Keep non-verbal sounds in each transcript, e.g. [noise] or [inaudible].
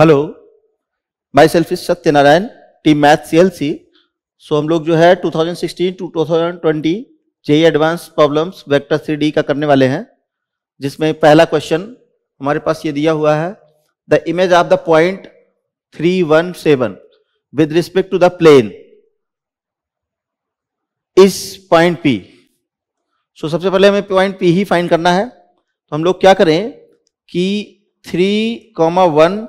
Hello my is T math team math C so हम लोग जो है 2016 to 2020 JEE advance problems vector D का करने वाले हैं जिसमें पहला क्वेश्चन हमारे पास ये दिया हुआ है the image of the point three one seven with respect to the plane is point P so सबसे पहले हमें पॉइंट पी ही फाइन करना है तो हम लोग क्या करें कि three comma one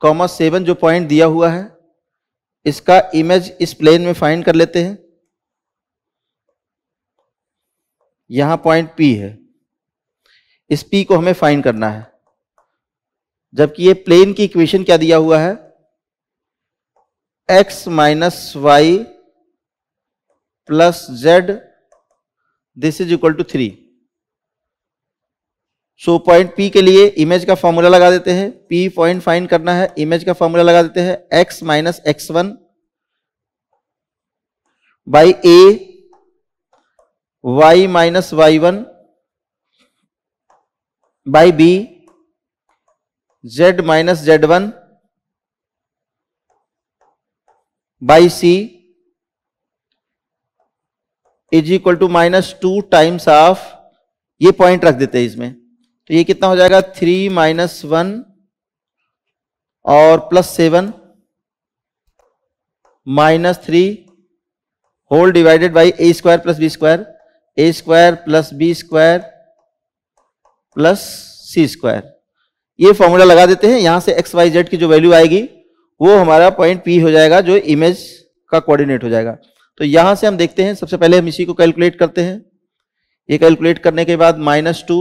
comma seven जो पॉइंट दिया हुआ है इसका इमेज इस प्लेन में फाइंड कर लेते हैं यहां पॉइंट पी है इस पी को हमें फाइंड करना है जबकि ये प्लेन की इक्वेशन क्या दिया हुआ है x minus y plus z this is equal to three so point P के लिए इमेज का फॉर्मूला लगा देते हैं पी पॉइंट फाइंड करना है इमेज का फॉर्मूला लगा देते हैं x minus x one by a y minus Y one by b z minus Z one by c is equal to minus two times of ये पॉइंट रख देते हैं इसमें तो ये कितना हो जाएगा थ्री माइनस वन और plus seven minus three whole divided by A square plus B square A square plus B square plus C square ये फॉर्मूला लगा देते हैं यहां से एक्स वाई जेड की जो वैल्यू आएगी वो हमारा पॉइंट पी हो जाएगा जो इमेज का कोऑर्डिनेट हो जाएगा तो यहां से हम देखते हैं सबसे पहले हम इसी को कैलकुलेट करते हैं ये कैलकुलेट करने के बाद माइनस टू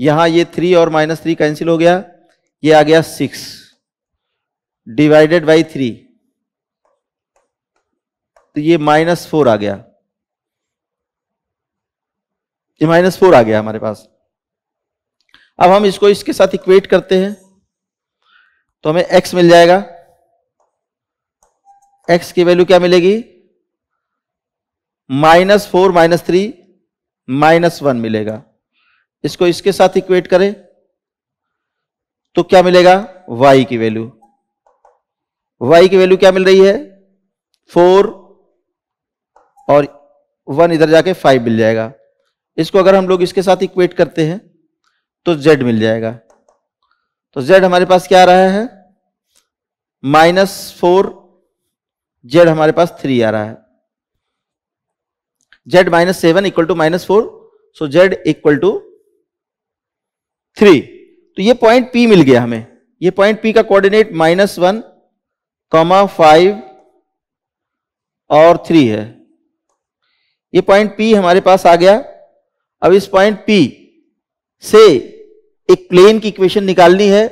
यहां ये थ्री और माइनस थ्री कैंसिल हो गया ये आ गया सिक्स डिवाइडेड बाई थ्री तो ये माइनस फोर आ गया ये माइनस फोर आ गया हमारे पास अब हम इसको इसके साथ इक्वेट करते हैं तो हमें एक्स मिल जाएगा एक्स की वैल्यू क्या मिलेगी minus four minus three minus one मिलेगा इसको इसके साथ इक्वेट करें तो क्या मिलेगा y की वैल्यू y की वैल्यू क्या मिल रही है फोर और वन इधर जाके फाइव मिल जाएगा इसको अगर हम लोग इसके साथ इक्वेट करते हैं तो z मिल जाएगा तो z हमारे पास क्या आ रहा है माइनस फोर जेड हमारे पास थ्री आ रहा है z minus seven equal to minus four so z equal to three तो ये पॉइंट पी मिल गया हमें ये पॉइंट पी का coordinate minus one comma five और थ्री है ये पॉइंट पी हमारे पास आ गया अब इस पॉइंट पी से एक प्लेन की इक्वेशन निकालनी है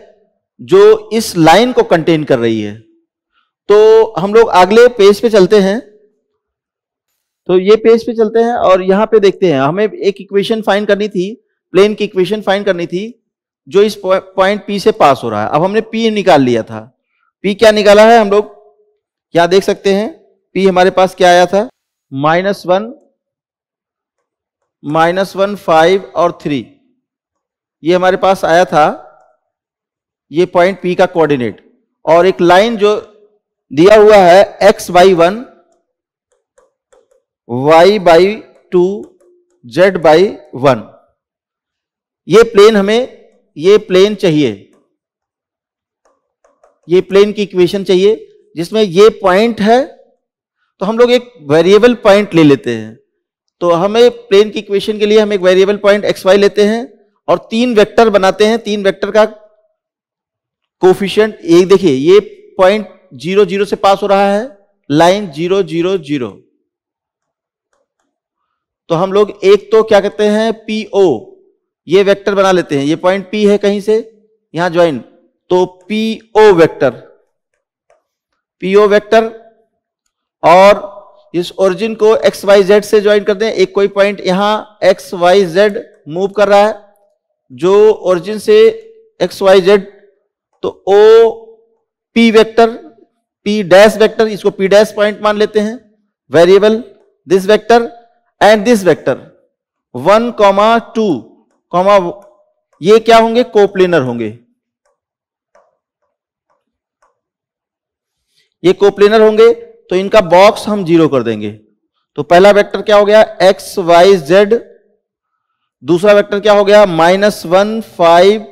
जो इस लाइन को कंटेन कर रही है तो हम लोग अगले पेज पे चलते हैं तो ये पेज पे चलते हैं और यहां पे देखते हैं हमें एक इक्वेशन फाइंड करनी थी प्लेन की इक्वेशन फाइंड करनी थी जो इस पॉइंट पी से पास हो रहा है अब हमने पी निकाल लिया था पी क्या निकाला है हम लोग क्या देख सकते हैं पी हमारे पास क्या आया था minus one minus one five और थ्री ये हमारे पास आया था ये पॉइंट पी का कोऑर्डिनेट और एक लाइन जो दिया हुआ है x by one Y by two Z by one ये प्लेन हमें ये प्लेन चाहिए ये प्लेन की इक्वेशन चाहिए जिसमें ये पॉइंट है तो हम लोग एक वेरिएबल पॉइंट ले लेते हैं तो हमें प्लेन की इक्वेशन के लिए हम एक वेरिएबल पॉइंट एक्स वाई लेते हैं और तीन वेक्टर बनाते हैं तीन वेक्टर का कोफिशियंट एक देखिए ये पॉइंट जीरो जीरो से पास हो रहा है लाइन जीरो जीरो जीरो तो हम लोग एक तो क्या कहते हैं पीओ ये वेक्टर बना लेते हैं ये पॉइंट पी है कहीं से यहां ज्वाइन तो ओ वेक्टर पीओ वेक्टर और इस ओरिजिन को एक्स वाई जेड से ज्वाइन करते हैं एक कोई पॉइंट यहां एक्स वाई जेड मूव कर रहा है जो ओरिजिन से एक्स वाई जेड तो O P vector P dash vector इसको पी डैश पॉइंट मान लेते हैं variable this vector and this vector one comma two comma ये क्या होंगे कोप्लेनर होंगे ये कोप्लेनर होंगे तो इनका बॉक्स हम जीरो कर देंगे तो पहला वेक्टर क्या हो गया एक्स वाई जेड दूसरा वेक्टर क्या हो गया माइनस वन फाइव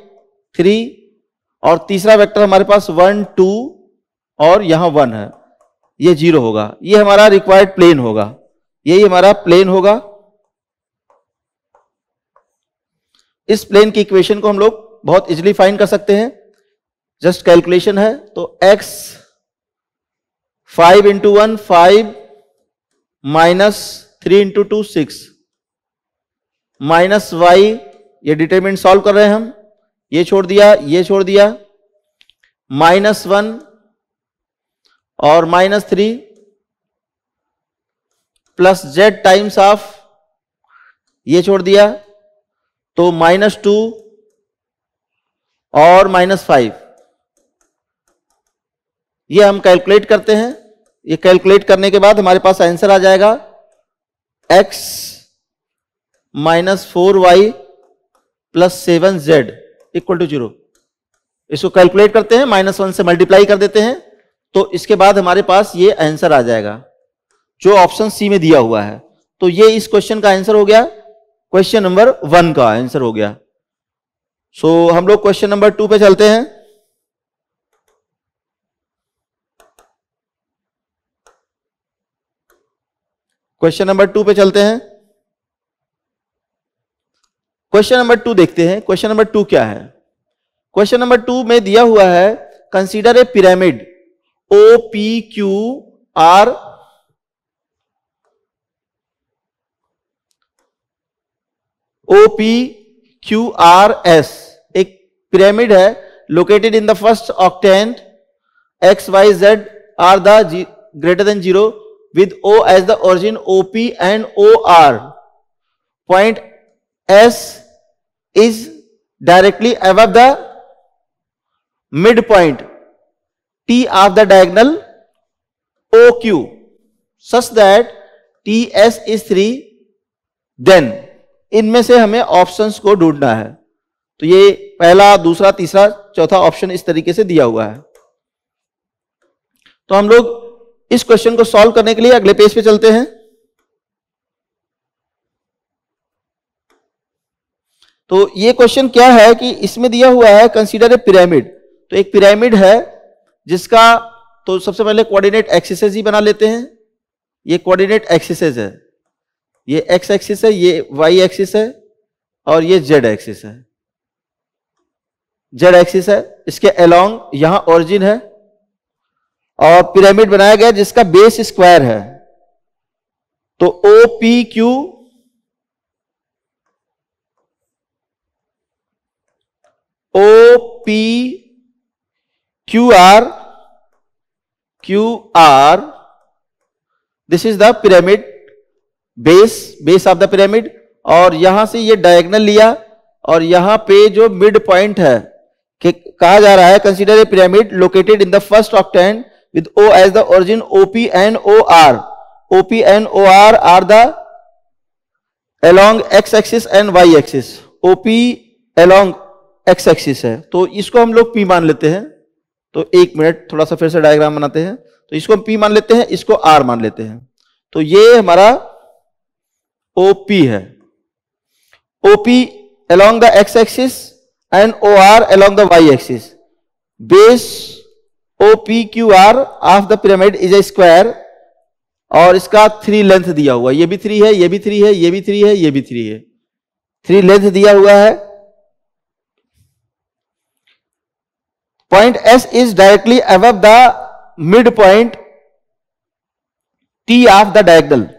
थ्री और तीसरा वेक्टर हमारे पास वन टू और यहां वन है ये जीरो होगा ये हमारा रिक्वायर्ड प्लेन होगा यही हमारा प्लेन होगा इस प्लेन की इक्वेशन को हम लोग बहुत इजिली फाइंड कर सकते हैं जस्ट कैलकुलेशन है तो x five into one five minus three into two six minus Y ये डिटरमिनेंट सॉल्व कर रहे हैं हम ये छोड़ दिया ये छोड़ दिया माइनस वन और minus three plus Z times of ये छोड़ दिया तो माइनस टू और माइनस फाइव ये हम कैलकुलेट करते हैं ये कैलकुलेट करने के बाद हमारे पास आंसर आ जाएगा x minus four y plus seven z equal to zero इसको कैलकुलेट करते हैं माइनस वन से मल्टीप्लाई कर देते हैं तो इसके बाद हमारे पास ये आंसर आ जाएगा जो ऑप्शन सी में दिया हुआ है तो ये इस क्वेश्चन का आंसर हो गया क्वेश्चन नंबर वन का आंसर हो गया सो so, हम लोग क्वेश्चन नंबर टू पे चलते हैं क्वेश्चन नंबर टू पे चलते हैं क्वेश्चन नंबर टू देखते हैं क्वेश्चन नंबर टू क्या है क्वेश्चन नंबर टू में दिया हुआ है consider a pyramid O P Q R O P Q R S एक पिरामिड है located in the first octant x Y z are the greater than zero with O as the origin O P and O R point S is directly above the mid point T of the diagonal O Q such that T S is three then इनमें से हमें options को ढूंढना है तो ये पहला दूसरा तीसरा चौथा ऑप्शन इस तरीके से दिया हुआ है तो हम लोग इस क्वेश्चन को सॉल्व करने के लिए अगले पेज पे चलते हैं तो ये क्वेश्चन क्या है कि इसमें दिया हुआ है कंसीडर ए पिरामिड तो एक पिरामिड है जिसका तो सबसे पहले कोऑर्डिनेट एक्सरसाइज ही बना लेते हैं ये कोऑर्डिनेट एक्सरसाइज है ये एक्स एक्सिस है ये वाई एक्सिस है और ये जेड एक्सिस है जेड एक्सिस है इसके अलोंग यहां ओरिजिन है और पिरामिड बनाया गया जिसका बेस स्क्वायर है तो O P Q O P Q R Q R this is the pyramid base base of the pyramid और यहां से ये डायगनल लिया और यहां पे जो मिड पॉइंट है कि कहा जा रहा है consider a pyramid located in the first octant with O as the origin OP and O R OP and O R are the along x axis and y axis OP along x axis है तो इसको हम लोग P मान लेते हैं तो एक मिनट थोड़ा सा फिर से डायग्राम बनाते हैं तो इसको हम पी मान लेते हैं इसको आर मान लेते हैं तो ये हमारा ओपी है OP along the x axis and OR along the y axis. Base OPQR of the pyramid is a square और इसका थ्री लेंथ दिया हुआ ये भी थ्री है ये भी थ्री है ये भी थ्री है ये भी थ्री है थ्री लेंथ दिया हुआ है point S is directly above the mid point T of the diagonal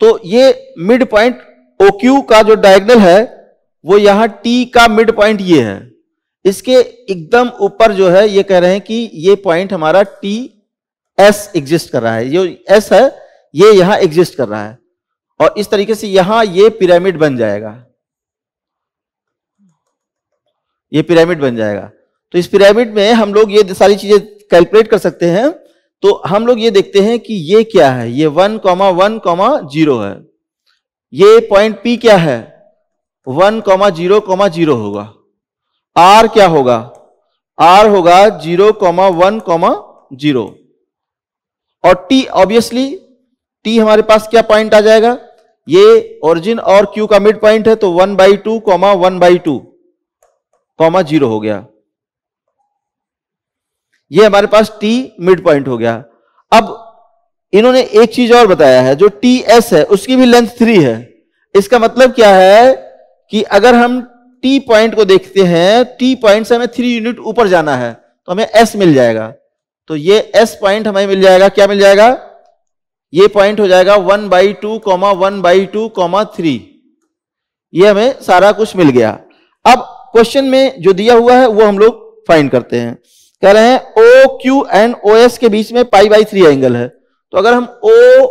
तो ये मिड पॉइंट OQ का जो डायगनल है वो यहां T का मिड पॉइंट ये है इसके एकदम ऊपर जो है ये कह रहे हैं कि ये पॉइंट हमारा T S एग्जिस्ट कर रहा है जो S है ये यहां एग्जिस्ट कर रहा है और इस तरीके से यहां ये पिरामिड बन जाएगा ये पिरामिड बन जाएगा तो इस पिरामिड में हम लोग ये सारी चीजें कैलकुलेट कर सकते हैं तो हम लोग ये देखते हैं कि ये क्या है ये one comma one comma zero है ये पॉइंट पी क्या है one comma zero comma zero होगा आर क्या होगा आर होगा zero comma one comma zero और टी ऑब्वियसली टी हमारे पास क्या पॉइंट आ जाएगा ये ओरिजिन और क्यू का मिड पॉइंट है तो one by two comma one by two comma zero हो गया ये हमारे पास टी मिड पॉइंट हो गया अब इन्होंने एक चीज और बताया है जो टी एस है उसकी भी लेंथ थ्री है इसका मतलब क्या है कि अगर हम टी पॉइंट को देखते हैं टी पॉइंट से हमें थ्री यूनिट ऊपर जाना है तो हमें एस मिल जाएगा तो ये एस पॉइंट हमें मिल जाएगा क्या मिल जाएगा ये पॉइंट हो जाएगा one by two comma one by two comma three ये हमें सारा कुछ मिल गया अब क्वेश्चन में जो दिया हुआ है वो हम लोग फाइंड करते हैं कह रहे हैं O Q and O S के बीच में पाई बाई थ्री एंगल है तो अगर हम ओ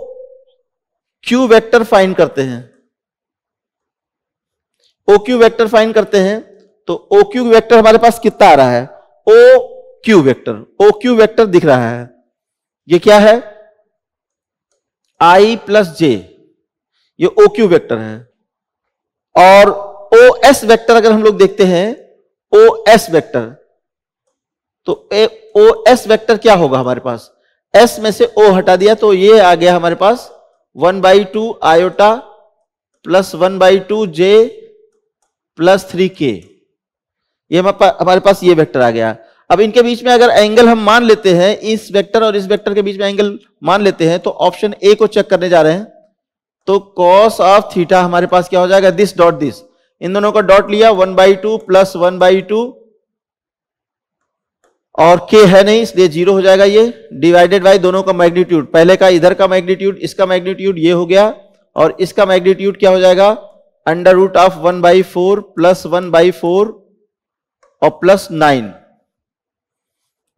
क्यू वेक्टर फाइन करते हैं ओ क्यू वेक्टर फाइन करते हैं तो ओ क्यू वेक्टर हमारे पास कितना आ रहा है O Q vector O Q vector दिख रहा है ये क्या है आई प्लस जे ये ओ क्यू वेक्टर है और ओ एस वेक्टर अगर हम लोग देखते हैं ओ एस वेक्टर तो ए ओ एस वैक्टर क्या होगा हमारे पास एस में से ओ हटा दिया तो ये आ गया हमारे पास one by two iota plus one by two J plus three k ये हमारे पास ये वेक्टर आ गया अब इनके बीच में अगर एंगल हम मान लेते हैं इस वेक्टर और इस वेक्टर के बीच में एंगल मान लेते हैं तो ऑप्शन ए को चेक करने जा रहे हैं तो कॉस ऑफ थीटा हमारे पास क्या हो जाएगा दिस डॉट दिस इन दोनों का डॉट लिया one by two plus one by two और के है नहीं इसलिए जीरो हो जाएगा ये डिवाइडेड बाई दोनों का मैग्नीट्यूड पहले का इधर का मैग्नीट्यूड इसका मैग्नीट्यूड ये हो गया और इसका मैग्नीट्यूड क्या हो जाएगा under root of one by four plus one by four और प्लस नाइन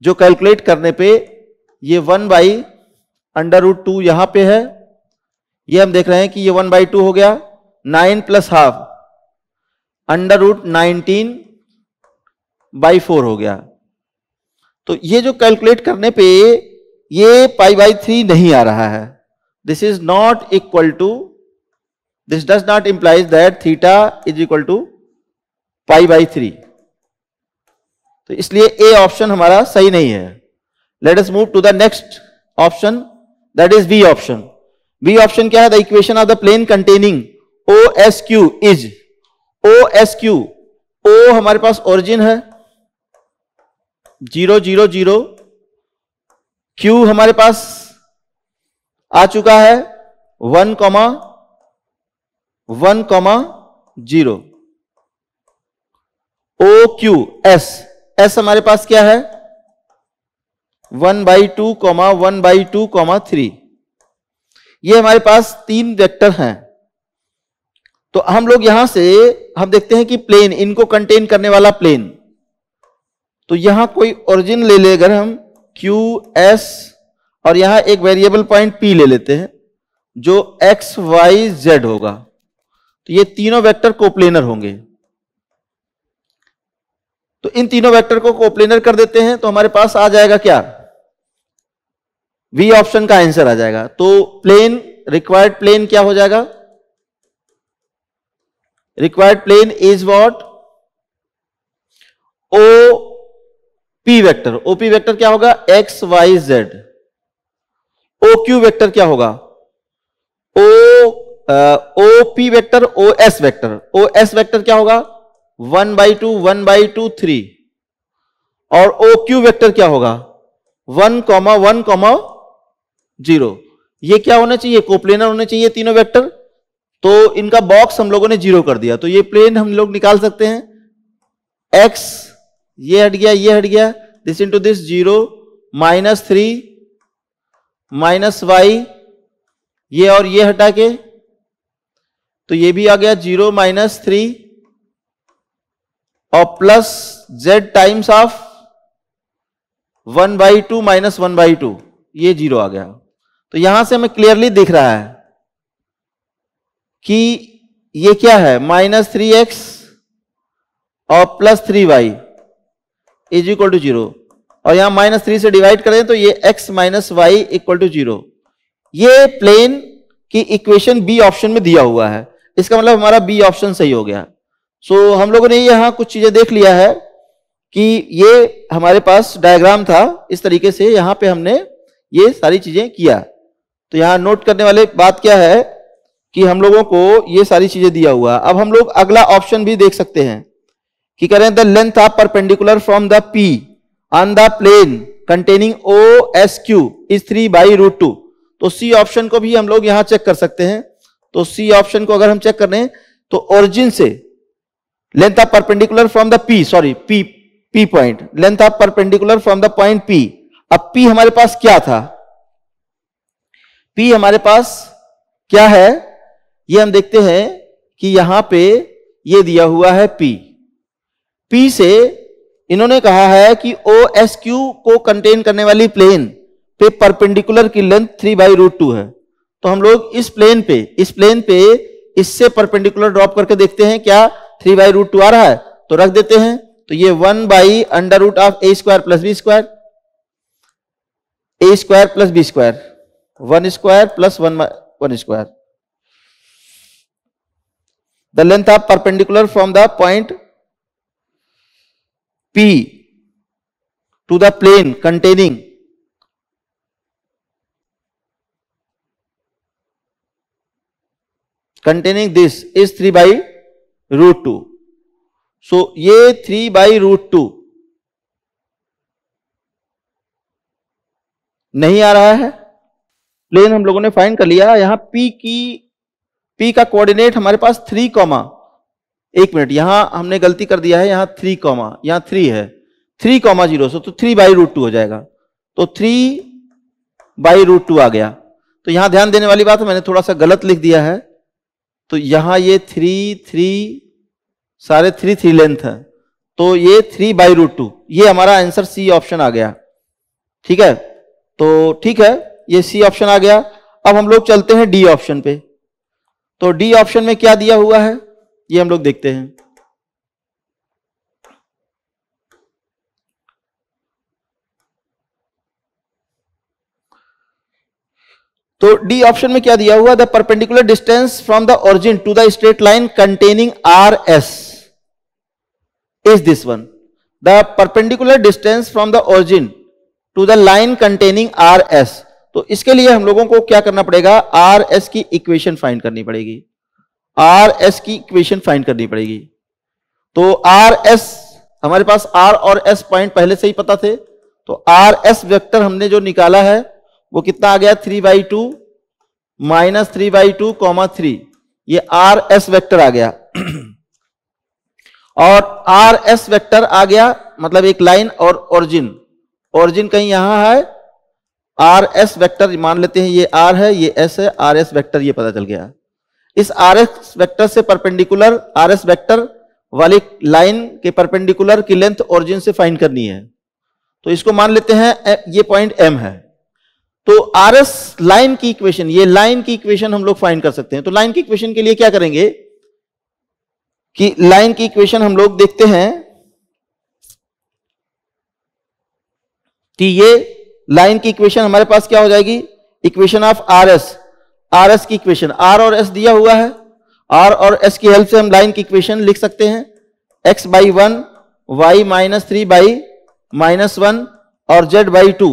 जो कैलकुलेट करने पे ये one by under root two यहां पे है ये हम देख रहे हैं कि ये वन बाई टू हो गया nine plus half under root nineteen by four हो गया तो ये जो कैलकुलेट करने पे ये पाई बाई थ्री नहीं आ रहा है this is not equal to this does not implies that theta is equal to pi by three तो इसलिए ए ऑप्शन हमारा सही नहीं है let's move to the next option that is B option B option क्या है the equation of the plane containing O S Q is O S Q O हमारे पास ओरिजिन है जीरो जीरो जीरो क्यू हमारे पास आ चुका है one comma one comma zero O Q S S हमारे पास क्या है one by two comma one by two comma three ये हमारे पास तीन वेक्टर हैं तो हम लोग यहां से हम देखते हैं कि प्लेन इनको कंटेन करने वाला प्लेन तो यहां कोई ओरिजिन ले लेकर हम Q, S और यहां एक वेरिएबल पॉइंट P ले लेते हैं जो X, Y, Z होगा तो ये तीनों वेक्टर कोप्लेनर होंगे तो इन तीनों वेक्टर को कोप्लेनर कर देते हैं तो हमारे पास आ जाएगा क्या वी ऑप्शन का आंसर आ जाएगा तो प्लेन रिक्वायर्ड प्लेन क्या हो जाएगा required plane is what O P vector OP vector क्या होगा X Y Z O Q vector क्या होगा O O P vector O S vector O S vector क्या होगा one by two one by two three और O Q vector क्या होगा one comma one comma zero ये क्या होना चाहिए कोप्लेनर होने चाहिए तीनों वेक्टर तो इनका बॉक्स हम लोगों ने जीरो कर दिया तो ये प्लेन हम लोग निकाल सकते हैं एक्स ये हट गया ये हट गया this into this zero minus three minus Y ये और ये हटा के तो ये भी आ गया जीरो माइनस थ्री और plus Z times of one by two minus one by two ये जीरो आ गया तो यहां से हमें क्लियरली दिख रहा है कि ये क्या है माइनस थ्री एक्स और plus three Y is equal to zero और यहां माइनस थ्री से डिवाइड करें तो ये X minus Y equal to zero ये प्लेन की इक्वेशन बी ऑप्शन में दिया हुआ है इसका मतलब हमारा बी ऑप्शन सही हो गया सो so, हम लोगों ने यहां कुछ चीजें देख लिया है कि ये हमारे पास डायग्राम था इस तरीके से यहां पे हमने ये सारी चीजें किया तो यहां नोट करने वाले बात क्या है कि हम लोगों को ये सारी चीजें दिया हुआ अब हम लोग अगला ऑप्शन भी देख सकते हैं कि कह रहे हैं the length of perpendicular from the P on the plane containing O S Q is three by root two तो सी ऑप्शन को भी हम लोग यहां चेक कर सकते हैं तो सी ऑप्शन को अगर हम चेक कर रहे हैं तो ओरिजिन से length of perpendicular from the P sorry P P point length of perpendicular from the point P अब पी हमारे पास क्या था पी हमारे पास क्या है ये हम देखते हैं कि यहां पे ये दिया हुआ है पी पी से इन्होंने कहा है कि ओ एस क्यू को कंटेन करने वाली प्लेन पे परपेंडिकुलर की length three by root two है तो हम लोग इस प्लेन पे इस प्लेन पे इससे परपेंडिकुलर ड्रॉप करके देखते हैं क्या थ्री बाई रूट टू आ रहा है तो रख देते हैं तो ये one by under root of A square plus B square A square plus B square one square plus one one square the length of perpendicular from the point P to the plane containing containing this is 3 by root 2. So, A 3 by root 2 नहीं आ रहा है plane हम लोगों ने find कर लिया यहां P की P का कोऑर्डिनेट हमारे पास 3 कॉमा एक मिनट यहां हमने गलती कर दिया है यहां थ्री कॉमा यहां थ्री है थ्री कॉमा जीरो सो तो थ्री बाई रूट टू हो जाएगा तो थ्री बाई रूट टू आ गया तो यहां ध्यान देने वाली बात है मैंने थोड़ा सा गलत लिख दिया है तो यहां ये थ्री थ्री सारे थ्री थ्री लेंथ है तो ये थ्री बाई रूट टू ये हमारा आंसर सी ऑप्शन आ गया ठीक है तो ठीक है ये सी ऑप्शन आ गया अब हम लोग चलते हैं डी ऑप्शन पे तो डी ऑप्शन में क्या दिया हुआ है ये हम लोग देखते हैं तो डी ऑप्शन में क्या दिया हुआ the perpendicular distance from the origin to the straight line containing R S is this one the perpendicular distance from the origin to the line containing R S तो इसके लिए हम लोगों को क्या करना पड़ेगा आर एस की इक्वेशन फाइंड करनी पड़ेगी आर एस की इक्वेशन फाइंड करनी पड़ेगी तो आर एस हमारे पास आर और एस पॉइंट पहले से ही पता थे तो आर एस वेक्टर हमने जो निकाला है वो कितना आ गया three by two minus three by two comma three ये आर एस वैक्टर आ गया [clears throat] और आर एस वैक्टर आ गया मतलब एक लाइन और ओरिजिन ओरिजिन कहीं यहां है आर एस वैक्टर मान लेते हैं ये आर है ये एस है आर एस वैक्टर ये पता चल गया इस आर एस वैक्टर से परपेंडिकुलर आर एस वैक्टर वाली लाइन के परपेंडिकुलर की लेंथ ओरिजिन से फाइंड करनी है तो इसको मान लेते हैं ये पॉइंट एम है तो आर एस लाइन की इक्वेशन ये लाइन की इक्वेशन हम लोग फाइंड कर सकते हैं तो लाइन की इक्वेशन के लिए क्या करेंगे कि लाइन की इक्वेशन हम लोग देखते हैं कि ये लाइन की इक्वेशन हमारे पास क्या हो जाएगी equation of R S R S की इक्वेशन आर और एस दिया हुआ है आर और एस की हेल्प से हम लाइन की इक्वेशन लिख सकते हैं X by one Y minus three by minus one और जेड बाई टू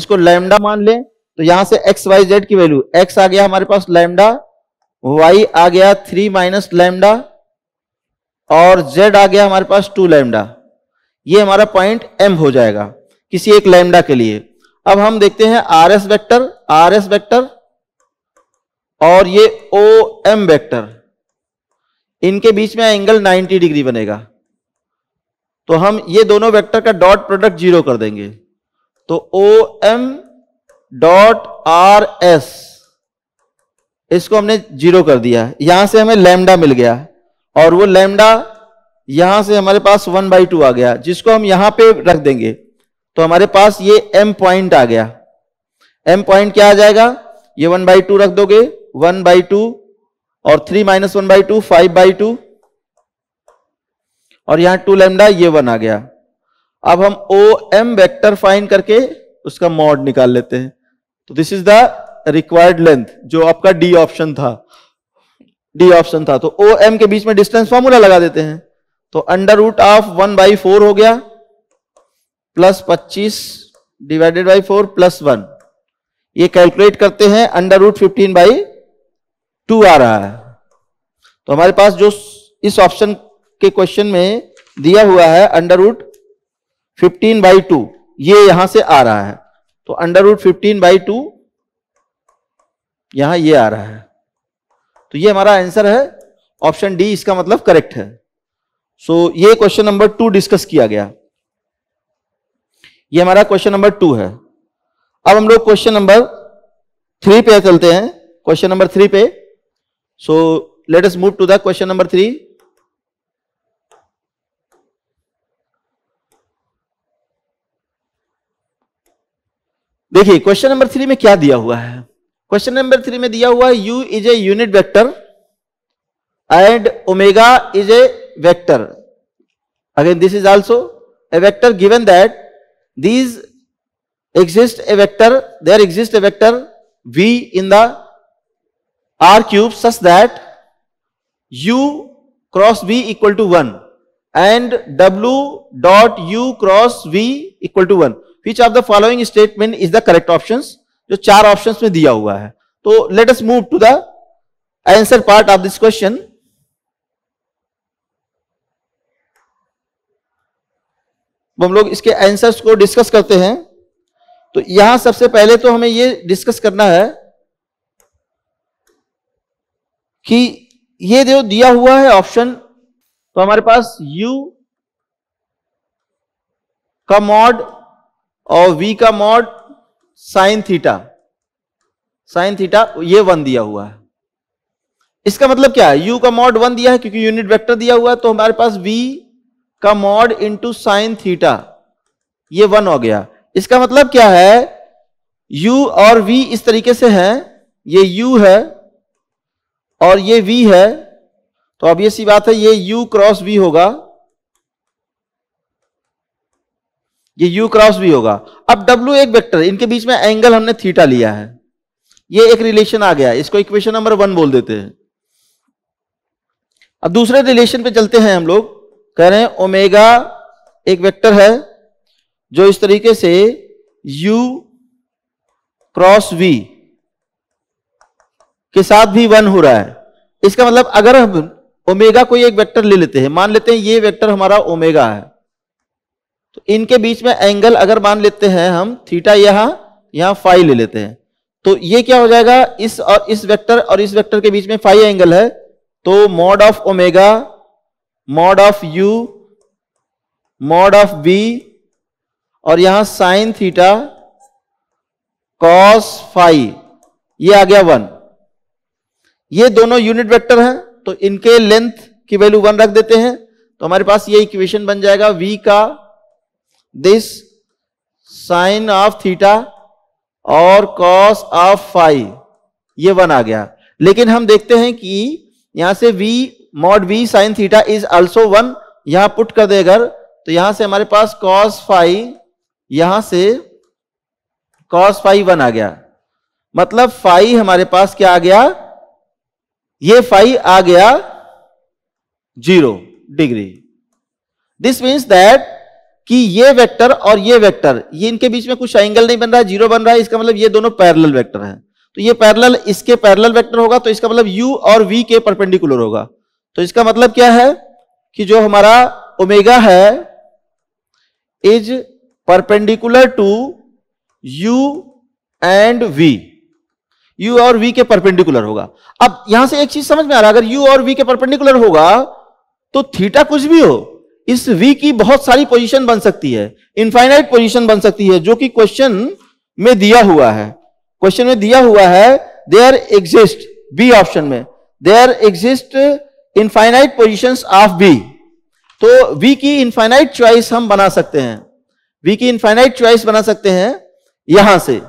इसको लैमडा मान लें तो यहां से एक्स वाई जेड की वैल्यू एक्स आ गया हमारे पास लैमडा वाई आ गया थ्री माइनस लैमडा और जेड आ गया हमारे पास टू लैमडा ये हमारा पॉइंट एम हो जाएगा किसी एक लैमडा के लिए अब हम देखते हैं R S vector R S vector और ये ओ एम वेक्टर इनके बीच में एंगल 90 डिग्री बनेगा तो हम ये दोनों वेक्टर का डॉट प्रोडक्ट जीरो कर देंगे तो O M dot R S इसको हमने जीरो कर दिया यहां से हमें लैम्डा मिल गया और वो लैम्डा यहां से हमारे पास वन बाई टू आ गया जिसको हम यहां पे रख देंगे तो हमारे पास ये एम पॉइंट आ गया एम पॉइंट क्या आ जाएगा ये वन बाई टू रख दोगे वन बाई टू और three minus one by two five by two और यहां टू लेमडा ये वन आ गया अब हम ओ एम वैक्टर फाइन करके उसका मॉड निकाल लेते हैं तो this is the required length जो आपका डी ऑप्शन था डी ऑप्शन था तो ओ एम के बीच में डिस्टेंस फॉर्मूला लगा देते हैं तो under root of one by four हो गया प्लस पच्चीस divided by four plus one ये कैलकुलेट करते हैं under root fifteen by two आ रहा है तो हमारे पास जो इस ऑप्शन के क्वेश्चन में दिया हुआ है अंडरवुड फिफ्टीन बाई टू ये यहां से आ रहा है तो अंडरवुड फिफ्टीन बाई टू यहां ये आ रहा है तो ये हमारा आंसर है ऑप्शन डी इसका मतलब करेक्ट है सो so, ये क्वेश्चन नंबर टू डिस्कस किया गया ये हमारा क्वेश्चन नंबर टू है अब हम लोग क्वेश्चन नंबर थ्री पे चलते हैं क्वेश्चन नंबर थ्री पे So let us move to the question number 3. देखिए क्वेश्चन नंबर थ्री में क्या दिया हुआ है क्वेश्चन नंबर थ्री में दिया हुआ है U is a unit vector and omega is a vector again this is also a vector given that these exist a vector there exist a vector V in the r cube such that u cross v equal to 1 and w dot u cross v equal to 1 which of the following statement is the correct options जो चार options में दिया हुआ है तो let us move to the answer part of this question हम लोग इसके आंसर्स को डिस्कस करते हैं तो यहां सबसे पहले तो हमें ये डिस्कस करना है कि ये जो दिया हुआ है ऑप्शन तो हमारे पास u का मॉड और v का mod sine theta sine theta ये वन दिया हुआ है इसका मतलब क्या है u का मॉड वन दिया है क्योंकि यूनिट वेक्टर दिया हुआ है तो हमारे पास v का मॉड इंटू साइन थीटा ये वन हो गया इसका मतलब क्या है u और v इस तरीके से हैं ये u है और ये v है तो अब ये सी बात है ये u क्रॉस v होगा ये u क्रॉस v होगा अब w एक वेक्टर इनके बीच में एंगल हमने थीटा लिया है ये एक रिलेशन आ गया इसको इक्वेशन नंबर वन बोल देते हैं अब दूसरे रिलेशन पे चलते हैं हम लोग कह रहे हैं ओमेगा एक वेक्टर है जो इस तरीके से u क्रॉस v के साथ भी वन हो रहा है इसका मतलब अगर हम ओमेगा कोई एक वेक्टर ले लेते हैं मान लेते हैं ये वेक्टर हमारा ओमेगा है तो इनके बीच में एंगल अगर मान लेते हैं हम थीटा यहां यहां फाइव ले लेते हैं तो ये क्या हो जाएगा इस और इस वेक्टर और इस वेक्टर के बीच में फाइव एंगल है तो mod of omega mod of U mod of B और यहां साइन थीटा कॉस फाइव ये आ गया वन ये दोनों यूनिट वेक्टर हैं तो इनके लेंथ की वैल्यू वन रख देते हैं तो हमारे पास ये इक्वेशन बन जाएगा वी का दिस साइन ऑफ थीटा और कॉस ऑफ फाइव ये वन आ गया लेकिन हम देखते हैं कि यहां से V mod V sine theta is also one यहां पुट कर दे अगर तो यहां से हमारे पास कॉस फाइव यहां से कॉस फाइव वन आ गया मतलब फाइव हमारे पास क्या आ गया ये फाइव आ गया zero degree this means that कि ये वेक्टर और ये वेक्टर ये इनके बीच में कुछ एंगल नहीं बन रहा है जीरो बन रहा है इसका मतलब ये दोनों पैरेलल वेक्टर है तो ये पैरेलल इसके पैरेलल वेक्टर होगा तो इसका मतलब यू और वी के परपेंडिकुलर होगा तो इसका मतलब क्या है कि जो हमारा ओमेगा है is perpendicular to U and V U और वी के परपेंडिकुलर होगा अब यहां से एक चीज समझ में आ रहा है अगर यू और वी के परपेंडिकुलर होगा तो थीटा कुछ भी हो इस वी की बहुत सारी पोजीशन बन सकती है इनफाइनाइट पोजीशन बन सकती है जो कि क्वेश्चन में दिया हुआ है क्वेश्चन में दिया हुआ है देयर एग्जिस्ट बी ऑप्शन में there exist infinite position of B तो वी की इनफाइनाइट चॉइस हम बना सकते हैं वी की इनफाइनाइट चॉइस बना सकते हैं यहां से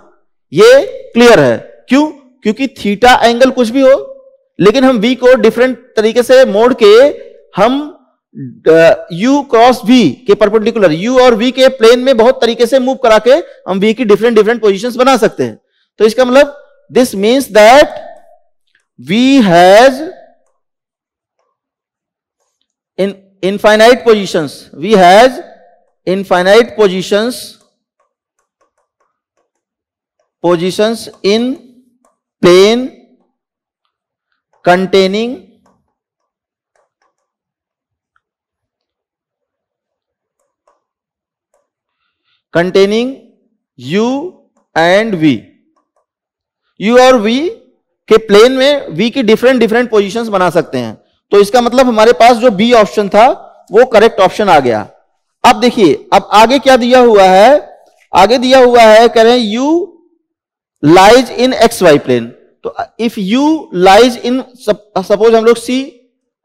ये क्लियर है क्यों क्योंकि थीटा एंगल कुछ भी हो लेकिन हम वी को डिफरेंट तरीके से मोड़ के हम यू क्रॉस वी के परपेंडिकुलर यू और वी के प्लेन में बहुत तरीके से मूव करा के हम वी की डिफरेंट डिफरेंट पोजिशन बना सकते हैं तो इसका मतलब this means that V has in infinite positions V has infinite positions positions in plane containing containing U and V U और वी के प्लेन में वी की डिफरेंट डिफरेंट पोजीशंस बना सकते हैं तो इसका मतलब हमारे पास जो बी ऑप्शन था वो करेक्ट ऑप्शन आ गया अब देखिए अब आगे क्या दिया हुआ है आगे दिया हुआ है कह रहे हैं U lies in X Y plane तो if U lies in suppose हम लोग सी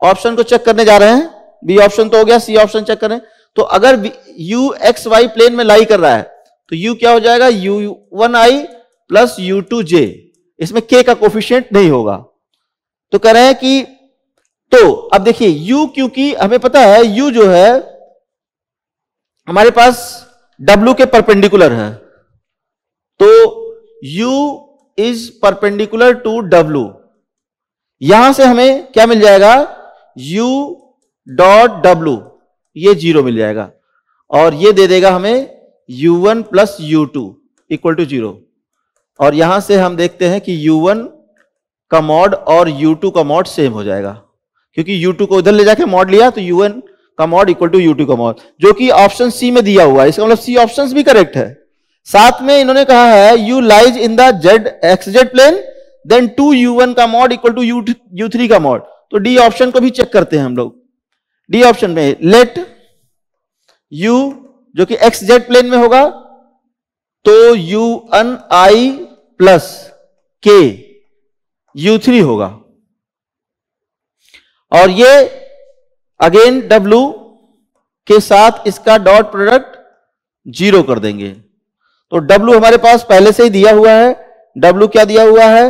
ऑप्शन को चेक करने जा रहे हैं बी ऑप्शन तो हो गया सी ऑप्शन चेक करें तो अगर यू एक्स वाई प्लेन में लाई कर रहा है तो यू क्या हो जाएगा U one I plus U two J इसमें के का कोफिशियंट नहीं होगा तो कह रहे हैं कि तो अब देखिए u क्योंकि हमें पता है u जो है हमारे पास w के परपेंडिकुलर है तो U is perpendicular to W यहां से हमें क्या मिल जाएगा U डॉट W ये जीरो मिल जाएगा और ये दे देगा हमें U1 one plus U two equal to zero और यहां से हम देखते हैं कि U1 का मॉड और U2 का मॉड सेम हो जाएगा क्योंकि U2 को इधर ले जाके मॉड लिया तो U1 का मॉड इक्वल टू U2 का मॉड जो कि ऑप्शन सी में दिया हुआ है इसका मतलब सी ऑप्शन भी करेक्ट है साथ में इन्होंने कहा है u lies in the Z X Z plane then two U one का mod equal to U U three का मॉड तो डी ऑप्शन को भी चेक करते हैं हम लोग डी ऑप्शन में लेट u जो कि एक्स जेड प्लेन में होगा तो U N I plus K U three होगा और ये अगेन w के साथ इसका डॉट प्रोडक्ट जीरो कर देंगे तो W हमारे पास पहले से ही दिया हुआ है W क्या दिया हुआ है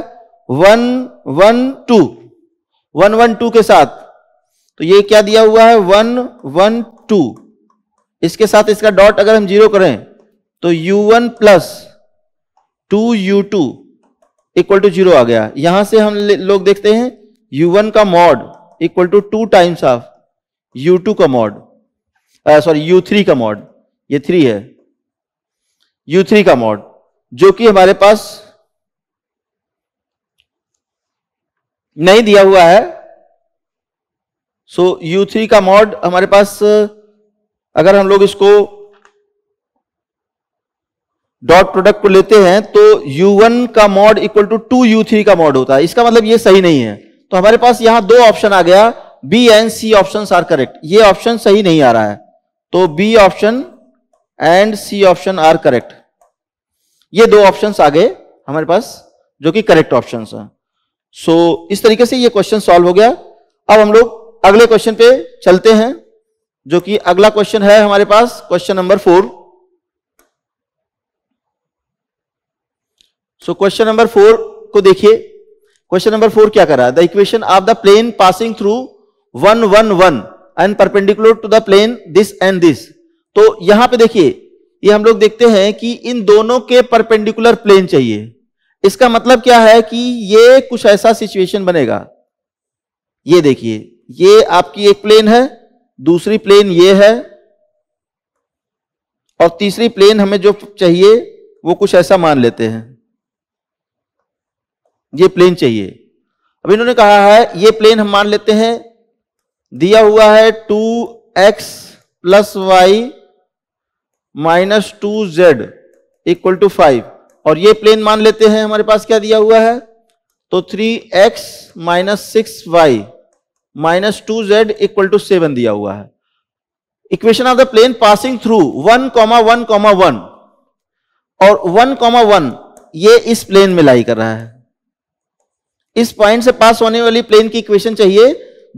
one one two one one two के साथ तो ये क्या दिया हुआ है वन वन टू इसके साथ इसका डॉट अगर हम जीरो करें तो U1 one plus two U two equal to zero आ गया यहां से हम लोग देखते हैं U1 का mod equal to two times of U2 का मॉड सॉरी U3 का मॉड ये थ्री है थ्री का मॉड जो कि हमारे पास नहीं दिया हुआ है सो यू थ्री का मॉड हमारे पास अगर हम लोग इसको डॉट प्रोडक्ट को लेते हैं तो U1 का mod equal to two U three का मॉड होता है इसका मतलब ये सही नहीं है तो हमारे पास यहां दो ऑप्शन आ गया B and C option are correct ये ऑप्शन सही नहीं आ रहा है तो B option and C option are correct ये दो ऑप्शन आ गए हमारे पास जो कि करेक्ट ऑप्शन है सो so, इस तरीके से ये क्वेश्चन सॉल्व हो गया अब हम लोग अगले क्वेश्चन पे चलते हैं जो कि अगला क्वेश्चन है हमारे पास question number four so question number four को देखिए क्वेश्चन नंबर फोर क्या कर रहा है the equation of the plane passing through one one one and perpendicular to the plane this and this तो यहां पे देखिए ये हम लोग देखते हैं कि इन दोनों के परपेंडिकुलर प्लेन चाहिए इसका मतलब क्या है कि ये कुछ ऐसा सिचुएशन बनेगा ये देखिए ये आपकी एक प्लेन है दूसरी प्लेन ये है और तीसरी प्लेन हमें जो चाहिए वो कुछ ऐसा मान लेते हैं ये प्लेन चाहिए अब इन्होंने कहा है ये प्लेन हम मान लेते हैं दिया हुआ है two x plus Y minus two z equal to five और ये प्लेन मान लेते हैं हमारे पास क्या दिया हुआ है तो three x minus six y minus two z equal to seven दिया हुआ है equation of the plane passing through one comma one comma one और वन कॉमा वन ये इस प्लेन में लाई कर रहा है इस पॉइंट से पास होने वाली प्लेन की इक्वेशन चाहिए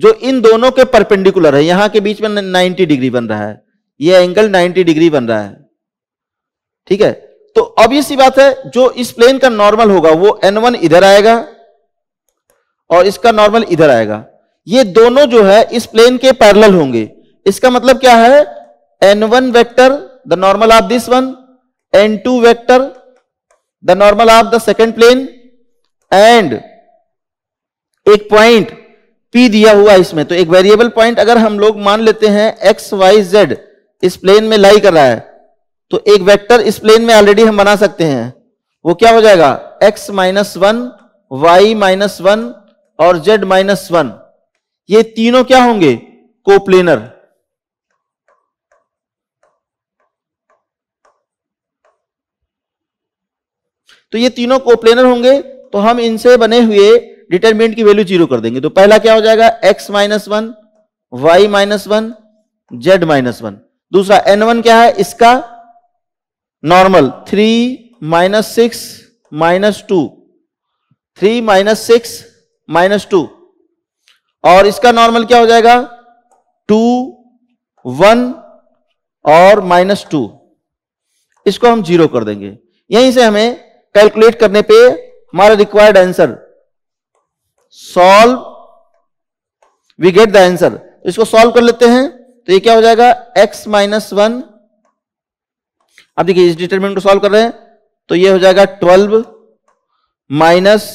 जो इन दोनों के परपेंडिकुलर है यहां के बीच में 90 डिग्री बन रहा है ये एंगल 90 डिग्री बन रहा है ठीक है तो अब इसी बात है जो इस प्लेन का नॉर्मल होगा वो एन वन इधर आएगा और इसका नॉर्मल इधर आएगा ये दोनों जो है इस प्लेन के पैरेलल होंगे इसका मतलब क्या है N one vector the normal of this one N two vector the normal of the second plane and एक पॉइंट पी दिया हुआ इसमें तो एक वेरिएबल पॉइंट अगर हम लोग मान लेते हैं एक्स वाई जेड इस प्लेन में लाई कर रहा है तो एक वेक्टर इस प्लेन में ऑलरेडी हम बना सकते हैं वो क्या हो जाएगा x minus one Y minus one और z माइनस वन ये तीनों क्या होंगे कोप्लेनर तो ये तीनों कोप्लेनर होंगे तो हम इनसे बने हुए डिटरमिनेंट की वैल्यू जीरो कर देंगे तो पहला क्या हो जाएगा x minus one Y minus one z minus one दूसरा एन वन क्या है इसका normal three minus six minus two three minus six minus two और इसका नॉर्मल क्या हो जाएगा टू वन और माइनस टू इसको हम जीरो कर देंगे यहीं से हमें कैलकुलेट करने पे हमारा required answer solve we get the answer इसको सॉल्व कर लेते हैं तो ये क्या हो जाएगा x माइनस वन अब देखिए इस डिटरमिनेंट को सॉल्व कर रहे हैं तो ये हो जाएगा ट्वेल्व माइनस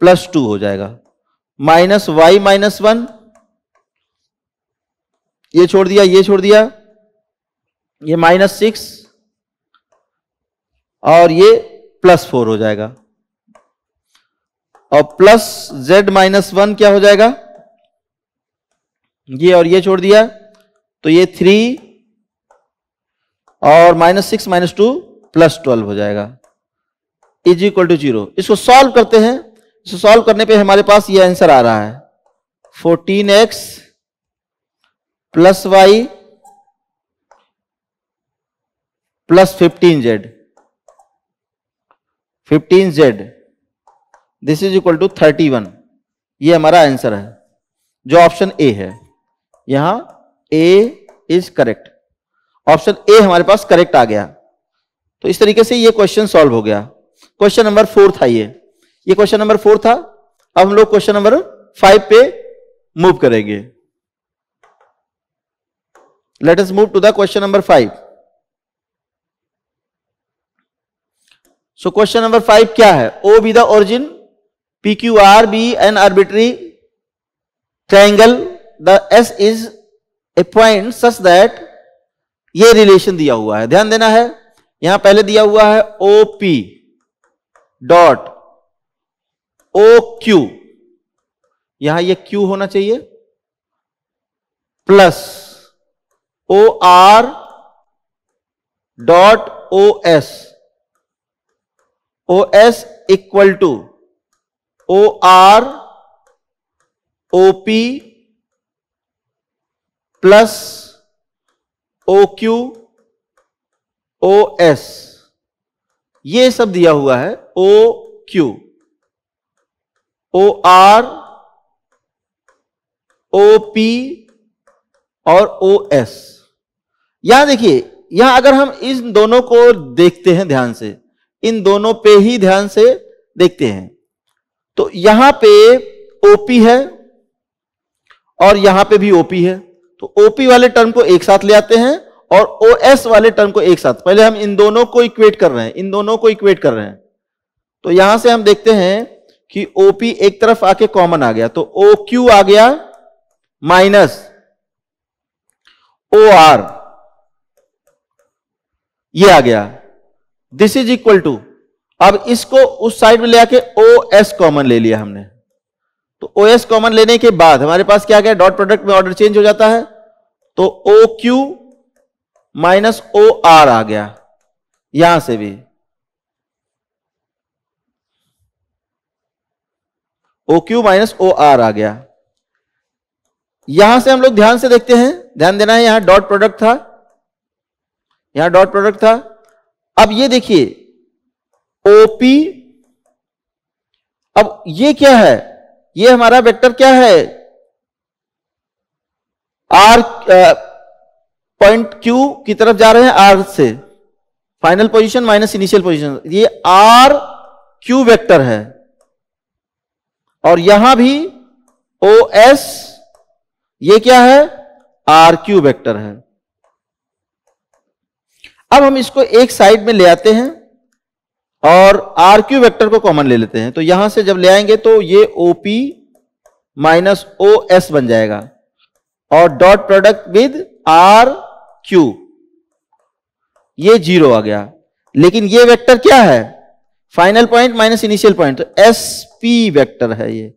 प्लस टू हो जाएगा माइनस वाई माइनस वन ये छोड़ दिया ये छोड़ दिया ये माइनस सिक्स और ये प्लस फोर हो जाएगा और प्लस जेड माइनस वन क्या हो जाएगा ये और ये छोड़ दिया तो ये थ्री और minus six minus two plus twelve हो जाएगा इज इक्वल टू जीरो इसको सॉल्व करते हैं इसको सॉल्व करने पे हमारे पास ये आंसर आ रहा है fourteen x plus y plus fifteen z fifteen z this is equal to thirty one ये हमारा आंसर है जो ऑप्शन ए है यहां A is correct option A हमारे पास करेक्ट आ गया तो इस तरीके से ये क्वेश्चन सॉल्व हो गया क्वेश्चन नंबर फोर था ये ये क्वेश्चन नंबर फोर था अब हम लोग क्वेश्चन नंबर फाइव पे मूव करेंगे let us move to the question number five so question number five क्या है O be the origin P Q R be an arbitrary triangle the s is a point such that ये relation दिया हुआ है ध्यान देना है यहां पहले दिया हुआ है O P dot O Q यहां यह क्यू होना चाहिए plus O R dot O S O S equal to O R O P plus O Q O S ये सब दिया हुआ है O Q O R O P और ओ एस यहां देखिए यहां अगर हम इन दोनों को देखते हैं ध्यान से इन दोनों पे ही ध्यान से देखते हैं तो यहां पे ओपी है और यहां पे भी ओपी है तो ओपी वाले टर्म को एक साथ ले आते हैं और ओ एस वाले टर्म को एक साथ पहले हम इन दोनों को इक्वेट कर रहे हैं इन दोनों को इक्वेट कर रहे हैं तो यहां से हम देखते हैं कि ओपी एक तरफ आके कॉमन आ गया तो ओ क्यू आ गया माइनस ओ आर ये आ गया दिस इज इक्वल टू अब इसको उस साइड में ले आके ओ एस कॉमन ले लिया हमने तो ओ एस कॉमन लेने के बाद हमारे पास क्या गया डॉट प्रोडक्ट में ऑर्डर चेंज हो जाता है तो O Q minus O R आ गया यहां से भी O Q minus O R आ गया यहां से हम लोग ध्यान से देखते हैं ध्यान देना है यहां डॉट प्रोडक्ट था यहां डॉट प्रोडक्ट था अब ये देखिए ओपी अब ये क्या है ये हमारा वेक्टर क्या है आर पॉइंट क्यू की तरफ जा रहे हैं आर से final position minus initial position ये आर क्यू वेक्टर है और यहां भी ओ एस ये क्या है आर क्यू वेक्टर है अब हम इसको एक साइड में ले आते हैं और आर क्यू वैक्टर को कॉमन ले लेते हैं तो यहां से जब ले आएंगे तो ये O P minus O S बन जाएगा और dot product with R Q ये जीरो आ गया लेकिन ये वेक्टर क्या है final point minus initial point तो एस पी वैक्टर है ये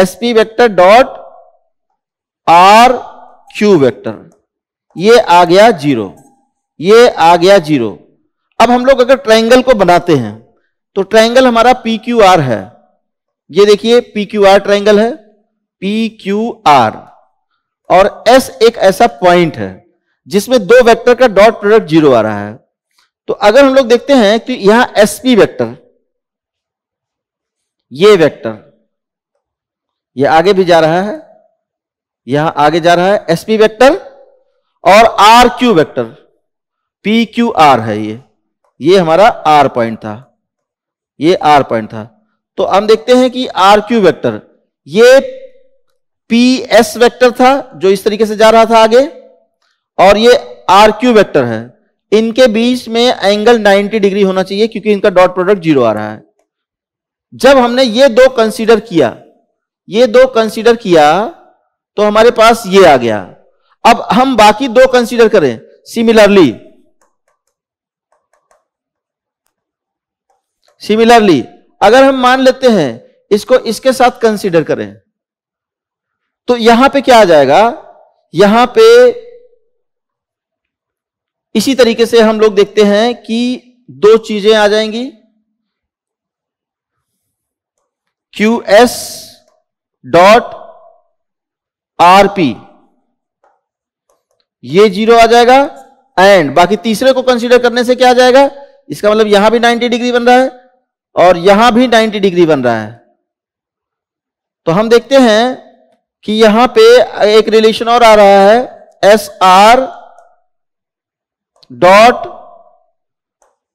S P vector dot R Q vector ये आ गया जीरो ये आ गया जीरो अब हम लोग अगर ट्राइंगल को बनाते हैं तो ट्राइंगल हमारा पी क्यू आर है ये देखिए पी क्यू आर ट्राइंगल है पी क्यू आर और S एक ऐसा पॉइंट है जिसमें दो वेक्टर का डॉट प्रोडक्ट जीरो आ रहा है तो अगर हम लोग देखते हैं कि यहां एस पी ये वेक्टर ये आगे भी जा रहा है यहां आगे जा रहा है एस पी और R Q vector P Q R है ये ये हमारा आर पॉइंट था ये आर पॉइंट था तो हम देखते हैं कि आर क्यू वैक्टर ये पी एस वैक्टर था जो इस तरीके से जा रहा था आगे और ये आर क्यू वैक्टर है इनके बीच में एंगल 90 डिग्री होना चाहिए क्योंकि इनका डॉट प्रोडक्ट जीरो आ रहा है जब हमने ये दो कंसीडर किया ये दो कंसीडर किया तो हमारे पास ये आ गया अब हम बाकी दो कंसीडर करें सिमिलरली सिमिलरली अगर हम मान लेते हैं इसको इसके साथ कंसीडर करें तो यहां पे क्या आ जाएगा यहां पे इसी तरीके से हम लोग देखते हैं कि दो चीजें आ जाएंगी Q S dot R P ये जीरो आ जाएगा एंड बाकी तीसरे को कंसीडर करने से क्या आ जाएगा इसका मतलब यहां भी 90 डिग्री बन रहा है और यहां भी 90 डिग्री बन रहा है तो हम देखते हैं कि यहां पे एक रिलेशन और आ रहा है S R dot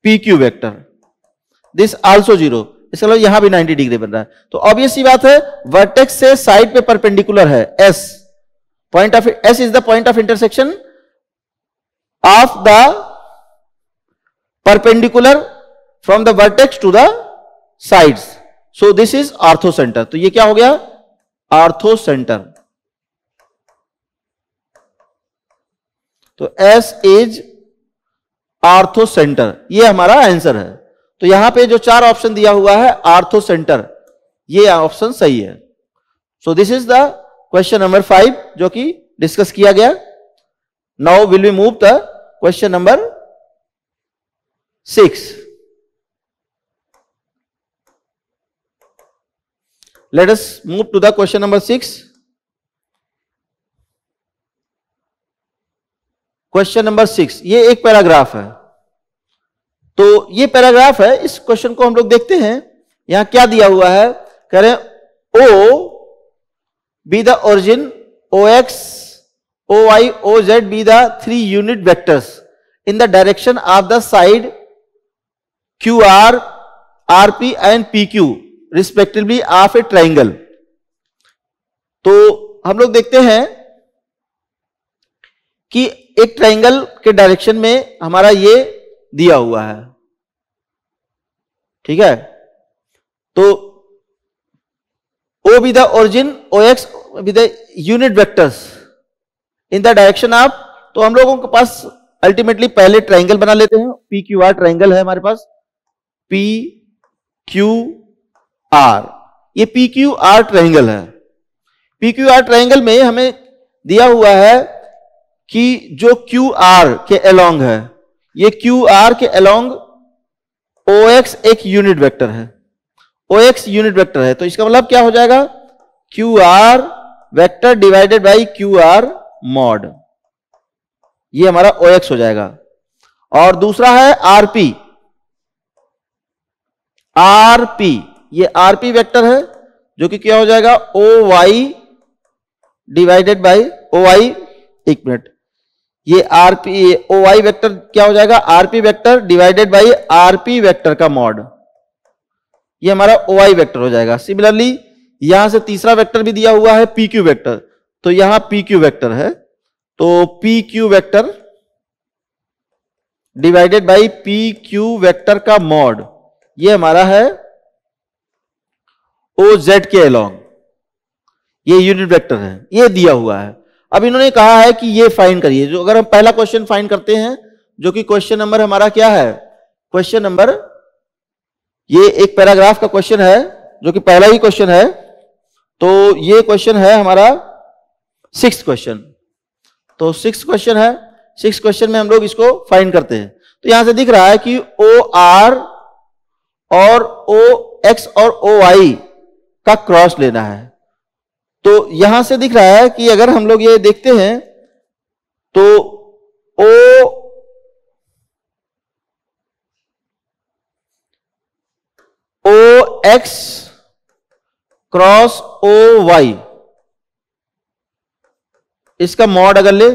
P Q vector this also zero इसका मतलब यहां भी 90 डिग्री बन रहा है तो ऑब्वियस सी बात है वर्टेक्स से साइड पे परपेंडिकुलर है S point of S is the point of intersection of the perpendicular from the vertex to the sides so this is orthocentre तो ये क्या हो गया आर्थो सेंटर तो एस इज आर्थो सेंटर ये हमारा आंसर है तो यहां पे जो चार ऑप्शन दिया हुआ है आर्थो सेंटर ये ऑप्शन सही है so this is the question number five जो कि डिस्कस किया गया now will be move the question number six let us move to the question number 6 question number six ये एक पैराग्राफ है तो ये पैराग्राफ है इस क्वेश्चन को हम लोग देखते हैं यहां क्या दिया हुआ है कह रहे O be the origin O X O Y O Z be the three unit vectors in the direction of the side Q R R P and P Q respectively of a triangle तो हम लोग देखते हैं कि एक triangle के direction में हमारा ये दिया हुआ है ठीक है तो O with origin O X with unit vectors in the direction direction तो हम लोगों के पास अल्टीमेटली पहले ट्राइंगल बना लेते हैं पी क्यू आर ट्राइंगल है हमारे पास पी क्यू आर ये पी क्यू आर ट्राइंगल है पी क्यू आर ट्राइंगल में हमें दिया हुआ है कि जो क्यू आर के अलोंग है ये क्यू आर के अलोंग ओ एक्स एक यूनिट वेक्टर है ओ एक्स यूनिट वेक्टर है तो इसका मतलब क्या हो जाएगा Q R vector divided by Q R mod ये हमारा ओ एक्स हो जाएगा और दूसरा है आरपी आरपी ये आरपी वेक्टर है जो कि क्या हो जाएगा O Y divided by O Y एक मिनट ये आरपी ओ वाई वैक्टर क्या हो जाएगा R P vector divided by R P vector का मॉड ये हमारा ओ वाई वैक्टर हो जाएगा सिमिलरली यहां से तीसरा वेक्टर भी दिया हुआ है पी क्यू वैक्टर तो यहां पी क्यू वैक्टर है तो P Q vector divided by P Q vector का मॉड ये हमारा है ओ जेड के अलोंग ये यूनिट वेक्टर है ये दिया हुआ है अब इन्होंने कहा है कि ये फाइंड करिए जो अगर हम पहला क्वेश्चन फाइंड करते हैं जो कि क्वेश्चन नंबर हमारा क्या है क्वेश्चन नंबर ये एक पैराग्राफ का क्वेश्चन है जो कि पहला ही क्वेश्चन है तो ये क्वेश्चन है हमारा सिक्स क्वेश्चन तो सिक्स क्वेश्चन है सिक्स क्वेश्चन में हम लोग इसको फाइंड करते हैं तो यहां से दिख रहा है कि ओ आर और ओ एक्स और ओ आई का क्रॉस लेना है तो यहां से दिख रहा है कि अगर हम लोग ये देखते हैं तो O O X cross O Y इसका मॉड अगर ले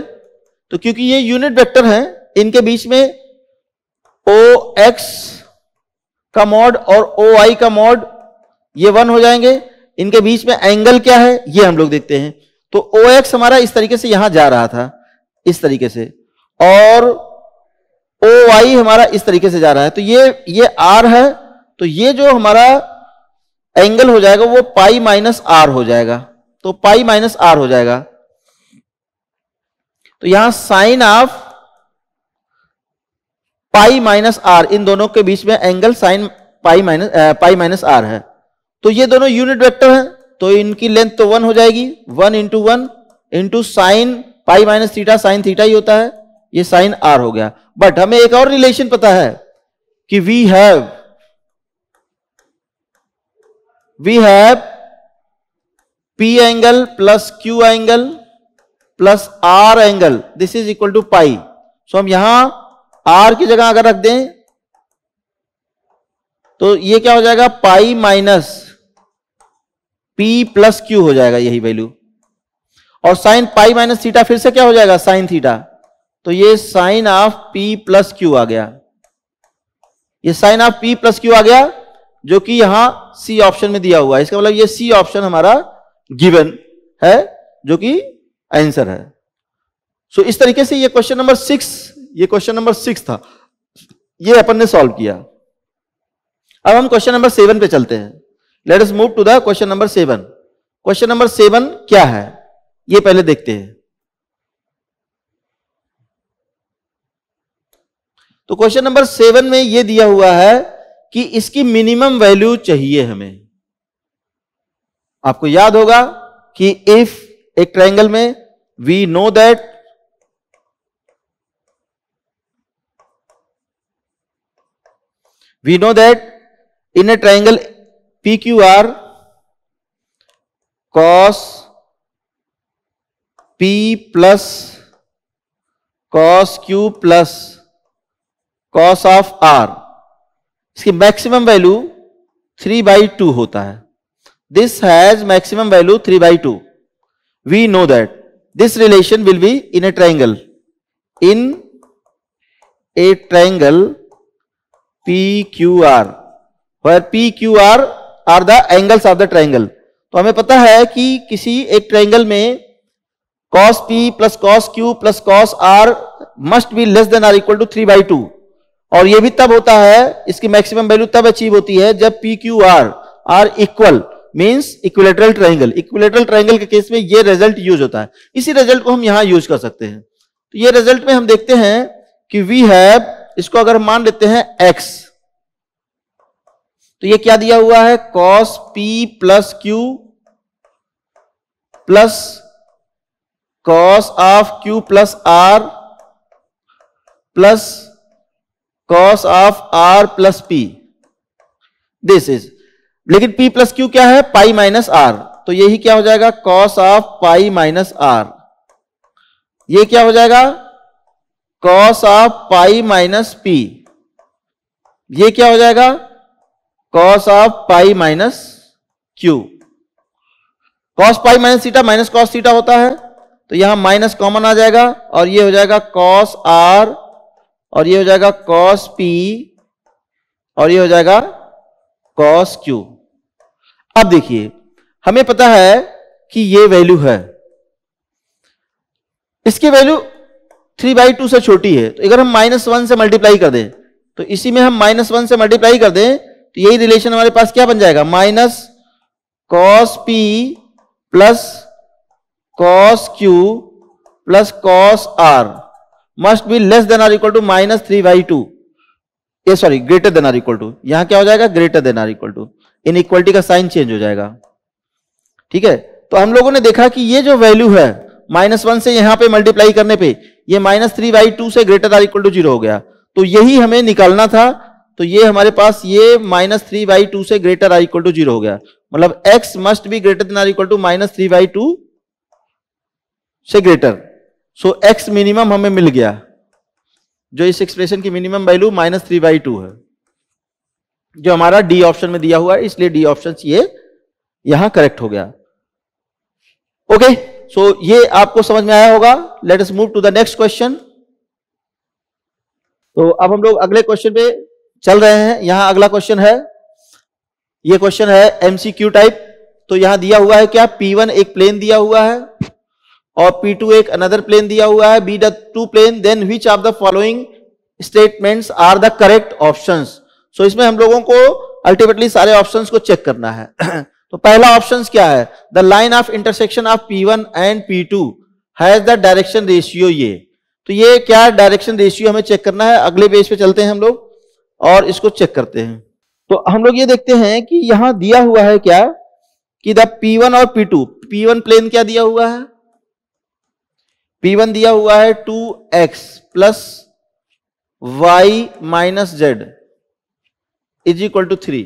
तो क्योंकि ये यूनिट वेक्टर हैं इनके बीच में ओ एक्स का मॉड और ओ आई का मॉड ये वन हो जाएंगे इनके बीच में एंगल क्या है ये हम लोग देखते हैं तो ओ एक्स हमारा इस तरीके से यहां जा रहा था इस तरीके से और ओ वाई हमारा इस तरीके से जा रहा है तो ये ये आर है तो ये जो हमारा एंगल हो जाएगा वो पाई माइनस आर हो जाएगा तो पाई माइनस आर हो जाएगा तो यहां sine of pi minus R इन दोनों के बीच में angle sine pi minus pi minus R है तो ये दोनों यूनिट वेक्टर हैं तो इनकी लेंथ तो वन हो जाएगी one into one into sine pi minus theta sine theta ही होता है ये साइन आर हो गया बट हमें एक और रिलेशन पता है कि we have we have P angle plus Q angle plus R angle this is equal to pi so हम यहां आर की जगह अगर रख दें तो ये क्या हो जाएगा pi minus p plus Q हो जाएगा यही वैल्यू और साइन पाई माइनस थीटा फिर से क्या हो जाएगा साइन थीटा तो ये sine of p plus Q आ गया ये sine of p plus Q आ गया जो कि यहां c ऑप्शन में दिया हुआ है इसका मतलब ये c ऑप्शन हमारा गिवन है जो कि आंसर है सो so, इस तरीके से ये क्वेश्चन नंबर सिक्स ये क्वेश्चन नंबर सिक्स था ये अपन ने सॉल्व किया अब हम क्वेश्चन नंबर सेवन पे चलते हैं let us move to the question number seven question number seven क्या है ये पहले देखते हैं तो क्वेश्चन नंबर सेवन में यह दिया हुआ है कि इसकी मिनिमम वैल्यू चाहिए हमें आपको याद होगा कि इफ एक ट्रायंगल में we know that we know that in a triangle P Q R cos P plus cos Q plus cos of R इसकी maximum value three by two होता है this has maximum value three by two we know that this relation will be in a triangle in a P Q R और P Q R are the angles of the triangle तो हमें पता है कि किसी एक triangle में cos P plus cos Q plus cos are must be less than or equal to three by two और यह भी तब होता है इसकी मैक्सिमम वैल्यू तब अचीव होती है जब P Q R are equal means equilateral triangle equilateral triangle के केस में यह रिजल्ट यूज होता है इसी रिजल्ट को हम यहां यूज कर सकते हैं तो ये रिजल्ट में हम देखते हैं कि वी हैव इसको अगर मान लेते हैं एक्स तो ये क्या दिया हुआ है cos P plus Q plus cos of Q plus R plus cos of R plus P this is लेकिन पी प्लस क्यू क्या है पाई माइनस आर तो यही क्या हो जाएगा cos of pi minus R ये क्या हो जाएगा cos of pi minus P ये क्या हो जाएगा cos of pi minus Q cos pi minus theta minus cos theta होता है तो यहां माइनस कॉमन आ जाएगा और ये हो जाएगा कॉस आर और ये हो जाएगा कॉस पी और ये हो जाएगा कॉस क्यू अब देखिए हमें पता है कि ये वैल्यू है इसकी वैल्यू थ्री बाई टू से छोटी है तो अगर हम माइनस वन से मल्टीप्लाई कर दें तो इसी में हम माइनस वन से मल्टीप्लाई कर दें तो यही रिलेशन हमारे पास क्या बन जाएगा minus cos P plus cos Q plus cos are must be less than or equal to minus three by two ये sorry greater than or equal to यहां क्या हो जाएगा greater than or equal to inequality का sign change हो जाएगा ठीक है तो हम लोगों ने देखा कि ये जो वैल्यू है माइनस वन से यहां पे मल्टीप्लाई करने पे ये माइनस थ्री बाई टू से greater or equal to zero हो गया तो यही हमें निकालना था तो ये हमारे पास ये माइनस थ्री बाई टू से greater or equal to zero हो गया मतलब x must be greater than or equal to minus three by two से ग्रेटर सो एक्स मिनिमम हमें मिल गया जो इस एक्सप्रेशन की minimum value minus three by two है जो हमारा डी ऑप्शन में दिया हुआ है इसलिए डी ऑप्शन ये यहां करेक्ट हो गया ओके सो so, ये आपको समझ में आया होगा let us move to the next question तो अब हम लोग अगले क्वेश्चन पे चल रहे हैं यहां अगला क्वेश्चन है ये क्वेश्चन है एमसीक्यू टाइप तो यहां दिया हुआ है क्या पी वन एक प्लेन दिया हुआ है और पी टू एक अनदर प्लेन दिया हुआ है be two plane then which of the following statements are the correct option so इसमें हम लोगों को अल्टीमेटली सारे ऑप्शन को चेक करना है [clears throat] तो पहला ऑप्शन क्या है the line of intersection of p one and p two has the direction ratio ये तो ये क्या डायरेक्शन रेशियो हमें चेक करना है अगले पेज पे चलते हैं हम लोग और इसको चेक करते हैं तो हम लोग ये देखते हैं कि यहां दिया हुआ है क्या कि द P1 और P2 P1 प्लेन क्या दिया हुआ है P1 दिया हुआ है 2x x plus Y minus z is equal to three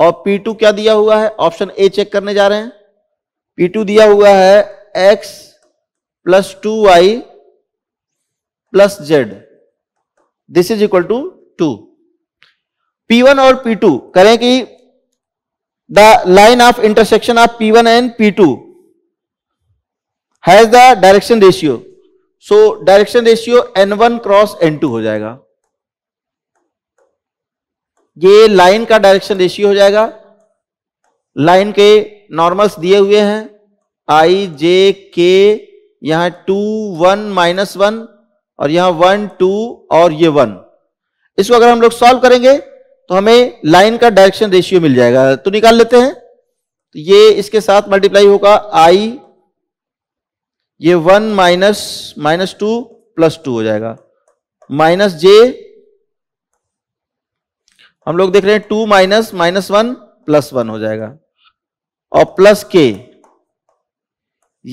और P2 क्या दिया हुआ है ऑप्शन ए चेक करने जा रहे हैं P2 दिया हुआ है x plus two y plus z this is equal to two P1 और P2 करें कि the line of intersection of P1 and P2 has the direction ratio so direction ratio N1 cross N2 हो जाएगा ये line का direction ratio हो जाएगा line के नॉर्मल्स दिए हुए हैं आई जे के यहां टू वन माइनस वन और यहां वन टू और ये वन इसको अगर हम लोग सॉल्व करेंगे तो हमें लाइन का डायरेक्शन रेशियो मिल जाएगा तो निकाल लेते हैं तो ये इसके साथ मल्टीप्लाई होगा आई ये one minus minus two plus two हो जाएगा माइनस जे हम लोग देख रहे हैं two minus minus one plus one हो जाएगा और प्लस के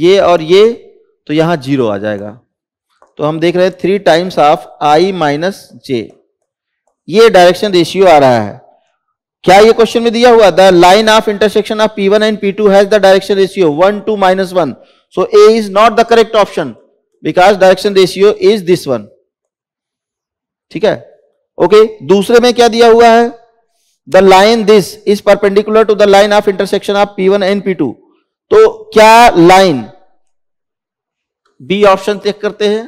ये और ये तो यहां जीरो आ जाएगा तो हम देख रहे हैं three times of i minus j ये डायरेक्शन रेशियो आ रहा है क्या ये क्वेश्चन में दिया हुआ the line of intersection of p one and p two has the direction ratio one two minus one so a is not the correct option because direction ratio is this one ठीक है okay okay, दूसरे में क्या दिया हुआ है the line this is perpendicular to the line of intersection of p one and p two तो क्या लाइन बी ऑप्शन चेक करते हैं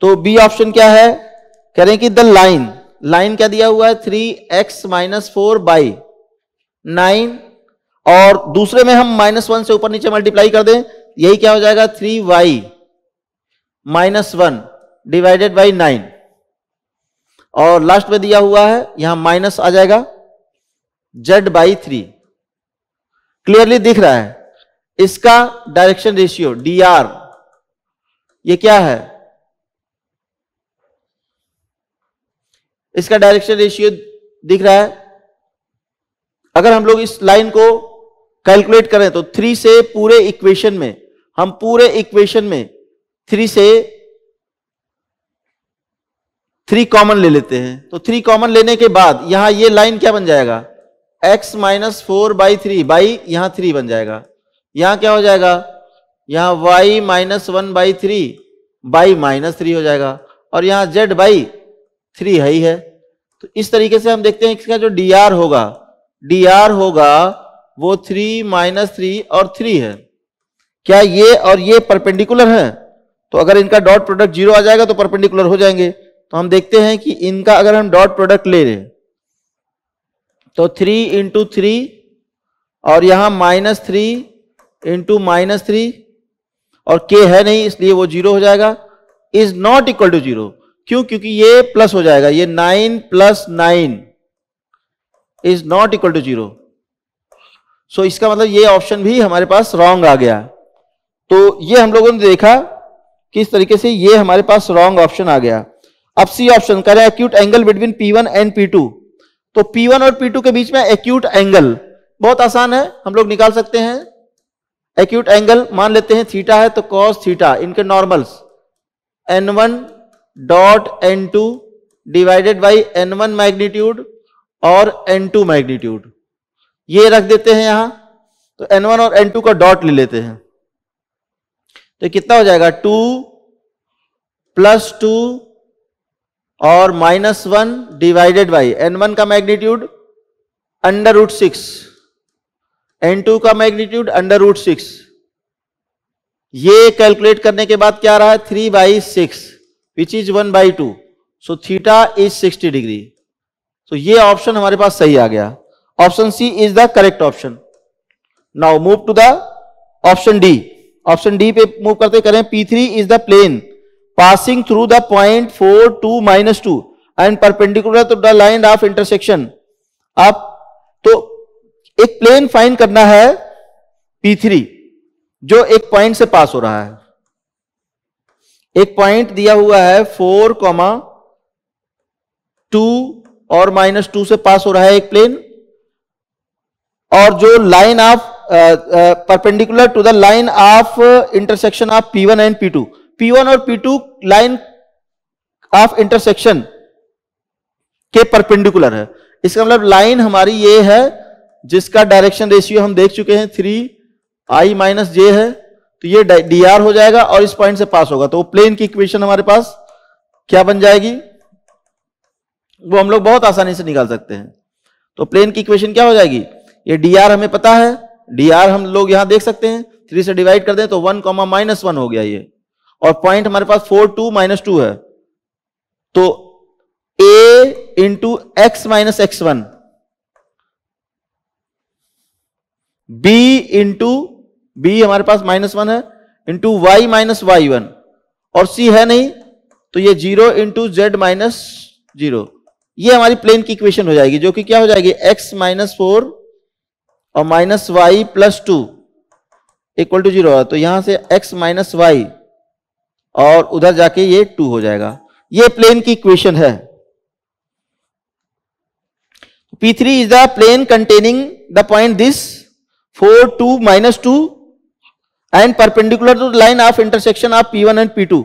तो बी ऑप्शन क्या है कह रहे हैं कि द लाइन लाइन क्या दिया हुआ है three x minus four by nine और दूसरे में हम माइनस वन से ऊपर नीचे मल्टीप्लाई कर दें यही क्या हो जाएगा three y minus one divided by nine और लास्ट में दिया हुआ है यहां माइनस आ जाएगा जेड बाई थ्री क्लियरली दिख रहा है इसका डायरेक्शन रेशियो डी आर ये क्या है इसका डायरेक्शन रेशियो दिख रहा है अगर हम लोग इस लाइन को कैलकुलेट करें तो थ्री से पूरे इक्वेशन में हम पूरे इक्वेशन में थ्री से थ्री कॉमन ले लेते हैं तो थ्री कॉमन लेने के बाद यहां ये लाइन क्या बन जाएगा x minus four by three by यहां थ्री बन जाएगा यहां क्या हो जाएगा यहां y minus one by three by minus three हो जाएगा और यहां जेड बाई थ्री हाई है तो इस तरीके से हम देखते हैं इसका जो डी आर होगा डी आर होगा वो थ्री माइनस थ्री और थ्री है क्या ये और ये परपेंडिकुलर है तो अगर इनका डॉट प्रोडक्ट जीरो आ जाएगा तो परपेंडिकुलर हो जाएंगे तो हम देखते हैं कि इनका अगर हम डॉट प्रोडक्ट ले रहे तो थ्री इंटू थ्री और यहां minus three into minus three और के है नहीं इसलिए वो जीरो हो जाएगा is not equal to zero क्यों क्योंकि ये प्लस हो जाएगा ये nine plus nine is not equal to zero so इसका मतलब ये ऑप्शन भी हमारे पास रॉन्ग आ गया तो ये हम लोगों ने देखा कि इस तरीके से ये हमारे पास रॉन्ग ऑप्शन आ गया अब सी ऑप्शन करें acute angle between p one and p two तो पी वन और पी टू के बीच में एक्यूट एंगल बहुत आसान है हम लोग निकाल सकते हैं एक्यूट एंगल मान लेते हैं थीटा है तो कॉस थीटा इनके normals n one dot n two divided by n one magnitude और एन टू मैग्नीट्यूड ये रख देते हैं यहां तो एन वन और एन टू का डॉट ले लेते हैं तो कितना हो जाएगा टू प्लस टू और minus one divided by n one का magnitude under root six n two का मैग्नीट्यूड अंडर रूट सिक्स ये कैलकुलेट करने के बाद क्या रहा है three by six which is one by two so theta is sixty degree तो ये ऑप्शन हमारे पास सही आ गया option c is the correct option now move to the option d option d पे मूव करते करें p three is the plane passing through the point four two minus two and perpendicular to the line of intersection आप तो एक plane fine करना है P three जो एक पॉइंट से पास हो रहा है एक पॉइंट दिया हुआ है फोर कॉमा टू और माइनस टू से पास हो रहा है एक प्लेन और जो line of perpendicular to the line of intersection of p one and p two p one और p two line of intersection के परपेंडिकुलर है इसका मतलब लाइन हमारी ये है जिसका डायरेक्शन रेशियो हम देख चुके हैं थ्री आई माइनस जे है तो ये डी आर हो जाएगा और इस पॉइंट से पास होगा तो वो प्लेन की इक्वेशन हमारे पास क्या बन जाएगी वो हम लोग बहुत आसानी से निकाल सकते हैं तो प्लेन की इक्वेशन क्या हो जाएगी ये डी आर हमें पता है डी आर हम लोग यहां देख सकते हैं थ्री से डिवाइड कर दें तो वन कॉमा माइनस वन हो गया ये और पॉइंट हमारे पास फोर टू माइनस टू है तो a into x minus x one b into b हमारे पास माइनस वन है into Y minus Y one और सी है नहीं तो ये zero into Z minus zero ये हमारी प्लेन की इक्वेशन हो जाएगी जो कि क्या हो जाएगी एक्स माइनस फोर और minus y plus two equal to zero तो यहां से एक्स माइनस वाई और उधर जाके ये टू हो जाएगा ये प्लेन की इक्वेशन है P3 is the plane containing the point this four two minus two and perpendicular to line of intersection of p one and p two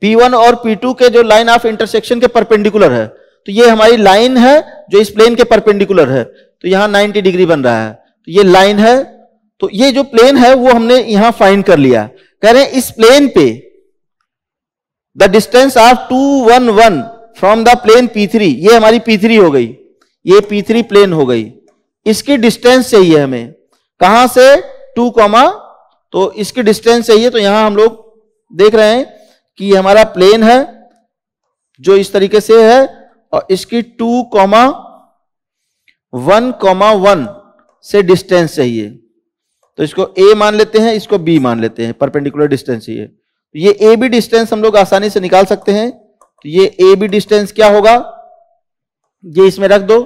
p one और पी टू के जो line of intersection के perpendicular है तो ये हमारी line है जो इस प्लेन के परपेंडिकुलर है तो यहां 90 डिग्री बन रहा है तो ये लाइन है तो ये जो प्लेन है वो हमने यहां फाइंड कर लिया कह रहे हैं इस प्लेन पे the distance of two one one from the plane p three ये हमारी पी थ्री हो गई ये पी थ्री प्लेन हो गई इसकी डिस्टेंस चाहिए हमें कहां से टू कॉमा तो इसकी डिस्टेंस चाहिए तो यहां हम लोग देख रहे हैं कि हमारा प्लेन है जो इस तरीके से है और इसकी two comma one comma one से डिस्टेंस चाहिए तो इसको ए मान लेते हैं इसको बी मान लेते हैं परपेंडिकुलर डिस्टेंस चाहिए तो ये ए बी डिस्टेंस हम लोग आसानी से निकाल सकते हैं तो ये ए बी डिस्टेंस क्या होगा ये इसमें रख दो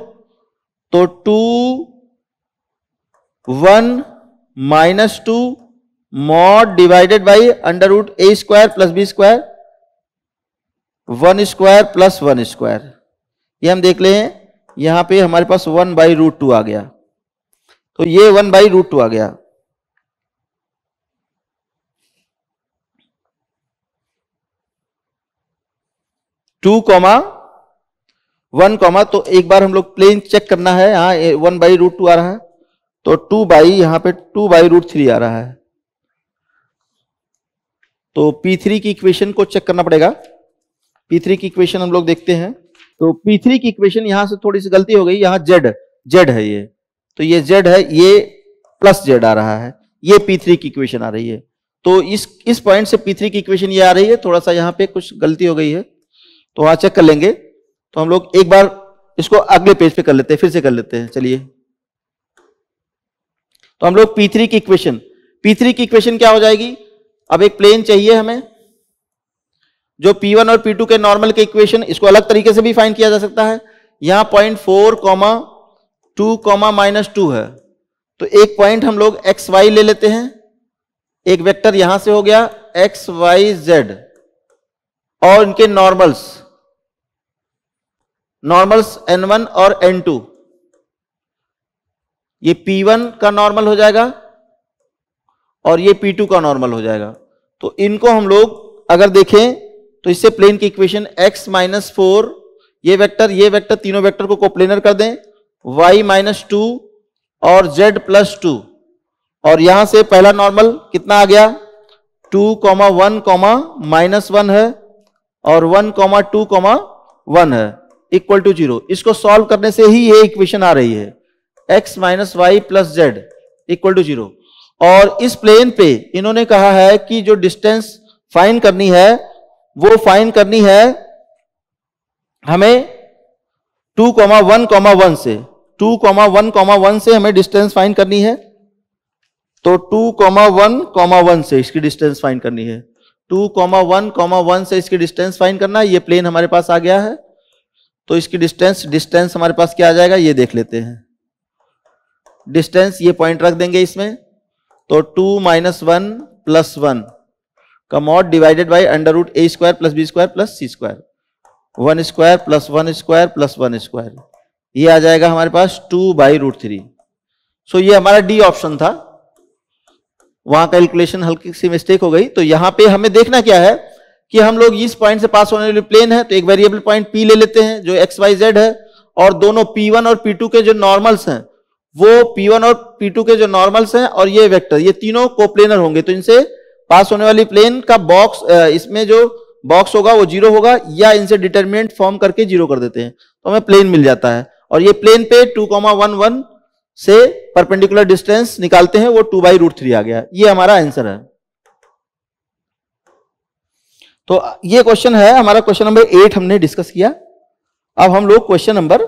तो two one minus two mod divided by under root A square plus B square one square plus one square ये हम देख ले यहां पे हमारे पास वन बाई रूट टू आ गया तो ये वन बाई रूट टू आ गया टू कॉमा वन कॉमा तो एक बार हम लोग प्लेन चेक करना है यहां वन बाई रूट टू आ रहा है तो टू बाई यहां पे टू बाई रूट थ्री आ रहा है तो P3 की इक्वेशन को चेक करना पड़ेगा P3 की इक्वेशन हम लोग देखते हैं तो P3 की इक्वेशन यहां से थोड़ी सी गलती हो गई यहां Z Z है ये तो ये Z है ये प्लस Z आ रहा है ये P3 की इक्वेशन आ रही है तो इस इस पॉइंट से P3 की इक्वेशन ये आ रही है थोड़ा सा यहाँ पे कुछ गलती हो गई है तो वहां चेक कर लेंगे तो हम लोग एक बार इसको अगले पेज पे कर लेते हैं फिर से कर लेते हैं चलिए तो हम लोग P3 की इक्वेशन P3 की इक्वेशन क्या हो जाएगी अब एक प्लेन चाहिए हमें जो P1 और P2 के नॉर्मल के इक्वेशन इसको अलग तरीके से भी फाइंड किया जा सकता है यहां point four comma two comma minus two है तो एक पॉइंट हम लोग एक्स वाई ले लेते हैं एक वेक्टर यहां से हो गया एक्स वाई जेड और इनके नॉर्मल्स नॉर्मल्स एन वन और एन टू ये वन का नॉर्मल हो जाएगा और ये टू का नॉर्मल हो जाएगा तो इनको हम लोग अगर देखें तो इससे प्लेन की इक्वेशन x माइनस फोर ये वेक्टर ये वेक्टर तीनों वेक्टर को कोप्लेनर कर दें y माइनस टू और z प्लस टू और यहां से पहला नॉर्मल कितना आ गया two comma one comma minus one है और one comma two comma one है इक्वल टू जीरो इसको सॉल्व करने से ही ये इक्वेशन आ रही है x minus y plus z equal to zero और इस प्लेन पे इन्होंने कहा है कि जो डिस्टेंस फाइन करनी है वो फाइन करनी है हमें two comma one comma one से two comma one comma one से हमें डिस्टेंस फाइन करनी है तो two comma one comma one से इसकी डिस्टेंस फाइन करनी है two comma one comma one से इसकी डिस्टेंस फाइन करना है ये प्लेन हमारे पास आ गया है तो इसकी डिस्टेंस डिस्टेंस हमारे पास क्या आ जाएगा ये देख लेते हैं डिस्टेंस ये पॉइंट रख देंगे इसमें तो two minus one plus one का mod divided by under root A square plus B square plus C square one square plus one square plus one square ये आ जाएगा हमारे पास two by root three so ये हमारा D option था वहां कैलकुलेशन हल्की सी मिस्टेक हो गई तो यहां पे हमें देखना क्या है कि हम लोग इस पॉइंट से पास होने वाली प्लेन है तो एक वेरिएबल पॉइंट पी ले लेते हैं जो एक्स वाई जेड है और दोनों पी वन और पी टू के जो नॉर्मल्स हैं वो P1 और P2 के जो नॉर्मल्स हैं और ये वेक्टर ये तीनों कोप्लेनर होंगे तो इनसे पास होने वाली प्लेन का बॉक्स इसमें जो बॉक्स होगा वो जीरो होगा या इनसे डिटर्मिनेंट फॉर्म करके जीरो कर देते हैं तो हमें प्लेन मिल जाता है और ये प्लेन पे टू कॉमा वन वन से परपेंडिकुलर डिस्टेंस निकालते हैं वो टू बाई रूट थ्री आ गया ये हमारा आंसर है तो ये क्वेश्चन है हमारा क्वेश्चन नंबर एट हमने डिस्कस किया अब हम लोग क्वेश्चन नंबर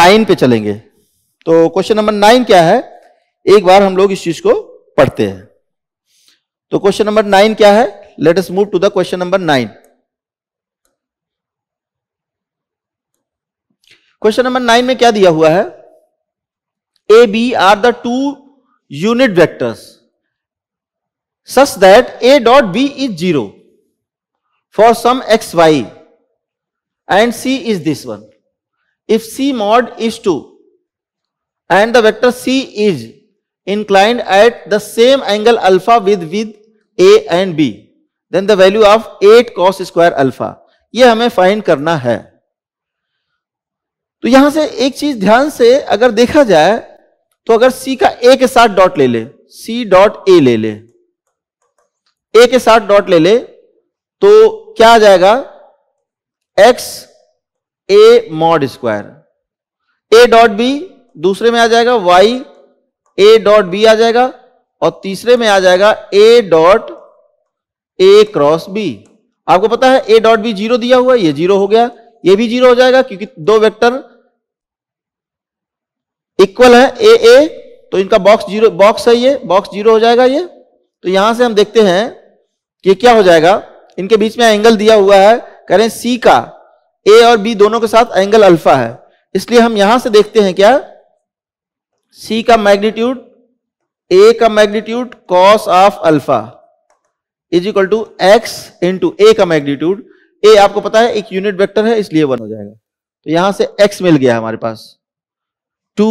नाइन पे चलेंगे तो क्वेश्चन नंबर नाइन क्या है एक बार हम लोग इस चीज को पढ़ते हैं तो क्वेश्चन नंबर नाइन क्या है let us move to the question number nine question number nine में क्या दिया हुआ है A B are the two unit vectors such that a dot b is zero for some x y and c is this one if c mod is two and the vector C is inclined at the same angle alpha with with A and B then the value of 8 cos square alpha ये हमें find करना है तो यहां से एक चीज ध्यान से अगर देखा जाए तो अगर C का A के साथ डॉट ले ले C डॉट A ले ले A के साथ डॉट ले ले तो क्या आ जाएगा X A mod square A dot B दूसरे में आ जाएगा वाई ए डॉट बी आ जाएगा और तीसरे में आ जाएगा a dot a cross b आपको पता है ए डॉट बी जीरो दिया हुआ ये जीरो हो गया ये भी जीरो हो जाएगा क्योंकि दो वेक्टर इक्वल है ए ए तो इनका बॉक्स जीरो बॉक्स है ये बॉक्स जीरो हो जाएगा ये तो यहां से हम देखते हैं कि क्या हो जाएगा इनके बीच में एंगल दिया हुआ है कह रहे हैं सी का ए और बी दोनों के साथ एंगल अल्फा है इसलिए हम यहां से देखते हैं क्या सी का मैग्नीट्यूड ए का magnitude cos of alpha is equal to X into A का मैग्नीट्यूड ए आपको पता है एक यूनिट वेक्टर है इसलिए वन हो जाएगा तो यहां से एक्स मिल गया हमारे पास two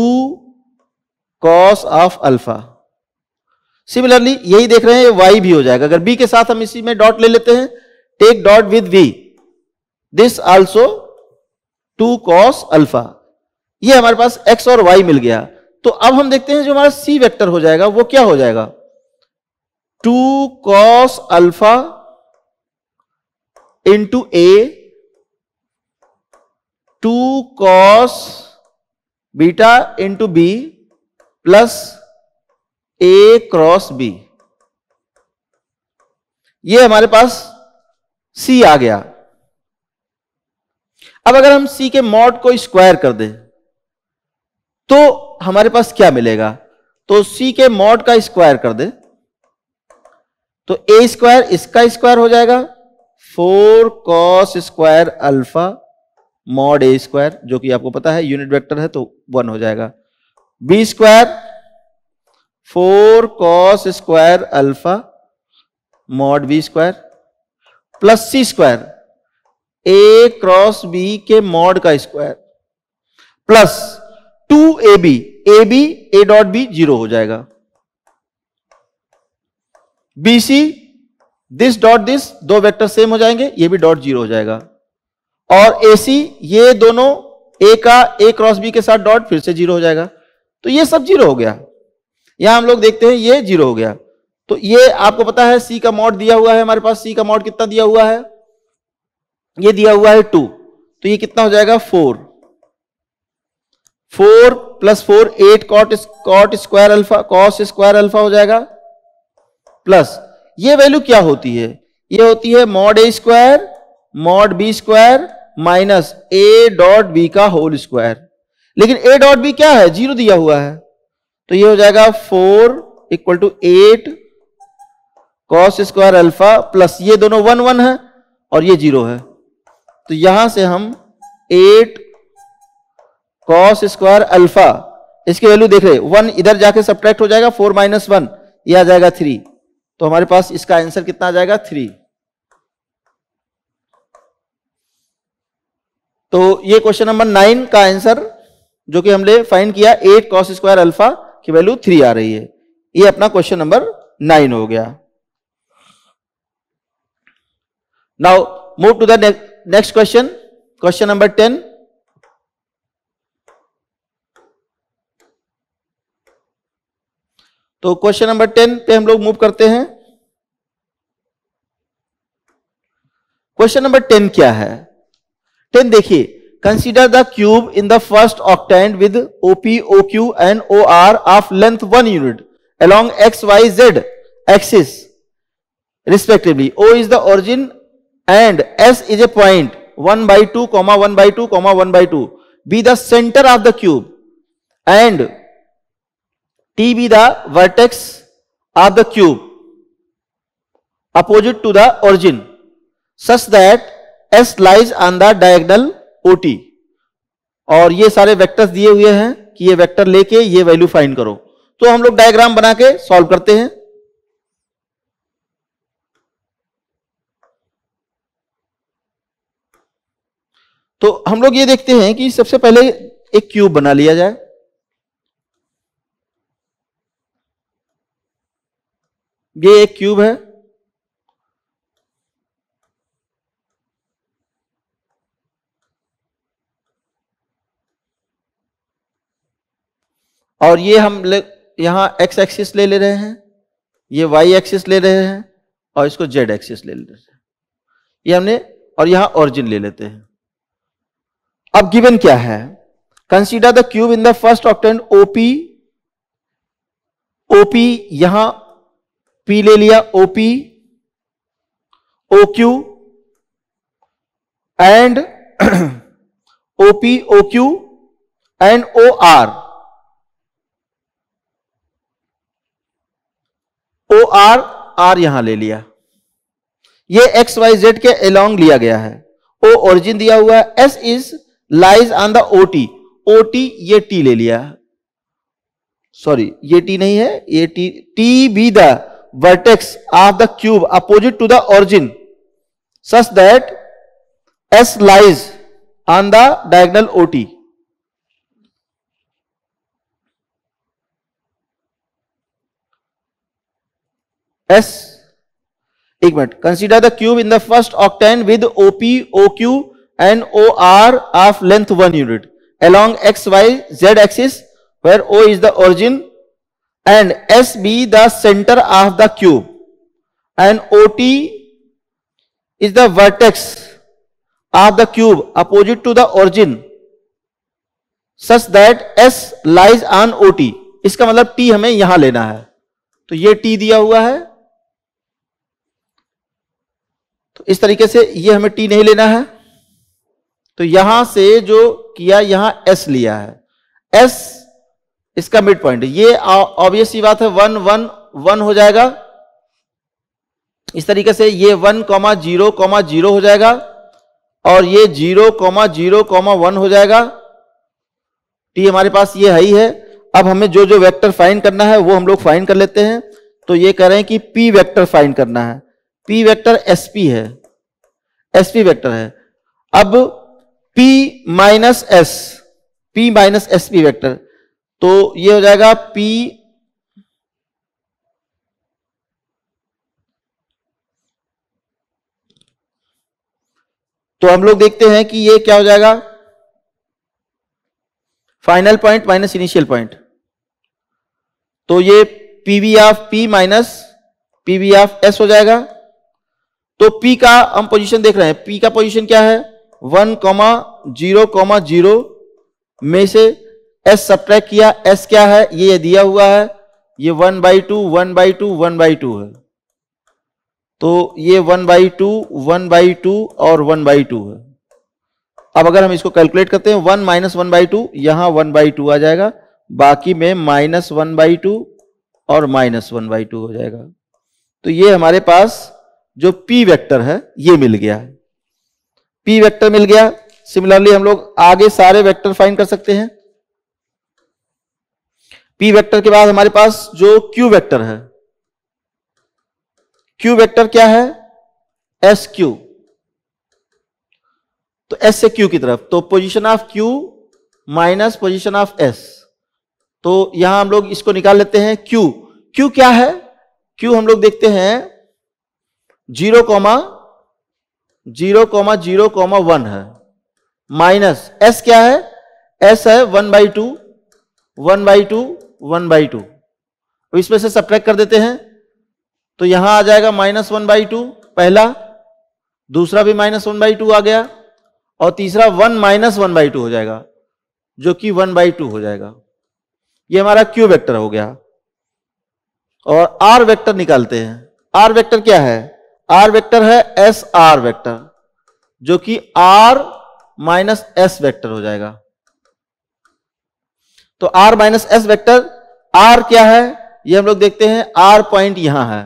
cos of alpha similarly यही देख रहे हैं वाई भी हो जाएगा अगर बी के साथ हम इसी में डॉट ले लेते हैं take dot with we this also two cos alpha ये हमारे पास एक्स और वाई मिल गया तो अब हम देखते हैं जो हमारा सी वेक्टर हो जाएगा वो क्या हो जाएगा two cos alpha into A two cos beta into B plus A cross B ये हमारे पास सी आ गया अब अगर हम सी के मॉड को स्क्वायर कर दें तो हमारे पास क्या मिलेगा तो सी के मॉड का स्क्वायर कर दे तो ए स्क्वायर इसका स्क्वायर हो जाएगा four cos square alpha mod A square जो कि आपको पता है यूनिट वेक्टर है तो वन हो जाएगा B square four cos square alpha mod B square plus C square A cross B के मॉड का square plus two A B A B A dot B zero हो जाएगा B C this dot this दो vector same हो जाएंगे ये भी dot zero हो जाएगा और ए सी ये दोनों ए का ए क्रॉस बी के साथ डॉट फिर से जीरो हो जाएगा तो ये सब जीरो हो गया यहां हम लोग देखते हैं ये जीरो हो गया तो ये आपको पता है सी का मॉड दिया हुआ है हमारे पास सी का मॉड कितना दिया हुआ है ये दिया हुआ है टू तो ये कितना हो जाएगा four four plus four eight cot cot square alpha cos square alpha हो जाएगा प्लस ये वैल्यू क्या होती है ये होती है mod A square mod B square minus A dot B का होल स्क्वायर लेकिन ए डॉट बी क्या है जीरो दिया हुआ है तो ये हो जाएगा four equal to eight cos square alpha plus ये दोनों वन वन है और ये जीरो है तो यहां से हम एट कॉस स्क्वायर अल्फा इसकी वैल्यू देख रहे वन इधर जाके सब्ट्रैक्ट हो जाएगा फोर माइनस वन यह आ जाएगा थ्री तो हमारे पास इसका आंसर कितना आ जाएगा थ्री तो ये क्वेश्चन नंबर नाइन का आंसर जो कि हमने फाइंड किया एट कॉस स्क्वायर अल्फा की वैल्यू थ्री आ रही है ये अपना क्वेश्चन नंबर नाइन हो गया now move to the next question question number ten तो क्वेश्चन नंबर टेन पे हम लोग मूव करते हैं क्वेश्चन नंबर टेन क्या है टेन देखिए consider the cube in the first octant with OP O Q and O R of length one unit along X Y Z axis respectively O is the origin and S is a point one by two comma one by two comma one by two be centre of the cube and T be the vertex of the cube opposite to the origin such that S lies on the diagonal OT और ये सारे vectors दिए हुए हैं कि ये vector लेके ये वैल्यू फाइंड करो तो हम लोग डायग्राम बना के सॉल्व करते हैं तो हम लोग ये देखते हैं कि सबसे पहले एक क्यूब बना लिया जाए ये एक क्यूब है और ये हम यहां एक्स एक्सिस ले ले रहे हैं ये वाई एक्सिस ले रहे हैं और इसको जेड एक्सिस ले ले रहे हैं ये हमने और यहां ओरिजिन ले लेते हैं अब गिवन क्या है consider the cube in the first octant OP OP यहां पी ले लिया OP OQ and OP OQ and O R O R R यहां ले लिया ये एक्स वाई जेड के अलोंग लिया गया है ओ ओरिजिन दिया हुआ है S is lies on the O T O T ये टी ले लिया सॉरी ये टी नहीं है ये T T be the vertex of the cube opposite to the origin such that S lies on the diagonal OT. S Consider the cube in the first octant with OP, OQ and OR of length 1 unit along XY Z axis where O is the origin and S be the center of the cube and OT is the vertex of the cube opposite to the origin such that S lies on OT इसका मतलब T हमें यहां लेना है तो ये T दिया हुआ है तो इस तरीके से ये हमें T नहीं लेना है तो यहां से जो किया यहां S लिया है S इसका मिड पॉइंट ये ऑब्वियस ही बात है वन वन वन हो जाएगा इस तरीके से ये one comma zero comma zero हो जाएगा और ये zero comma zero comma one हो जाएगा टी हमारे पास ये है ही है अब हमें जो जो वेक्टर फाइंड करना है वो हम लोग फाइंड कर लेते हैं तो ये कह रहे हैं कि पी वेक्टर फाइंड करना है पी वेक्टर एसपी है एसपी वेक्टर है अब P minus S P minus SP vector तो ये हो जाएगा पी तो हम लोग देखते हैं कि ये क्या हो जाएगा final point minus initial point तो ये PV of P minus PV of S हो जाएगा तो पी का हम पोजीशन देख रहे हैं पी का पोजीशन क्या है one comma zero comma zero में से एस सब्ट्रैक किया एस क्या है ये दिया हुआ है ये one by two one by two one by two है तो ये one by two one by two और वन बाई टू है अब अगर हम इसको कैलकुलेट करते हैं one minus one by two यहां वन बाई टू आ जाएगा बाकी में माइनस वन बाई टू और माइनस वन बाई टू हो जाएगा तो ये हमारे पास जो पी वेक्टर है ये मिल गया पी वेक्टर मिल गया सिमिलरली हम लोग आगे सारे वेक्टर फाइन कर सकते हैं पी वेक्टर के बाद हमारे पास जो क्यू वेक्टर है क्यू वेक्टर क्या है एस क्यू तो एस से क्यू की तरफ तो position of Q minus position of S तो यहां हम लोग इसको निकाल लेते हैं क्यू क्यू क्या है क्यू हम लोग देखते हैं zero comma zero comma zero comma one है माइनस एस क्या है एस है one by two one by two one by two इसमें से सब्ट्रैक्ट कर देते हैं तो यहां आ जाएगा माइनस वन बाई टू पहला दूसरा भी माइनस वन बाई टू आ गया और तीसरा one minus one by two हो जाएगा जो कि वन बाई टू हो जाएगा ये हमारा क्यू वेक्टर हो गया और आर वेक्टर निकालते हैं आर वेक्टर क्या है आर वेक्टर है एस आर वेक्टर जो कि आर माइनस एस वेक्टर हो जाएगा तो R minus S vector R क्या है ये हम लोग देखते हैं आर पॉइंट यहां है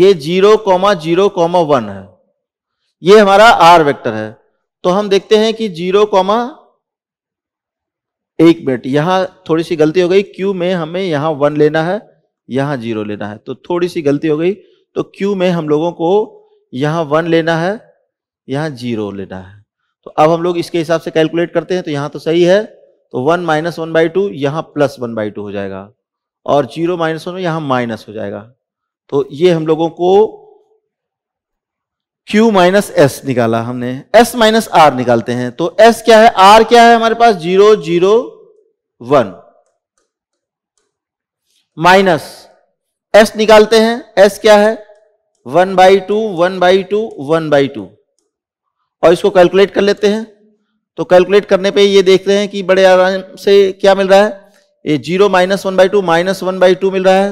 ये zero comma zero comma one है ये हमारा आर वेक्टर है तो हम देखते हैं कि जीरो कॉमा एक मिनट यहां थोड़ी सी गलती हो गई क्यू में हमें यहां वन लेना है यहां जीरो लेना है तो थोड़ी सी गलती हो गई तो क्यू में हम लोगों को यहां वन लेना है यहां जीरो लेना है तो अब हम लोग इसके हिसाब से कैलकुलेट करते हैं तो यहां तो सही है तो one minus one by two यहाँ प्लस वन बाई टू हो जाएगा और जीरो माइनस वन यहाँ माइनस हो जाएगा तो ये हम लोगों को Q माइनस एस निकाला हमने S माइनस आर निकालते हैं तो S क्या है R क्या है हमारे पास zero zero one minus S निकालते हैं S क्या है one by two one by two one by two और इसको कैलकुलेट कर लेते हैं तो कैलकुलेट करने पे ये देखते हैं कि बड़े आराम से क्या मिल रहा है ये zero minus one by two minus one by two मिल रहा है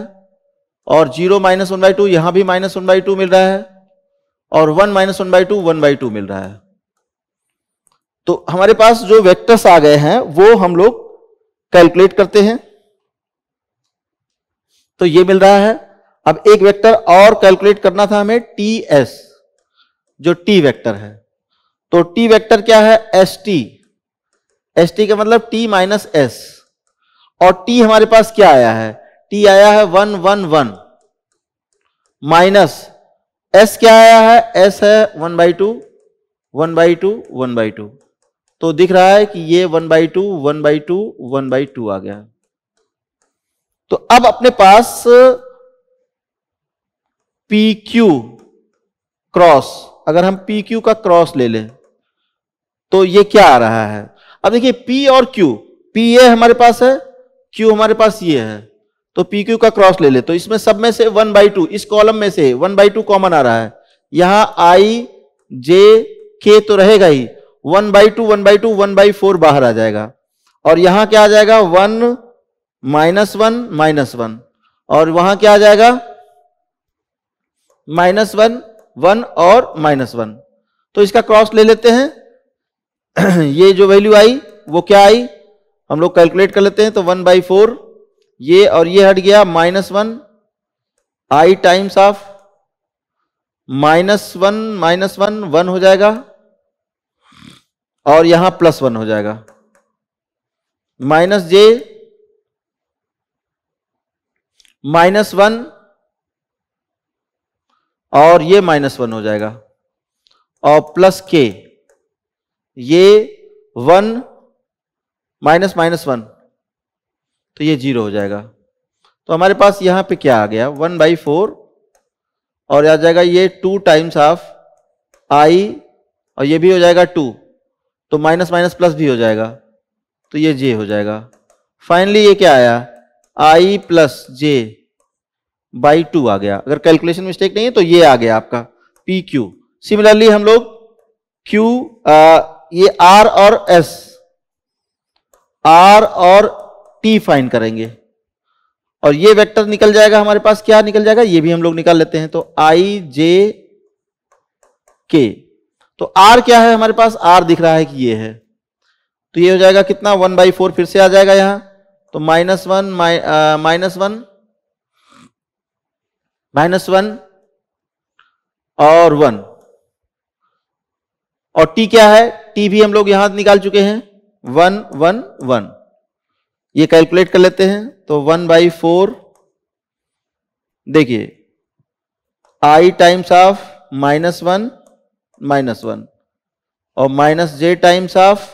और zero minus one by two यहां भी माइनस वन बाई टू मिल रहा है और one minus one by two one by two मिल रहा है तो हमारे पास जो वेक्टर्स आ गए हैं वो हम लोग कैलकुलेट करते हैं तो ये मिल रहा है अब एक वेक्टर और कैलकुलेट करना था हमें टी एस जो टी वेक्टर है तो टी वेक्टर क्या है एस टी एस टी का मतलब टी माइनस एस और टी हमारे पास क्या आया है टी आया है one one one minus S क्या आया है एस है one by two one by two one by two तो दिख रहा है कि ये one by two one by two one by two आ गया तो अब अपने पास पी क्यू क्रॉस अगर हम पी क्यू का क्रॉस ले लें तो ये क्या आ रहा है अब देखिए P और Q P ये हमारे पास है Q हमारे पास ये है तो पी क्यू का क्रॉस ले ले तो इसमें सब में से वन बाई टू इस कॉलम में से वन बाई टू कॉमन आ रहा है यहां आई जे के तो रहेगा ही one by two one by two one by four बाहर आ जाएगा और यहां क्या आ जाएगा one minus one minus one और वहां क्या आ जाएगा माइनस वन वन और माइनस वन तो इसका क्रॉस ले लेते हैं [clears throat] ये जो वैल्यू आई वो क्या आई हम लोग कैलकुलेट कर लेते हैं तो वन बाई फोर ये और ये हट गया minus one I times of minus one minus one one हो जाएगा और यहां प्लस वन हो जाएगा माइनस जे माइनस वन और ये माइनस वन हो जाएगा और प्लस के ये वन माइनस माइनस वन तो ये जीरो हो जाएगा तो हमारे पास यहां पे क्या आ गया वन बाई फोर और आ जाएगा ये टू टाइम्स ऑफ आई और ये भी हो जाएगा टू तो माइनस माइनस प्लस भी हो जाएगा तो ये जे हो जाएगा फाइनली ये क्या आया I plus J by two आ गया अगर कैलकुलेशन मिस्टेक नहीं है तो ये आ गया आपका पी क्यू सिमिलरली हम लोग क्यू ये आर और एस आर और टी फाइन करेंगे और ये वेक्टर निकल जाएगा हमारे पास क्या निकल जाएगा ये भी हम लोग निकाल लेते हैं तो आई जे के तो आर क्या है हमारे पास आर दिख रहा है कि ये है तो ये हो जाएगा कितना वन बाई फोर फिर से आ जाएगा यहां तो minus one minus one minus one और वन और टी क्या है टी भी हम लोग यहां निकाल चुके हैं वन वन वन ये कैलकुलेट कर लेते हैं तो वन बाई फोर देखिए I times of minus one minus one और minus J times of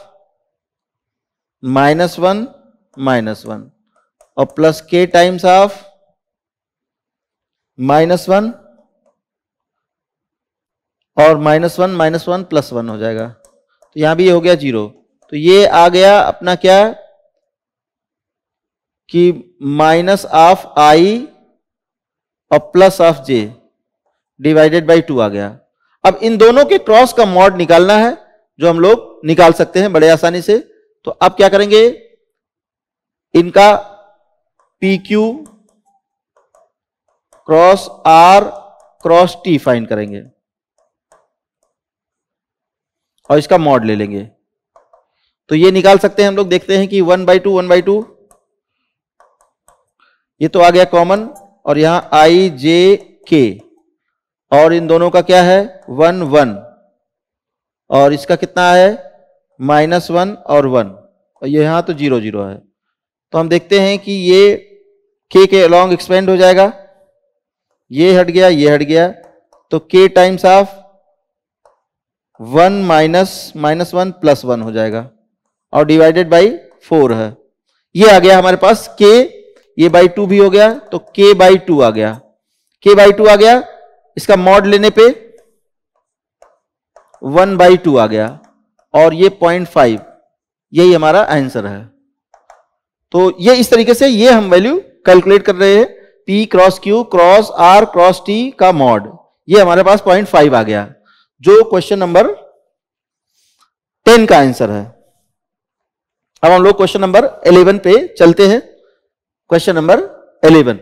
minus one minus one और plus K times of minus one और minus one minus one plus one हो जाएगा तो यहां भी ये हो गया जीरो तो ये आ गया अपना क्या कि माइनस ऑफ आई और plus of J divided by two आ गया अब इन दोनों के क्रॉस का मॉड निकालना है जो हम लोग निकाल सकते हैं बड़े आसानी से तो अब क्या करेंगे इनका P Q cross R cross T find करेंगे और इसका मॉड ले लेंगे तो ये निकाल सकते हैं हम लोग देखते हैं कि one by two one by two ये तो आ गया कॉमन और यहां आई जे के और इन दोनों का क्या है वन वन और इसका कितना है माइनस वन और वन और ये यहां तो जीरो जीरो है तो हम देखते हैं कि ये के के अलॉन्ग एक्सपेंड हो जाएगा ये हट गया ये हट गया तो K times of one minus minus one plus one हो जाएगा और डिवाइडेड बाई फोर है ये आ गया हमारे पास के ये बाई टू भी हो गया तो के बाई टू आ गया के बाई टू आ गया इसका मॉड लेने पे वन बाई टू आ गया और ये पॉइंट फाइव यही हमारा आंसर है तो ये इस तरीके से ये हम वैल्यू कैलकुलेट कर रहे हैं P cross Q cross R cross T का मॉड ये हमारे पास पॉइंट फाइव आ गया जो क्वेश्चन नंबर टेन का आंसर है अब हम लोग क्वेश्चन नंबर इलेवन पे चलते हैं question number eleven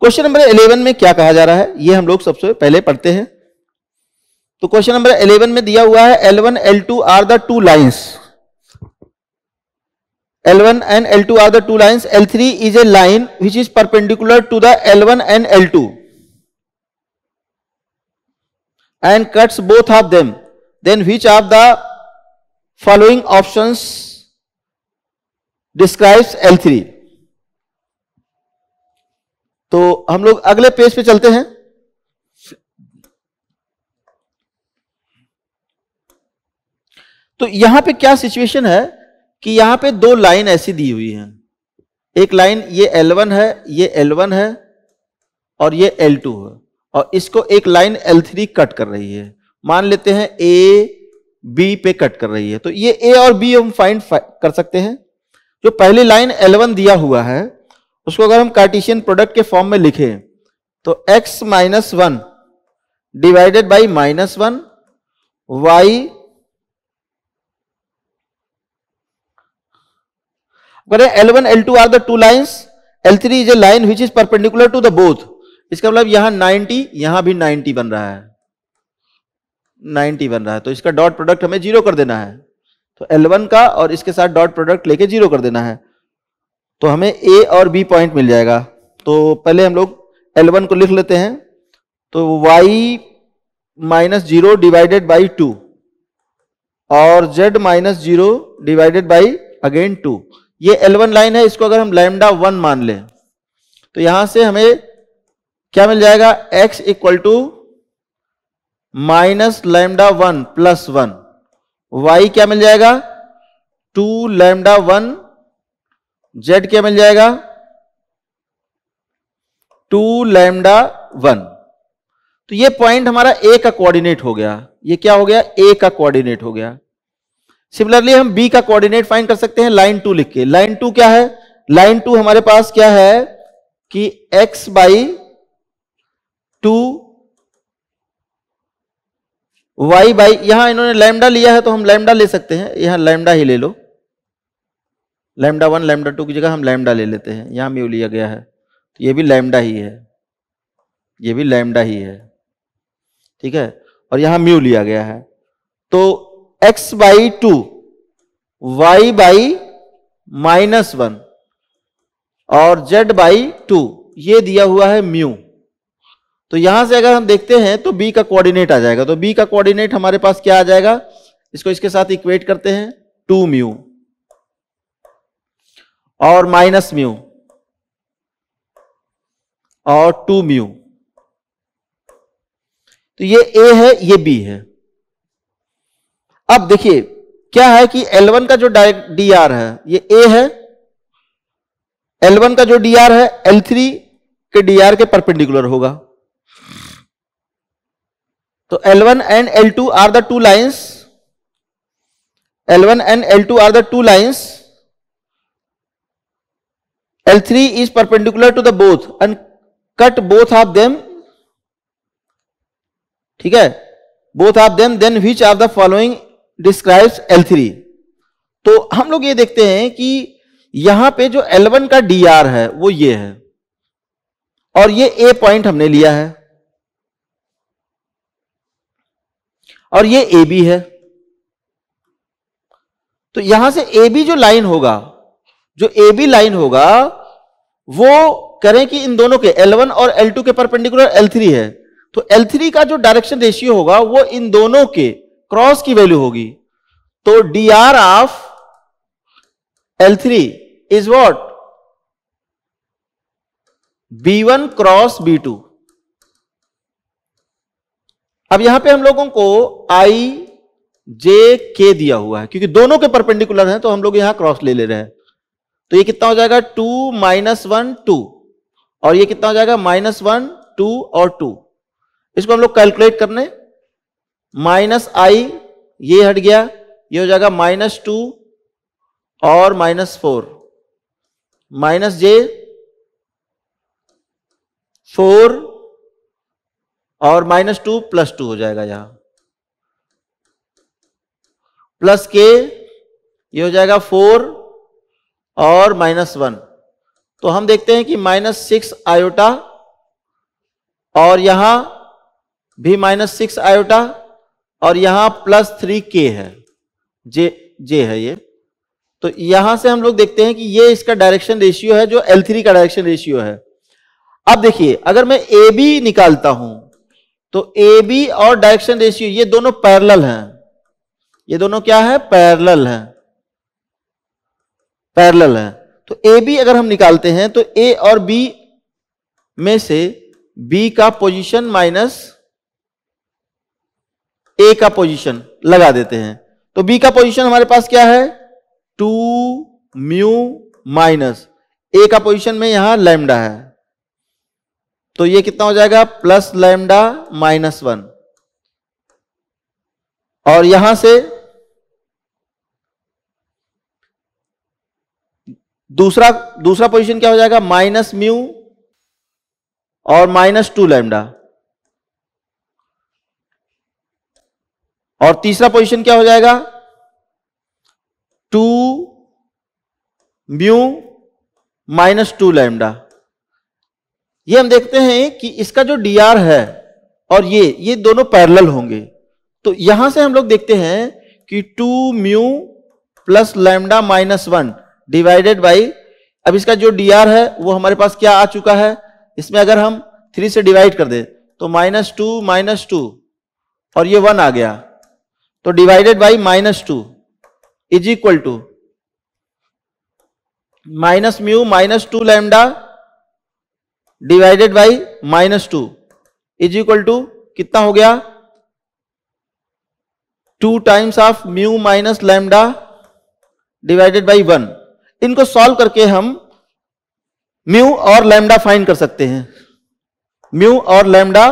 question number eleven में क्या कहा जा रहा है ये हम लोग सबसे पहले पढ़ते हैं तो क्वेश्चन नंबर इलेवन में दिया हुआ है L two are the two lines L1 and L2 are the two lines. L3 is a line which is perpendicular to the L1 and L2 and cuts both of them. Then which of the following options describes L3? तो हम लोग अगले page पे चलते हैं तो यहां पे क्या सिचुएशन है कि यहां पे दो लाइन ऐसी दी हुई है एक लाइन ये L1 है ये L1 है और ये L2 है और इसको एक लाइन L3 कट कर रही है मान लेते हैं A B पे कट कर रही है तो ये A और B हम फाइंड कर सकते हैं जो पहली लाइन L1 दिया हुआ है उसको अगर हम कार्टिशियन प्रोडक्ट के फॉर्म में लिखें तो x minus one divided by minus one Y L1, L2 are the two lines L3 is a line which is perpendicular to the both इसका मतलब यहां 90 यहां भी 90 बन रहा है 90 बन रहा है तो इसका डॉट प्रोडक्ट हमें जीरो कर देना है तो L1 का और इसके साथ डॉट प्रोडक्ट लेके जीरो कर देना है तो हमें ए और बी पॉइंट मिल जाएगा तो पहले हम लोग L1 को लिख लेते हैं तो y minus zero divided by two और z minus zero divided by again two ये L1 लाइन है इसको अगर हम लैमडा वन मान ले तो यहां से हमें क्या मिल जाएगा X equal to minus lambda one plus one Y क्या मिल जाएगा टू लैमडा वन जेड क्या मिल जाएगा टू लैमडा वन तो ये पॉइंट हमारा ए का कोऑर्डिनेट हो गया ये क्या हो गया ए का कोऑर्डिनेट हो गया सिमिलरली हम बी का कोऑर्डिनेट फाइंड कर सकते हैं लाइन टू लिख के लाइन टू क्या है लाइन टू हमारे पास क्या है कि X by two Y by यहां इन्होंने लैमडा लिया है तो हम लैमडा ले सकते हैं यहां लैमडा ही ले लो लैमडा वन लैमडा टू की जगह हम लैमडा ले लेते हैं यहां म्यू लिया गया है तो ये भी लैमडा ही है ये भी लैमडा ही है ठीक है और यहां म्यू लिया गया है तो X by two Y by minus one और जेड बाई टू ये दिया हुआ है म्यू तो यहां से अगर हम देखते हैं तो बी का कोऑर्डिनेट आ जाएगा तो बी का कोऑर्डिनेट हमारे पास क्या आ जाएगा इसको इसके साथ इक्वेट करते हैं टू म्यू और माइनस म्यू और टू म्यू तो ये ए है ये बी है अब देखिए क्या है कि L1 का जो डी आर है ये A है L1 का जो डी आर है L3 के डी आर के परपेंडिकुलर होगा तो L1 and L two are the two lines L1 and L two are the two lines L three is perpendicular to the both and cut both of them ठीक है both of them then which are the following describes L3 तो हम लोग ये देखते हैं कि यहां पे जो L1 का DR है वो ये है और ये A पॉइंट हमने लिया है और ये ए बी है तो यहां से ए बी जो लाइन होगा जो ए बी लाइन होगा वो करें कि इन दोनों के L1 और L2 के परपेंडिकुलर L3 है तो L3 का जो डायरेक्शन रेशियो होगा वो इन दोनों के क्रॉस की वैल्यू होगी तो D R of L three is what B one cross B two अब यहां पे हम लोगों को आई जे के दिया हुआ है क्योंकि दोनों के परपेंडिकुलर हैं तो हम लोग यहां क्रॉस ले ले रहे हैं तो ये कितना हो जाएगा टू माइनस वन टू और ये कितना हो जाएगा माइनस वन टू और टू इसको हम लोग कैलकुलेट करने माइनस आई ये हट गया ये हो जाएगा माइनस टू और minus four minus J four और माइनस टू प्लस टू हो जाएगा यहां प्लस के ये हो जाएगा फोर और माइनस वन तो हम देखते हैं कि माइनस सिक्स आयोटा और यहां भी माइनस सिक्स आयोटा और यहां प्लस थ्री के है जे जे है ये तो यहां से हम लोग देखते हैं कि ये इसका डायरेक्शन रेशियो है जो एल थ्री का डायरेक्शन रेशियो है अब देखिए अगर मैं ए बी निकालता हूं तो ए बी और डायरेक्शन रेशियो ये दोनों पैरेलल हैं ये दोनों क्या है पैरेलल है पैरेलल है तो ए बी अगर हम निकालते हैं तो ए और बी में से बी का पोजीशन माइनस ए का पोजीशन लगा देते हैं तो बी का पोजीशन हमारे पास क्या है टू म्यू माइनस ए का पोजीशन में यहां लैमडा है तो ये कितना हो जाएगा प्लस लैमडा माइनस वन और यहां से दूसरा दूसरा पोजीशन क्या हो जाएगा माइनस म्यू और माइनस टू लैमडा और तीसरा पोजीशन क्या हो जाएगा two mu minus two lambda ये हम देखते हैं कि इसका जो आर है और ये ये दोनों पैरेलल होंगे तो यहां से हम लोग देखते हैं कि two mu plus lambda minus one divided by अब इसका जो आर है वो हमारे पास क्या आ चुका है इसमें अगर हम थ्री से डिवाइड कर दे तो माइनस टू माइनस टू और ये वन आ गया तो divided by minus two is equal to minus mu minus two lambda divided by minus two is equal to कितना हो गया two times of mu minus lambda divided by one इनको solve करके हम म्यू और लैमडा फाइन कर सकते हैं म्यू और लैमडा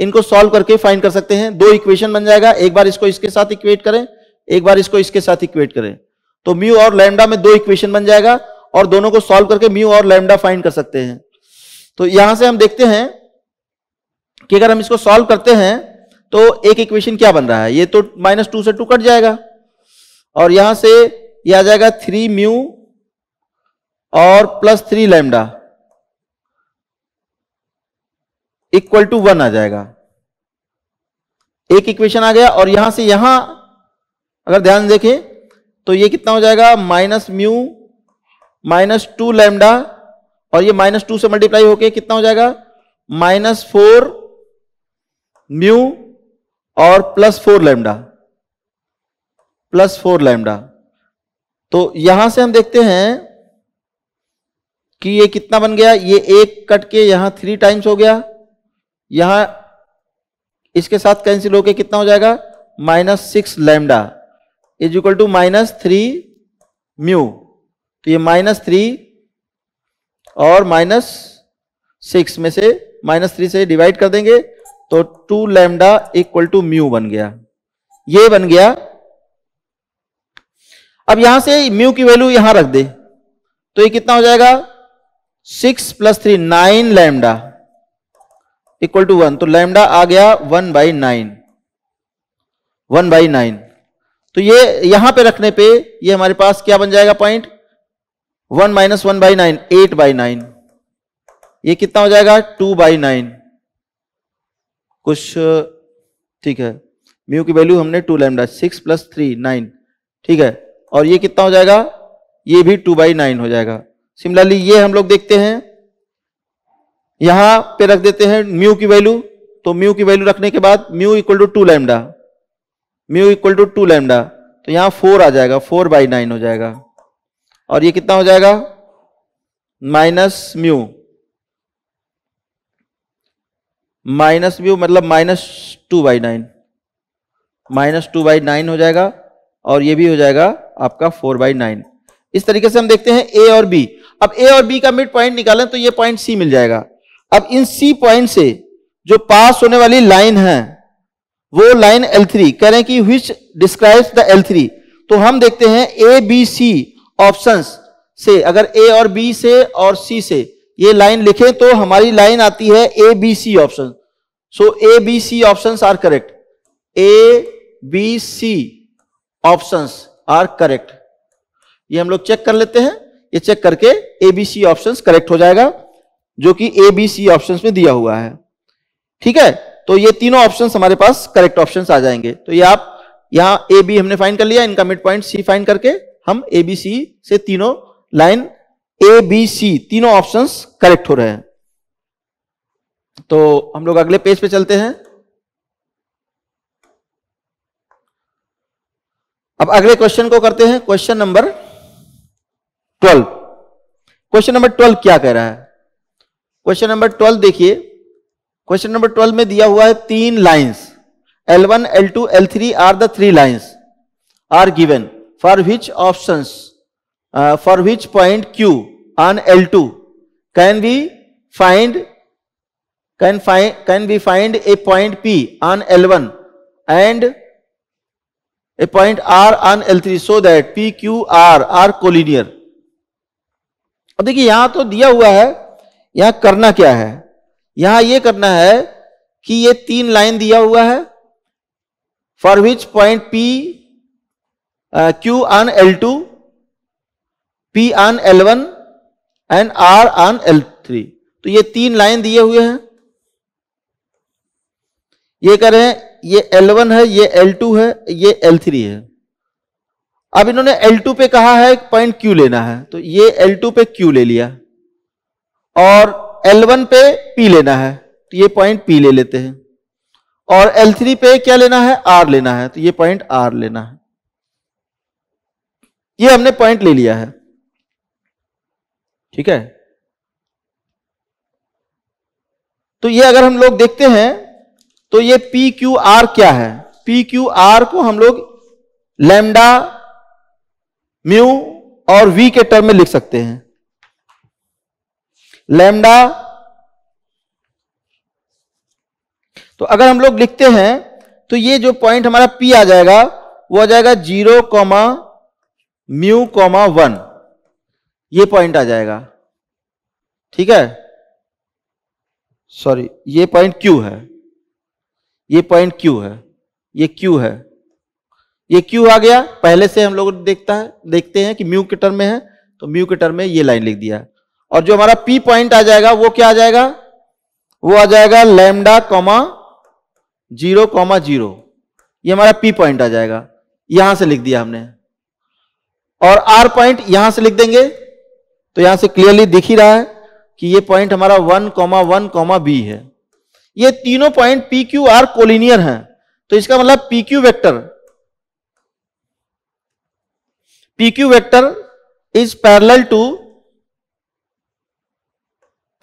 इनको सॉल्व करके फाइंड कर सकते हैं दो इक्वेशन बन जाएगा एक बार इसको इसके साथ इक्वेट करें एक बार इसको इसके साथ इक्वेट करें तो म्यू और लैमडा में दो इक्वेशन बन जाएगा और दोनों को सॉल्व करके म्यू और लैमडा फाइंड कर सकते हैं तो यहां से हम देखते हैं कि अगर हम इसको सॉल्व करते हैं तो एक इक्वेशन क्या बन रहा है ये तो माइनस टू से टू कट जाएगा और यहां से यह आ जाएगा थ्री म्यू और plus three lambda equal to one आ जाएगा एक इक्वेशन आ गया और यहां से यहां अगर ध्यान देखें तो ये कितना हो जाएगा minus mu minus two lambda और ये माइनस टू से मल्टीप्लाई होके कितना हो जाएगा माइनस फोर म्यू और plus four lambda plus four lambda तो यहां से हम देखते हैं कि ये कितना बन गया ये एक कट के यहां थ्री टाइम्स हो गया यहां इसके साथ कैंसिल होके कितना हो जाएगा minus six lambda is equal to minus three mu तो ये माइनस थ्री और माइनस सिक्स में से माइनस थ्री से डिवाइड कर देंगे तो two lambda equal to mu बन गया ये बन गया अब यहां से म्यू की वैल्यू यहां रख दे तो ये कितना हो जाएगा six plus three nine lambda equal to one तो लैमडा आ गया one by nine one by nine तो ये यहां पे रखने पे ये हमारे पास क्या बन जाएगा point one minus one by nine eight by nine ये कितना हो जाएगा टू बाई नाइन कुछ ठीक है म्यू की वैल्यू हमने two lambda six plus three nine ठीक है और ये कितना हो जाएगा ये भी टू बाई नाइन हो जाएगा सिमिलरली ये हम लोग देखते हैं यहां पे रख देते हैं म्यू की वैल्यू तो म्यू की वैल्यू रखने के बाद mu equal to two lambda mu equal to two lambda तो यहां फोर आ जाएगा फोर बाई नाइन हो जाएगा और ये कितना हो जाएगा माइनस म्यू माइनस म्यू मतलब minus two by nine minus two by nine हो जाएगा और ये भी हो जाएगा आपका फोर बाई नाइन इस तरीके से हम देखते हैं ए और बी अब ए और बी का मिड पॉइंट निकालें तो ये पॉइंट सी मिल जाएगा अब इन सी पॉइंट से जो पास होने वाली लाइन है वो लाइन L3 थ्री कह रहे हैं कि विच डिस्क्राइब्स द L3 तो हम देखते हैं ए बी सी ऑप्शन से अगर ए और बी से और सी से ये लाइन लिखें तो हमारी लाइन आती है ए B C option so A B C option are correct A B C option are correct ये हम लोग चेक कर लेते हैं ये चेक करके A B C option correct हो जाएगा जो कि ए बी सी ऑप्शन में दिया हुआ है ठीक है तो ये तीनों ऑप्शन हमारे पास करेक्ट ऑप्शन आ जाएंगे तो ये आप यहां ए बी हमने फाइन कर लिया इनका मिड पॉइंट सी फाइन करके हम ए बी सी से तीनों लाइन ए बी सी तीनों ऑप्शन करेक्ट हो रहे हैं तो हम लोग अगले पेज पे चलते हैं अब अगले क्वेश्चन को करते हैं question number twelve question number twelve क्या कह रहा है क्वेश्चन नंबर ट्वेल्व देखिए क्वेश्चन नंबर ट्वेल्व में दिया हुआ है तीन lines L one L two L three are the three lines are given for which option for which point Q on L two can we find can find can we find a point P on L one and a point r on l3 so that P Q R are collinear अब देखिए यहां तो दिया हुआ है यहां करना क्या है यहां यह करना है कि ये तीन लाइन दिया हुआ है for which point P Q on L two P on L one and R on L three तो ये तीन लाइन दिए हुए हैं ये कह रहे हैं ये वन है ये टू है ये थ्री है अब इन्होंने एल टू पे कहा है पॉइंट क्यू लेना है तो ये टू पे क्यू ले लिया और L1 पे P लेना है तो ये पॉइंट P ले लेते हैं और L3 पे क्या लेना है R लेना है तो ये पॉइंट R लेना है ये हमने पॉइंट ले लिया है ठीक है तो ये अगर हम लोग देखते हैं तो ये पी क्यू आर क्या है पी क्यू आर को हम लोग लेमडा म्यू और वी के टर्म में लिख सकते हैं लैम्डा तो अगर हम लोग लिखते हैं तो ये जो पॉइंट हमारा पी आ जाएगा वो आ जाएगा zero comma mu comma one ये पॉइंट आ जाएगा ठीक है सॉरी ये पॉइंट क्यू है ये पॉइंट क्यू है ये क्यू है ये क्यू आ गया पहले से हम लोग देखता है देखते हैं कि म्यू के टर्म में है तो म्यू के टर्म में ये लाइन लिख दिया है और जो हमारा पी पॉइंट आ जाएगा वो क्या आ जाएगा वो आ जाएगा lambda comma zero comma zero ये हमारा पी पॉइंट आ जाएगा यहां से लिख दिया हमने और आर पॉइंट यहां से लिख देंगे तो यहां से क्लियरली दिख ही रहा है कि ये पॉइंट हमारा one comma one comma B है ये तीनों point P Q R collinear है तो इसका मतलब P Q vector P Q vector is parallel to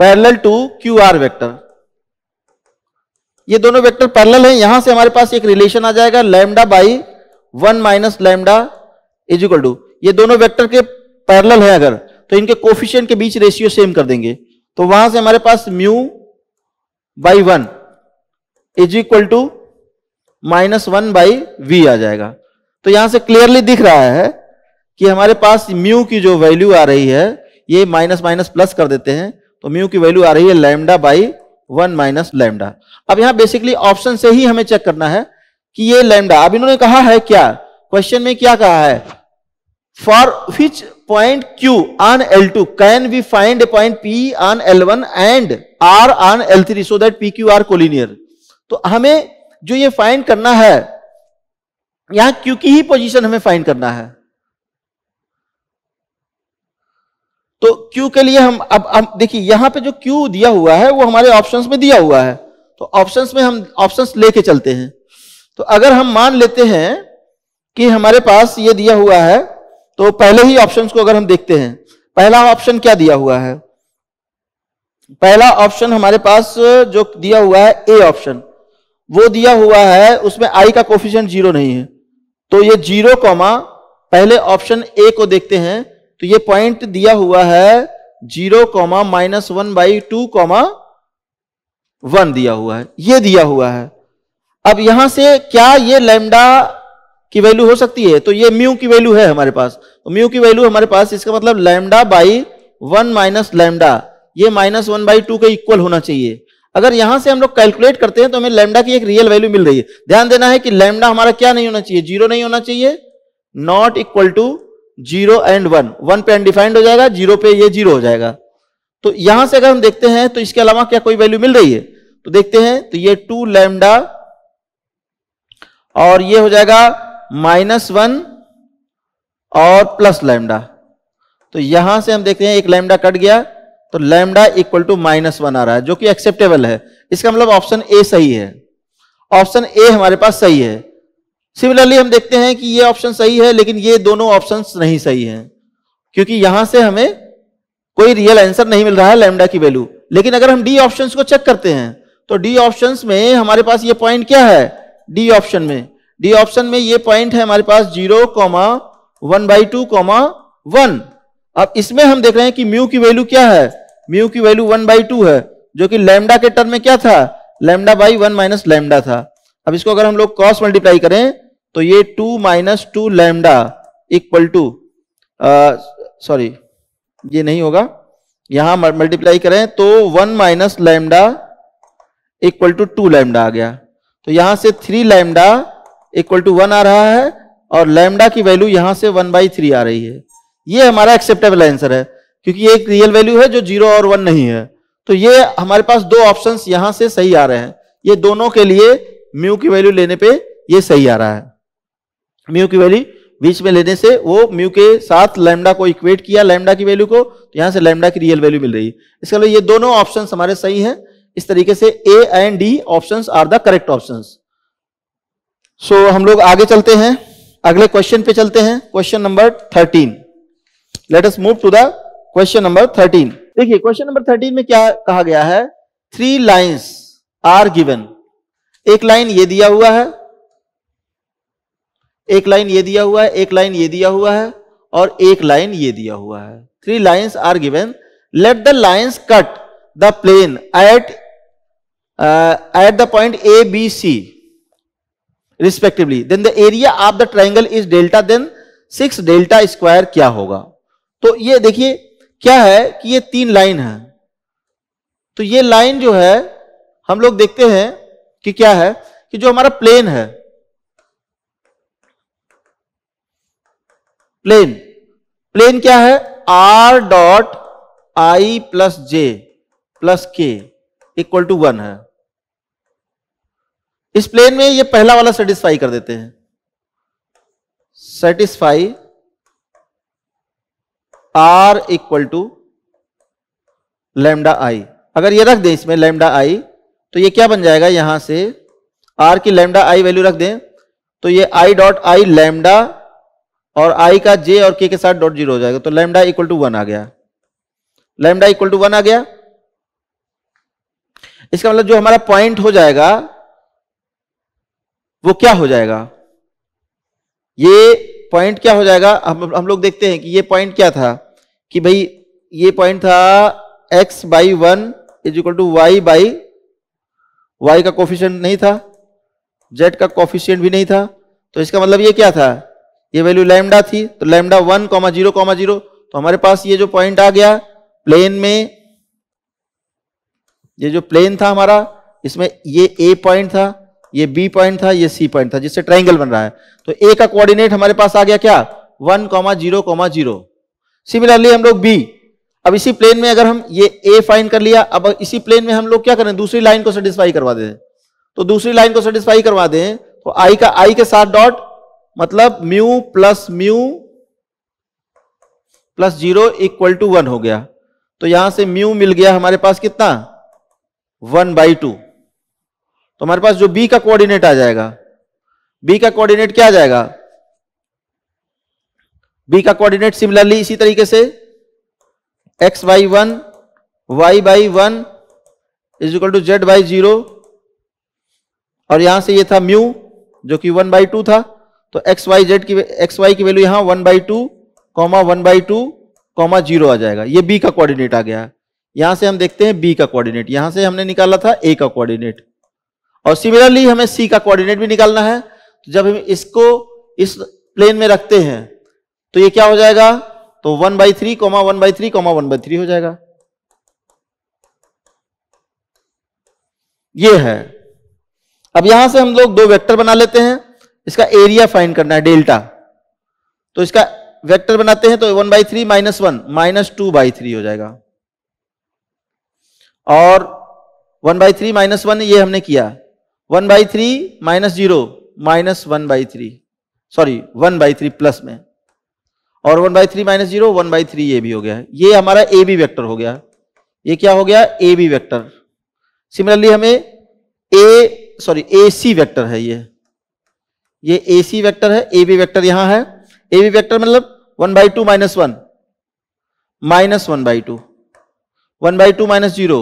parallel to Q R vector ये दोनों वेक्टर पैरेलल हैं यहां से हमारे पास एक रिलेशन आ जाएगा lambda by one minus lambda is equal to ये दोनों वेक्टर के पैरेलल हैं अगर तो इनके कोफिशियंट के बीच रेशियो सेम कर देंगे तो वहां से हमारे पास mu by one is equal to minus one by V आ जाएगा तो यहां से क्लियरली दिख रहा है कि हमारे पास म्यू की जो वैल्यू आ रही है ये माइनस माइनस प्लस कर देते हैं तो म्यू की वैल्यू आ रही है lambda by one minus lambda अब यहां बेसिकली ऑप्शन से ही हमें चेक करना है कि ये लैमडा अब इन्होंने कहा है क्या क्वेश्चन में क्या कहा है for which point Q on L two can we find a point P on L one and R on L three so that P Q R collinear तो हमें जो ये फाइंड करना है यहां क्यू की ही पोजिशन हमें फाइंड करना है तो क्यू के लिए हम अब हम देखिए यहां पे जो क्यू दिया हुआ है वो हमारे ऑप्शंस में दिया हुआ है तो ऑप्शंस में हम ऑप्शंस लेके चलते हैं तो अगर हम मान लेते हैं कि हमारे पास ये दिया हुआ है तो पहले ही ऑप्शंस को अगर हम देखते हैं पहला ऑप्शन क्या दिया हुआ है पहला ऑप्शन हमारे पास जो दिया हुआ है ए ऑप्शन वो दिया हुआ है उसमें आई का कोफिशियंट जीरो नहीं है तो ये जीरो कॉमा पहले ऑप्शन ए को देखते हैं तो ये पॉइंट दिया हुआ है zero comma minus one by two comma one दिया हुआ है ये दिया हुआ है अब यहां से क्या ये लेमडा की वैल्यू हो सकती है तो ये म्यू की वैल्यू है हमारे पास तो म्यू की वैल्यू हमारे पास इसका मतलब lambda by one minus lambda ये माइनस वन बाई टू के इक्वल होना चाहिए अगर यहां से हम लोग कैलकुलेट करते हैं तो हमें लेमडा की एक रियल वैल्यू मिल रही है ध्यान देना है कि लेमडा हमारा क्या नहीं होना चाहिए जीरो नहीं होना चाहिए not equal to zero and one one पे अनडिफाइंड हो जाएगा जीरो पे ये जीरो हो जाएगा तो यहां से अगर हम देखते हैं तो इसके अलावा क्या कोई वैल्यू मिल रही है तो देखते हैं तो ये टू लैमडा और ये हो जाएगा माइनस वन और प्लस लैमडा तो यहां से हम देखते हैं एक लैमडा कट गया तो lambda equal to minus one आ रहा है जो कि एक्सेप्टेबल है इसका मतलब ऑप्शन ए सही है ऑप्शन ए हमारे पास सही है सिमिलरली हम देखते हैं कि ये ऑप्शन सही है लेकिन ये दोनों ऑप्शन नहीं सही है क्योंकि यहां से हमें कोई रियल आंसर नहीं मिल रहा है लैमडा की वैल्यू लेकिन अगर हम डी ऑप्शन को चेक करते हैं तो डी ऑप्शन में हमारे पास ये पॉइंट क्या है डी ऑप्शन में डी ऑप्शन में ये पॉइंट है हमारे पास zero comma one by two comma one अब इसमें हम देख रहे हैं कि म्यू की वैल्यू क्या है म्यू की वैल्यू वन बाई टू है जो कि लैमडा के टर्म में क्या था lambda by one minus lambda था अब इसको अगर हम लोग क्रॉस मल्टीप्लाई करें तो ये two minus two lambda equal to sorry ये नहीं होगा यहां मल्टीप्लाई करें तो one minus lambda equal to two lambda आ गया तो यहां से three lambda equal to one आ रहा है और लैमडा की वैल्यू यहां से वन बाई थ्री आ रही है ये हमारा एक्सेप्टेबल आंसर है क्योंकि ये एक रियल वैल्यू है जो जीरो और वन नहीं है तो ये हमारे पास दो ऑप्शंस यहां से सही आ रहे हैं ये दोनों के लिए म्यू की वैल्यू लेने पे ये सही आ रहा है म्यू की वैल्यू बीच में लेने से वो म्यू के साथ लैमडा को इक्वेट किया लैमडा की वैल्यू को तो यहां से लैमडा की रियल वैल्यू मिल रही है इसके अलावा मतलब ये दोनों ऑप्शन हमारे सही है इस तरीके से A and D option are the correct option so हम लोग आगे चलते हैं अगले क्वेश्चन पे चलते हैं question number thirteen let us move to the question number thirteen देखिए क्वेश्चन नंबर थर्टीन में क्या कहा गया है थ्री लाइन्स आर गिवन एक लाइन ये दिया हुआ है एक लाइन ये दिया हुआ है एक लाइन ये दिया हुआ है और एक लाइन ये दिया हुआ है three lines are given let the lines cut the plane at at the point A B C respectively then the area of the triangle is delta then six delta square क्या होगा तो ये देखिए क्या है कि ये तीन लाइन है तो ये लाइन जो है हम लोग देखते हैं कि क्या है कि जो हमारा प्लेन है प्लेन प्लेन क्या है R dot I plus J plus K equal to one है इस प्लेन में ये पहला वाला सेटिस्फाई कर देते हैं satisfy R equal to lambda I अगर ये रख दे इसमें लेमडा आई तो ये क्या बन जाएगा यहां से आर की लैमडा आई वैल्यू रख दें तो ये आई डॉट आई लैमडा और आई का जे और के के साथ डॉट जीरो हो जाएगा तो लैमडा इक्वल टू वन आ गया लैमडा इक्वल टू वन आ गया इसका मतलब जो हमारा पॉइंट हो जाएगा वो क्या हो जाएगा ये पॉइंट क्या हो जाएगा हम हम लोग देखते हैं कि ये पॉइंट क्या था कि भाई ये पॉइंट था X by one is equal to Y by Y का कोफिशियंट नहीं था जेड का कोफिशियंट भी नहीं था तो इसका मतलब ये क्या था ये वैल्यू लैमडा थी तो lambda one comma zero comma zero तो हमारे पास ये जो पॉइंट आ गया प्लेन में ये जो प्लेन था हमारा इसमें ये ए पॉइंट था ये बी पॉइंट था ये सी पॉइंट था जिससे ट्राइंगल बन रहा है तो ए का कोऑर्डिनेट हमारे पास आ गया क्या one comma zero comma zero similarly हम लोग बी अब इसी प्लेन में अगर हम ये ए फाइन कर लिया अब इसी प्लेन में हम लोग क्या करें दूसरी लाइन को सेटिस्फाई करवा दें तो दूसरी लाइन को सेटिस्फाई करवा दें तो आई का आई के साथ डॉट मतलब mu plus mu plus zero equal to one हो गया तो यहां से म्यू मिल गया हमारे पास कितना वन बाई टू तो हमारे पास जो बी का कोऑर्डिनेट आ जाएगा बी का कोऑर्डिनेट क्या आ जाएगा बी का कोऑर्डिनेट सिमिलरली इसी तरीके से X by one Y by one is equal to Z by zero और यहां से ये था म्यू जो कि वन बाई टू था तो एक्स वाई जेड की एक्स वाई की वैल्यू यहां one by two comma one by two comma zero आ जाएगा ये बी का कोऑर्डिनेट आ गया यहां से हम देखते हैं बी का कोऑर्डिनेट यहां से हमने निकाला था ए का कोऑर्डिनेट और सिमिलरली हमें सी का कोऑर्डिनेट भी निकालना है तो जब हम इसको इस प्लेन में रखते हैं तो ये क्या हो जाएगा तो one by three comma one by three comma one by three हो जाएगा ये है अब यहां से हम लोग दो वेक्टर बना लेते हैं इसका एरिया फाइंड करना है डेल्टा तो इसका वेक्टर बनाते हैं तो one by three minus one minus two by three हो जाएगा और one by three minus one ये हमने किया one by three minus zero minus one by three sorry one by three plus में और one by three minus zero one by three ये भी हो गया है ये हमारा ए बी वैक्टर हो गया ये क्या हो गया ए बी वैक्टर सिमिलरली हमें ए सॉरी ए सी वैक्टर है ये ये ए सी वैक्टर है ए बी वैक्टर यहां है ए बी वैक्टर मतलब one by two minus one minus one by two one by two minus zero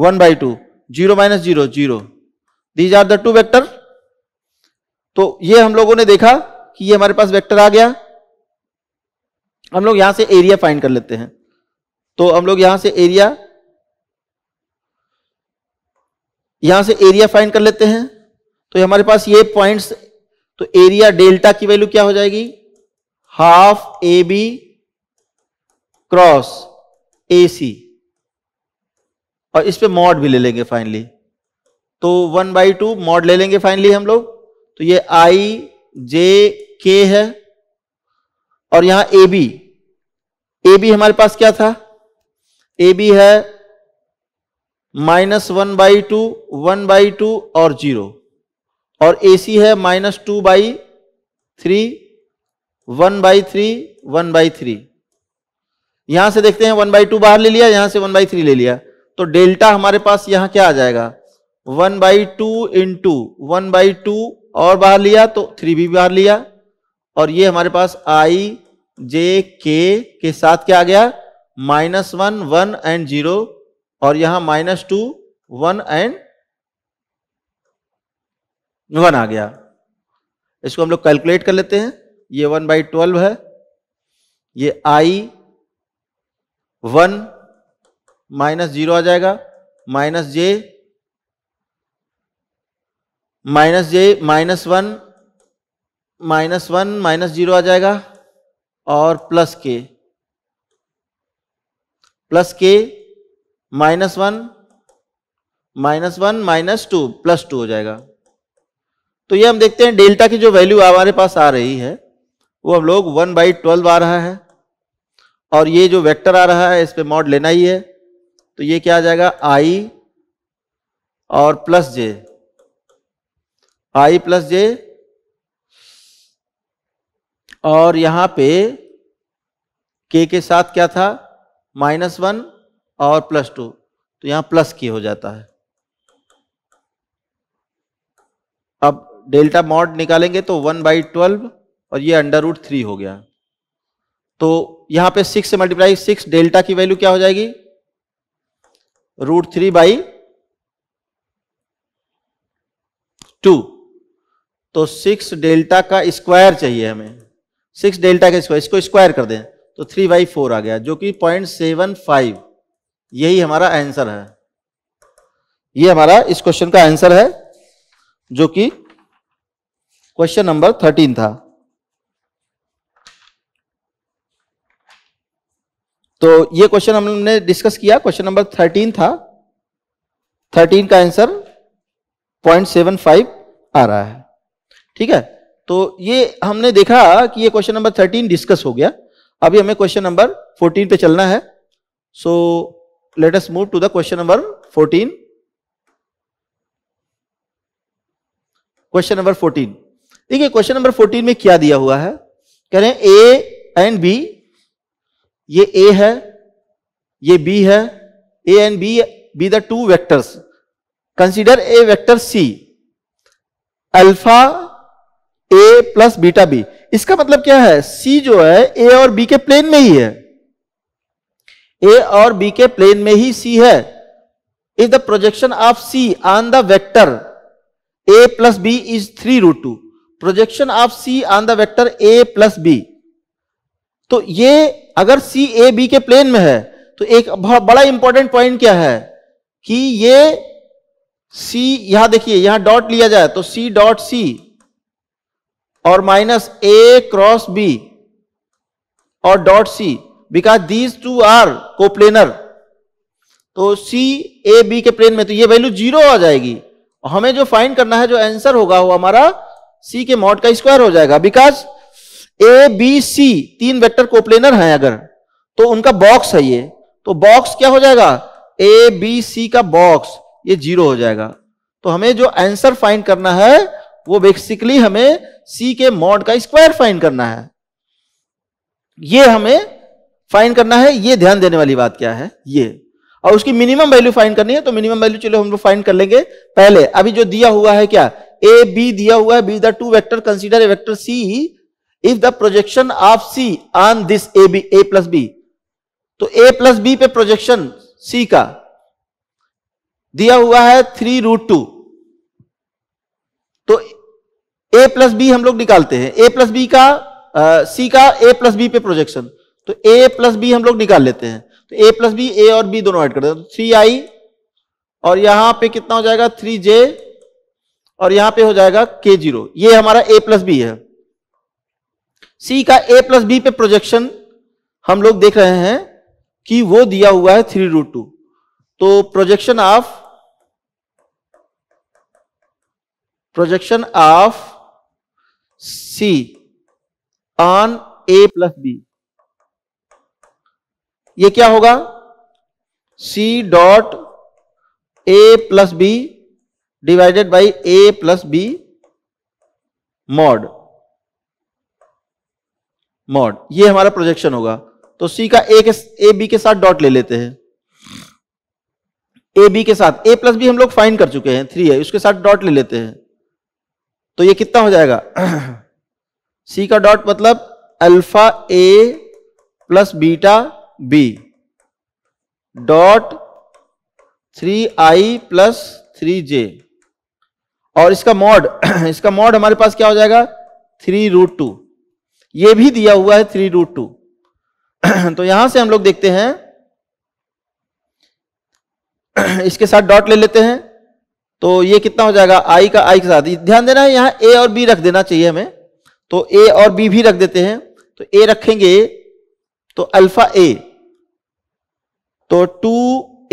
one by two zero minus zero zero these are the two vector तो ये हम लोगों ने देखा कि ये हमारे पास वेक्टर आ गया हम लोग यहां से एरिया फाइंड कर लेते हैं तो हम लोग यहां से एरिया यहां से एरिया फाइंड कर लेते हैं तो हमारे पास ये पॉइंट्स तो एरिया डेल्टा की वैल्यू क्या हो जाएगी half A B cross A C और इस पे मॉड भी ले लेंगे फाइनली तो वन बाई टू मॉड ले लेंगे फाइनली हम लोग तो ये आई जे के है और यहां ए बी ए बी हमारे पास क्या था ए बी है minus one by two one by two और जीरो और ए सी है minus two by three one by three one by three यहां से देखते हैं वन बाई टू बाहर ले लिया यहां से वन बाई थ्री ले लिया तो डेल्टा हमारे पास यहां क्या आ जाएगा one by two into one by two और बाहर लिया तो थ्री भी बाहर लिया और ये हमारे पास आई जे के के साथ क्या आ गया minus one one and zero और यहां minus two one and one आ गया इसको हम लोग कैलकुलेट कर लेते हैं ये वन बाई ट्वेल्व है ये आई वन माइनस जीरो आ जाएगा minus J minus J minus one minus one minus zero आ जाएगा और plus K plus K minus one minus one minus two plus two हो जाएगा तो ये हम देखते हैं डेल्टा की जो वैल्यू हमारे पास आ रही है वो हम लोग वन बाई ट्वेल्व आ रहा है और ये जो वेक्टर आ रहा है इस पर मॉड लेना ही है तो ये क्या आ जाएगा आई और प्लस जे आई प्लस जे और यहाँ पे के के साथ क्या था माइनस वन और प्लस टू तो यहाँ प्लस की हो जाता है अब डेल्टा मॉड निकालेंगे तो वन बाई ट्वेल्व और ये अंडर रूट थ्री हो गया तो यहाँ पे सिक्स से मल्टीप्लाई सिक्स डेल्टा की वैल्यू क्या हो जाएगी रूट थ्री बाई टू तो सिक्स डेल्टा का स्क्वायर चाहिए हमें सिक्स डेल्टा के स्क्वायर इसको स्क्वायर कर दें तो थ्री बाई फोर आ गया जो कि पॉइंट सेवन फाइव यही हमारा आंसर है ये हमारा इस क्वेश्चन का आंसर है जो कि क्वेश्चन नंबर थर्टीन था तो ये क्वेश्चन हमने डिस्कस किया क्वेश्चन नंबर थर्टीन था थर्टीन का आंसर पॉइंट सेवन फाइव आ रहा है ठीक है तो ये हमने देखा कि ये क्वेश्चन नंबर थर्टीन डिस्कस हो गया अभी हमें क्वेश्चन नंबर फोर्टीन पे चलना है so let us move to the question number fourteen question number fourteen देखिए क्वेश्चन नंबर फोर्टीन में क्या दिया हुआ है कह रहे हैं ए एंड बी ये ए है ये बी है A and B B the two vectors consider A vector C alpha A plus beta B इसका मतलब क्या है सी जो है ए और बी के प्लेन में ही है ए और बी के प्लेन में ही सी है is the projection of C on the vector A plus B is three root two projection of C on the vector A plus B तो ये अगर सी ए बी के प्लेन में है तो एक बड़ा इंपॉर्टेंट पॉइंट क्या है कि ये सी यहां देखिए यहां डॉट लिया जाए तो सी डॉट सी और माइनस ए क्रॉस बी और dot C because these two are coplanar तो सी ए बी के प्लेन में तो ये वैल्यू जीरो आ जाएगी और हमें जो फाइंड करना है जो आंसर होगा वो हमारा सी के मॉड का स्क्वायर हो जाएगा बिकॉज ए बी सी तीन वेक्टर कोप्लेनर हैं अगर तो उनका बॉक्स है ये तो बॉक्स क्या हो जाएगा ए बी सी का बॉक्स ये जीरो हो जाएगा तो हमें जो आंसर फाइंड करना है वो बेसिकली हमें सी के मॉड का स्क्वायर फाइन करना है ये हमें फाइन करना है ये ध्यान देने वाली बात क्या है ये और उसकी मिनिमम वैल्यू फाइन करनी है तो मिनिमम वैल्यू चलो हम लोग फाइन कर लेंगे पहले अभी जो दिया हुआ है क्या ए बी दिया हुआ है B the two vector consider A vector C if the projection of C on this A B A plus B तो ए प्लस बी पे प्रोजेक्शन सी का दिया हुआ है थ्री रूट टू तो ए प्लस बी हम लोग निकालते हैं ए प्लस बी का सी का ए प्लस बी पे प्रोजेक्शन तो ए प्लस बी हम लोग निकाल लेते हैं तो ए प्लस बी ए और बी दोनों ऐड कर देते हैं थ्री आई और यहां पे कितना हो जाएगा थ्री जे और यहां पे हो जाएगा के जीरो ये हमारा ए प्लस बी है सी का ए प्लस बी पे प्रोजेक्शन हम लोग देख रहे हैं कि वो दिया हुआ है थ्री रूट टू तो projection of projection of C on A plus B ये क्या होगा C dot A plus B divided by A plus B mod mod ये हमारा प्रोजेक्शन होगा तो सी का ए के ए बी के साथ डॉट ले लेते हैं ए बी के साथ ए प्लस बी हम लोग फाइन कर चुके हैं थ्री है उसके साथ डॉट ले लेते हैं तो ये कितना हो जाएगा सी [clears throat] का डॉट मतलब alpha A plus beta B dot three I plus three J और इसका मॉड [clears throat] इसका मॉड हमारे पास क्या हो जाएगा थ्री रूट टू ये भी दिया हुआ है थ्री रूट टू तो यहां से हम लोग देखते हैं [clears throat] इसके साथ डॉट ले लेते हैं तो ये कितना हो जाएगा आई का आई के साथ ध्यान देना है यहाँ ए और बी रख देना चाहिए हमें तो ए और बी भी रख देते हैं तो ए रखेंगे तो अल्फा ए तो टू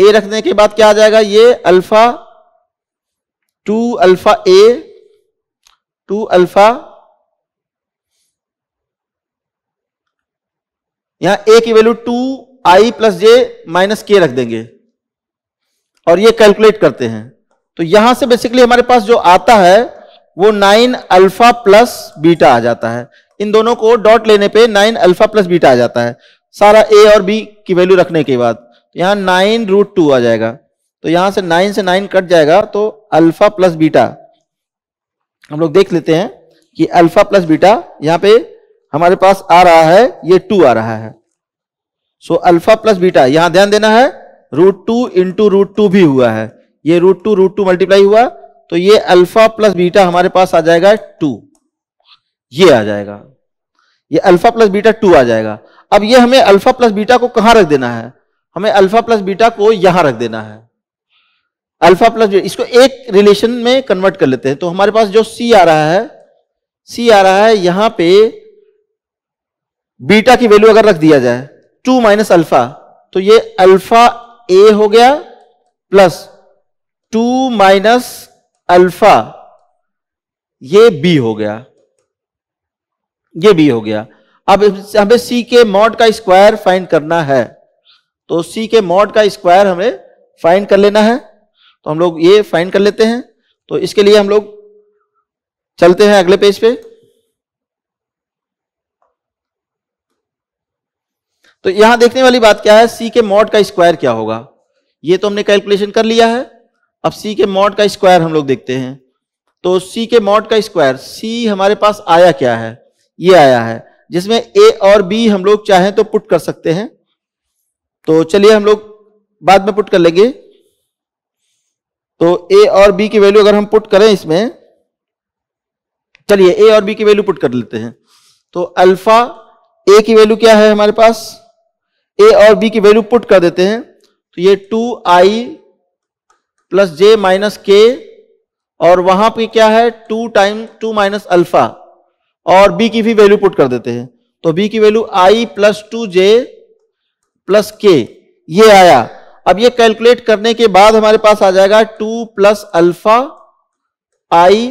ए रखने के बाद क्या आ जाएगा ये alpha two alpha A two alpha यहां ए की value two I plus J minus K रख देंगे और ये कैलकुलेट करते हैं तो यहां से बेसिकली हमारे पास जो आता है वो नाइन अल्फा प्लस बीटा आ जाता है इन दोनों को डॉट लेने पे नाइन अल्फा प्लस बीटा आ जाता है सारा ए और बी की वैल्यू रखने के बाद तो यहां नाइन रूट टू आ जाएगा तो यहां से नाइन से नाइन कट जाएगा तो अल्फा प्लस बीटा हम लोग देख लेते हैं कि अल्फा प्लस बीटा यहां पे हमारे पास आ रहा है ये टू आ रहा है सो अल्फा प्लस बीटा यहां ध्यान देना है root two into root two भी हुआ है ये root two root two multiply हुआ तो ये अल्फा प्लस बीटा हमारे पास आ जाएगा टू ये आ जाएगा ये अल्फा प्लस बीटा टू आ जाएगा अब ये हमें अल्फा प्लस बीटा को कहां रख देना है हमें अल्फा प्लस बीटा को यहां रख देना है अल्फा प्लस इसको एक रिलेशन में कन्वर्ट कर लेते हैं तो हमारे पास जो सी आ रहा है सी आ रहा है यहां पे बीटा की वैल्यू अगर रख दिया जाए टू माइनस अल्फा तो ये अल्फा ए हो गया प्लस टू माइनस अल्फा ये बी हो गया ये बी हो गया अब हमें सी के मॉड का स्क्वायर फाइंड करना है तो सी के मॉड का स्क्वायर हमें फाइंड कर लेना है तो हम लोग ये फाइंड कर लेते हैं तो इसके लिए हम लोग चलते हैं अगले पेज पे तो यहां देखने वाली बात क्या है सी के मॉड का स्क्वायर क्या होगा ये तो हमने कैलकुलेशन कर लिया है अब सी के मॉड का स्क्वायर हम लोग देखते हैं तो सी के मॉड का स्क्वायर सी हमारे पास आया क्या है ये आया है जिसमें ए और बी हम लोग चाहें तो पुट कर सकते हैं तो चलिए हम लोग बाद में पुट कर लेंगे तो ए और बी की वैल्यू अगर हम पुट करें इसमें चलिए ए और बी की वैल्यू पुट कर लेते हैं तो अल्फा ए की वैल्यू क्या है हमारे पास ए और बी की वैल्यू पुट कर देते हैं तो ये two I plus J minus K और वहां पे क्या है two time two minus alpha और बी की भी वैल्यू पुट कर देते हैं तो बी की value I plus two J plus K ये आया अब ये कैलकुलेट करने के बाद हमारे पास आ जाएगा टू प्लस अल्फा आई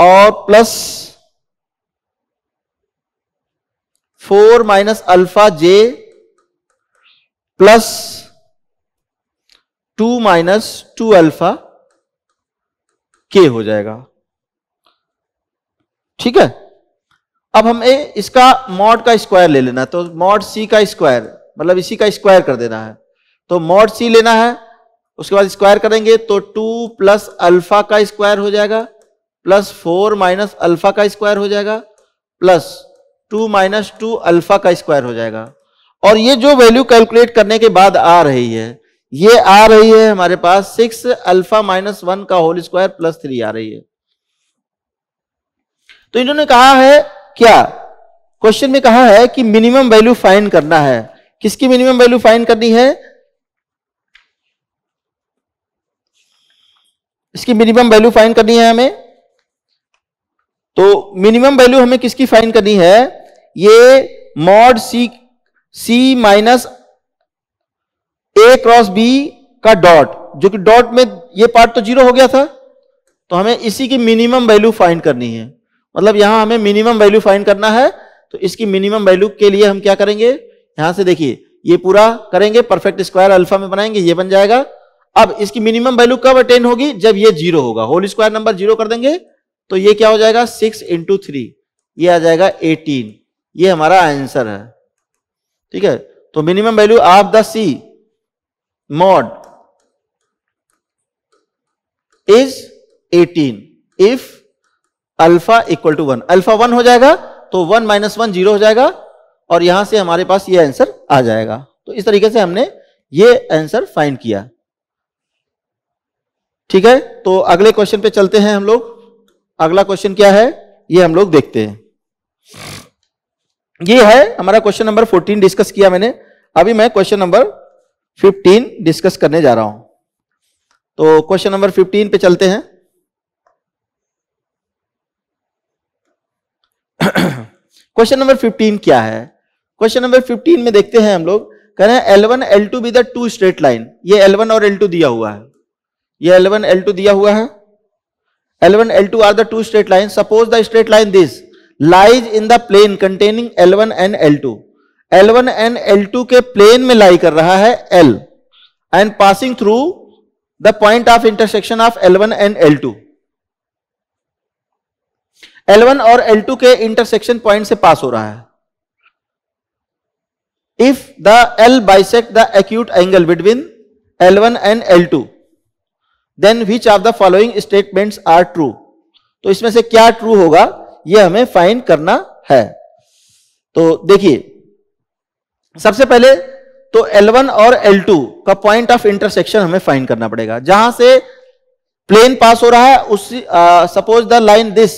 और plus four minus alpha J plus two minus two alpha K हो जाएगा ठीक है अब हम ए इसका मॉड का स्क्वायर ले लेना तो मॉड सी का स्क्वायर मतलब इसी का स्क्वायर कर देना है तो मॉड सी लेना है उसके बाद स्क्वायर करेंगे तो टू प्लस अल्फा का स्क्वायर हो जाएगा प्लस फोर माइनस अल्फा का स्क्वायर हो जाएगा plus two minus two alpha का स्क्वायर हो जाएगा और ये जो वैल्यू कैलकुलेट करने के बाद आ रही है ये आ रही है हमारे पास सिक्स अल्फा माइनस वन का होल स्क्वायर प्लस थ्री आ रही है तो इन्होंने कहा है क्या क्वेश्चन में कहा है कि मिनिमम वैल्यू फाइन करना है किसकी मिनिमम वैल्यू फाइन करनी है इसकी मिनिमम वैल्यू फाइन करनी है हमें तो मिनिमम वैल्यू हमें किसकी फाइन करनी है ये mod C C minus A cross B का डॉट जो कि डॉट में ये पार्ट तो जीरो हो गया था तो हमें इसी की मिनिमम वैल्यू फाइंड करनी है मतलब यहां हमें मिनिमम वैल्यू फाइंड करना है तो इसकी मिनिमम वैल्यू के लिए हम क्या करेंगे यहां से देखिए ये पूरा करेंगे परफेक्ट स्क्वायर अल्फा में बनाएंगे ये बन जाएगा अब इसकी मिनिमम वैल्यू कब अटेन होगी जब ये जीरो होगा होल स्क्वायर नंबर जीरो कर देंगे तो ये क्या हो जाएगा सिक्स इंटू थ्री ये आ जाएगा एटीन ये हमारा आंसर है ठीक है तो minimum value of the C mod is 18 if alpha equal to one alpha one हो जाएगा तो वन माइनस वन जीरो हो जाएगा और यहां से हमारे पास ये आंसर आ जाएगा तो इस तरीके से हमने ये आंसर फाइंड किया ठीक है तो अगले क्वेश्चन पे चलते हैं हम लोग अगला क्वेश्चन क्या है ये हम लोग देखते हैं ये है हमारा क्वेश्चन नंबर 14 डिस्कस किया मैंने अभी मैं क्वेश्चन नंबर 15 डिस्कस करने जा रहा हूं तो क्वेश्चन नंबर 15 पे चलते हैं क्वेश्चन नंबर 15 क्या है क्वेश्चन नंबर 15 में देखते हैं हम लोग कह रहे हैं L1 L2 B the two straight line ये L1 और L2 दिया हुआ है ये L1 L2 दिया हुआ है L1 L2 are the two straight line suppose the straight line this lies in the plane containing L1 and L2 L1 and L2 के प्लेन में लाई कर रहा है L and passing through the point of intersection of L1 and L2 L1 और L2 के intersection point से pass हो रहा है if the L bisect the acute angle between L1 and L2 then which of the following statements are true तो इसमें से क्या ट्रू होगा यह हमें फाइंड करना है तो देखिए सबसे पहले तो L1 और L2 का पॉइंट ऑफ इंटरसेक्शन हमें फाइंड करना पड़ेगा जहां से प्लेन पास हो रहा है उस suppose the line this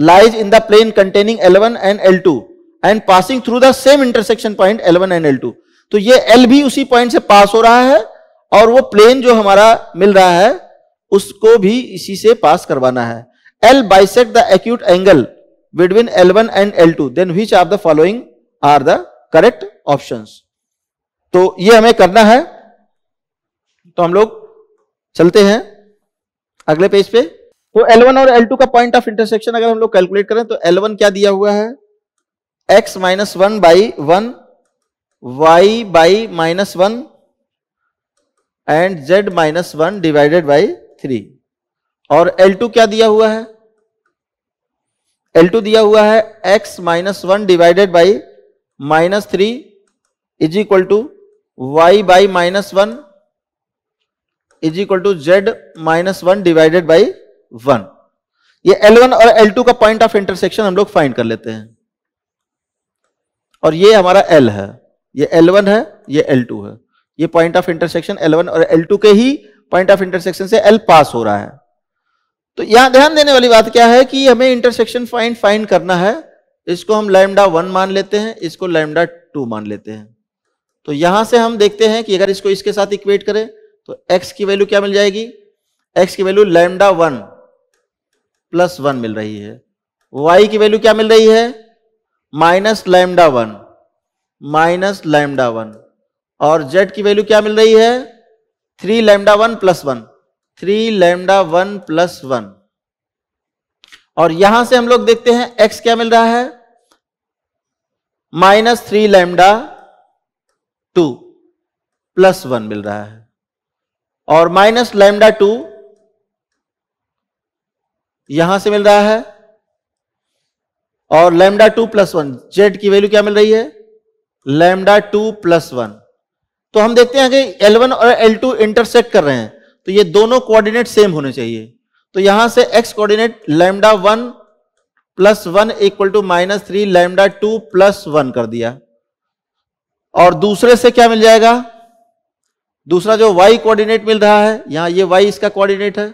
lies in the plane containing L1 and L2 and passing through the same intersection point L1 and L2 तो ये L भी उसी पॉइंट से पास हो रहा है और वो प्लेन जो हमारा मिल रहा है उसको भी इसी से पास करवाना है L bisect the angle between between and L two then which are the following are the correct option तो ये हमें करना है तो हम लोग चलते हैं अगले पेज पे तो L1 और L2 का पॉइंट ऑफ इंटरसेक्शन अगर हम लोग कैलकुलेट करें तो L1 क्या दिया हुआ है x minus one by one Y by minus one and z minus one divided by three और L2 क्या दिया हुआ है L2 दिया हुआ है x minus one divided by minus three is equal to Y by minus one is equal to Z minus one divided by one ये L one और एल टू का पॉइंट ऑफ इंटरसेक्शन हम लोग find कर लेते हैं और ये हमारा एल है ये एल वन है ये टू है ये पॉइंट ऑफ इंटरसेक्शन वन और एल टू के ही पॉइंट ऑफ इंटरसेक्शन से एल पास हो रहा है तो यहां ध्यान देने वाली बात क्या है कि हमें इंटरसेक्शन पॉइंट फाइंड करना है इसको हम लैमडा वन मान लेते हैं इसको लैमडा टू मान लेते हैं तो यहां से हम देखते हैं कि अगर इसको इसके साथ इक्वेट करें तो एक्स की वैल्यू क्या मिल जाएगी एक्स की value lambda one plus one मिल रही है वाई की वैल्यू क्या मिल रही है minus lambda one minus lambda one और जेड की वैल्यू क्या मिल रही है three lambda one plus one three lambda one plus one और यहां से हम लोग देखते हैं एक्स क्या मिल रहा है minus three lambda two plus one मिल रहा है और माइनस लैमडा टू यहां से मिल रहा है और lambda two plus one Z की वैल्यू क्या मिल रही है लैमडा टू प्लस वन तो हम देखते हैं कि वन और एल टू इंटरसेक्ट कर रहे हैं तो ये दोनों कोऑर्डिनेट सेम होने चाहिए तो यहां से X coordinate lambda one plus one equal to minus three lambda two plus one कर दिया और दूसरे से क्या मिल जाएगा दूसरा जो y कोऑर्डिनेट मिल रहा है यहां ये y इसका कोऑर्डिनेट है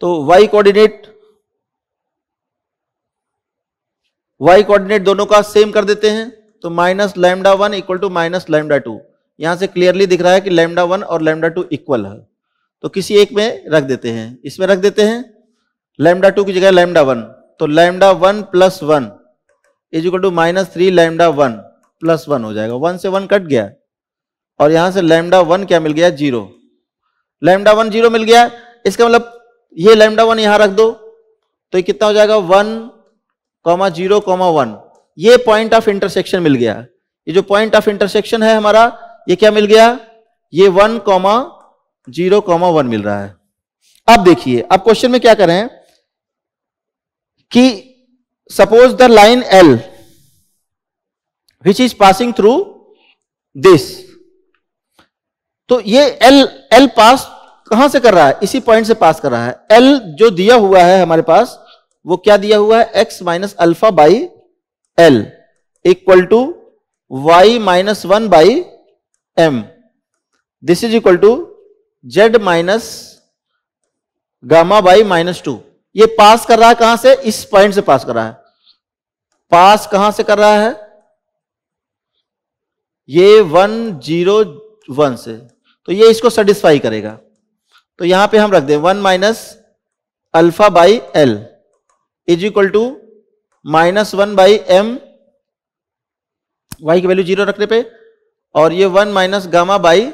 तो y कोऑर्डिनेट y कोऑर्डिनेट दोनों का सेम कर देते हैं तो minus lambda one equal to minus lambda two यहां से क्लियरली दिख रहा है कि लैमडा वन और लैमडा टू इक्वल है तो किसी एक में रख देते हैं इसमें रख देते हैं लैमडा टू की जगह लैमडा वन तो lambda one plus one is equal to minus three lambda one plus one हो जाएगा वन से वन कट गया और यहां से लैमडा वन क्या मिल गया जीरो लैमडा वन जीरो मिल गया इसका मतलब ये लैमडा वन यहां रख दो तो ये कितना हो जाएगा one comma zero comma one ये पॉइंट ऑफ इंटरसेक्शन मिल गया ये जो पॉइंट ऑफ इंटरसेक्शन है हमारा ये क्या मिल गया ये one comma zero comma one मिल रहा है अब देखिए अब क्वेश्चन में क्या करें कि suppose the line L which is passing through this तो ये एल एल पास कहां से कर रहा है इसी पॉइंट से पास कर रहा है एल जो दिया हुआ है हमारे पास वो क्या दिया हुआ है x minus alpha by L equal to Y minus one by M this is equal to Z minus gamma by minus two ये पास कर रहा है कहां से इस पॉइंट से पास कर रहा है पास कहां से कर रहा है ये वन जीरो वन से तो ये इसको सेटिस्फाई करेगा तो यहां पे हम रख दें one minus alpha by L is equal to minus one by M Y की वैल्यू जीरो रखने पे और ये one minus gamma by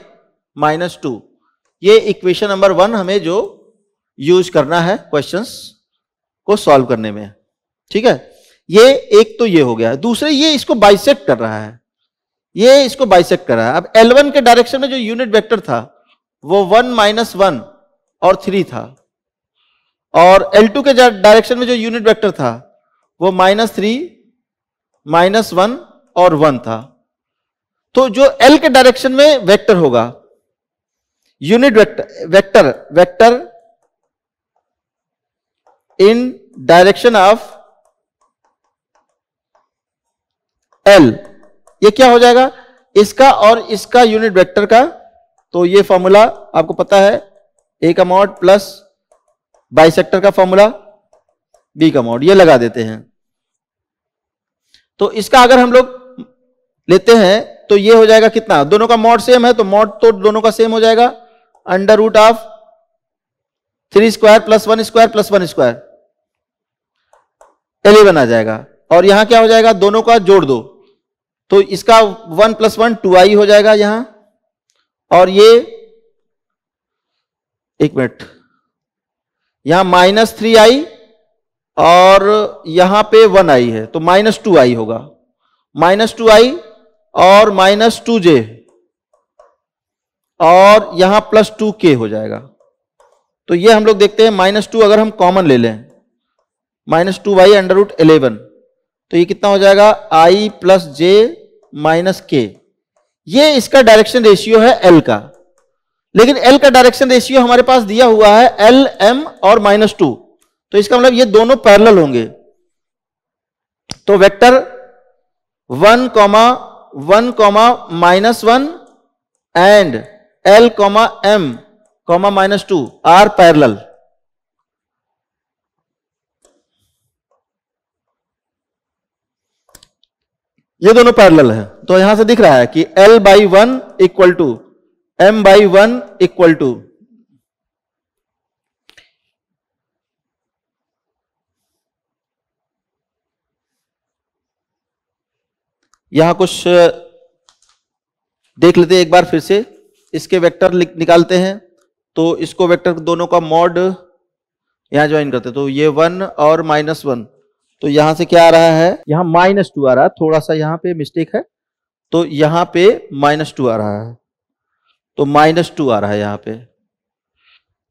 minus two ये इक्वेशन नंबर वन हमें जो यूज करना है क्वेश्चंस को सॉल्व करने में ठीक है ये एक तो ये हो गया दूसरे ये इसको बाइसेक्ट कर रहा है ये इसको बाइसेक्ट कर रहा है अब L1 के डायरेक्शन में जो यूनिट वेक्टर था वो वन माइनस वन और थ्री था और L2 के डायरेक्शन में जो यूनिट वेक्टर था वो माइनस थ्री माइनस वन और वन था तो जो L के डायरेक्शन में वेक्टर होगा unit vector vector vector in direction of L ये क्या हो जाएगा इसका और इसका यूनिट वेक्टर का तो ये फॉर्मूला आपको पता है ए का मॉड प्लस सेक्टर का फॉर्मूला बी का मॉड ये लगा देते हैं तो इसका अगर हम लोग लेते हैं तो ये हो जाएगा कितना दोनों का मॉड सेम है तो मॉड तो दोनों का सेम हो जाएगा under root of three square plus one square plus one square eleven आ जाएगा और यहां क्या हो जाएगा दोनों का जोड़ दो तो इसका one plus one two I हो जाएगा यहां और ये एक मिनट यहां माइनस थ्री आई और यहां पे वन आई है तो माइनस टू आई होगा माइनस टू आई और माइनस टू जे और यहां प्लस टू के हो जाएगा तो ये हम लोग देखते हैं माइनस टू अगर हम कॉमन ले लें minus two Y under root eleven तो ये कितना हो जाएगा आई प्लस जे माइनस के ये इसका डायरेक्शन रेशियो है एल का लेकिन एल का डायरेक्शन रेशियो हमारे पास दिया हुआ है एल एम और माइनस टू तो इसका मतलब ये दोनों पैरेलल होंगे तो vector one comma one comma minus one and L comma M comma minus two are parallel ये दोनों पैरल है तो यहां से दिख रहा है कि L by one equal to M by one equal to यहां कुछ देख लेते हैं एक बार फिर से इसके वेक्टर निकालते हैं तो इसको वेक्टर दोनों का मॉड यहाँ ज्वाइन करते हैं तो ये वन और माइनस वन तो यहां से क्या आ रहा है यहां माइनस टू आ रहा है थोड़ा सा यहां पे मिस्टेक है तो यहां पे माइनस टू आ रहा है तो माइनस टू आ रहा है यहां पे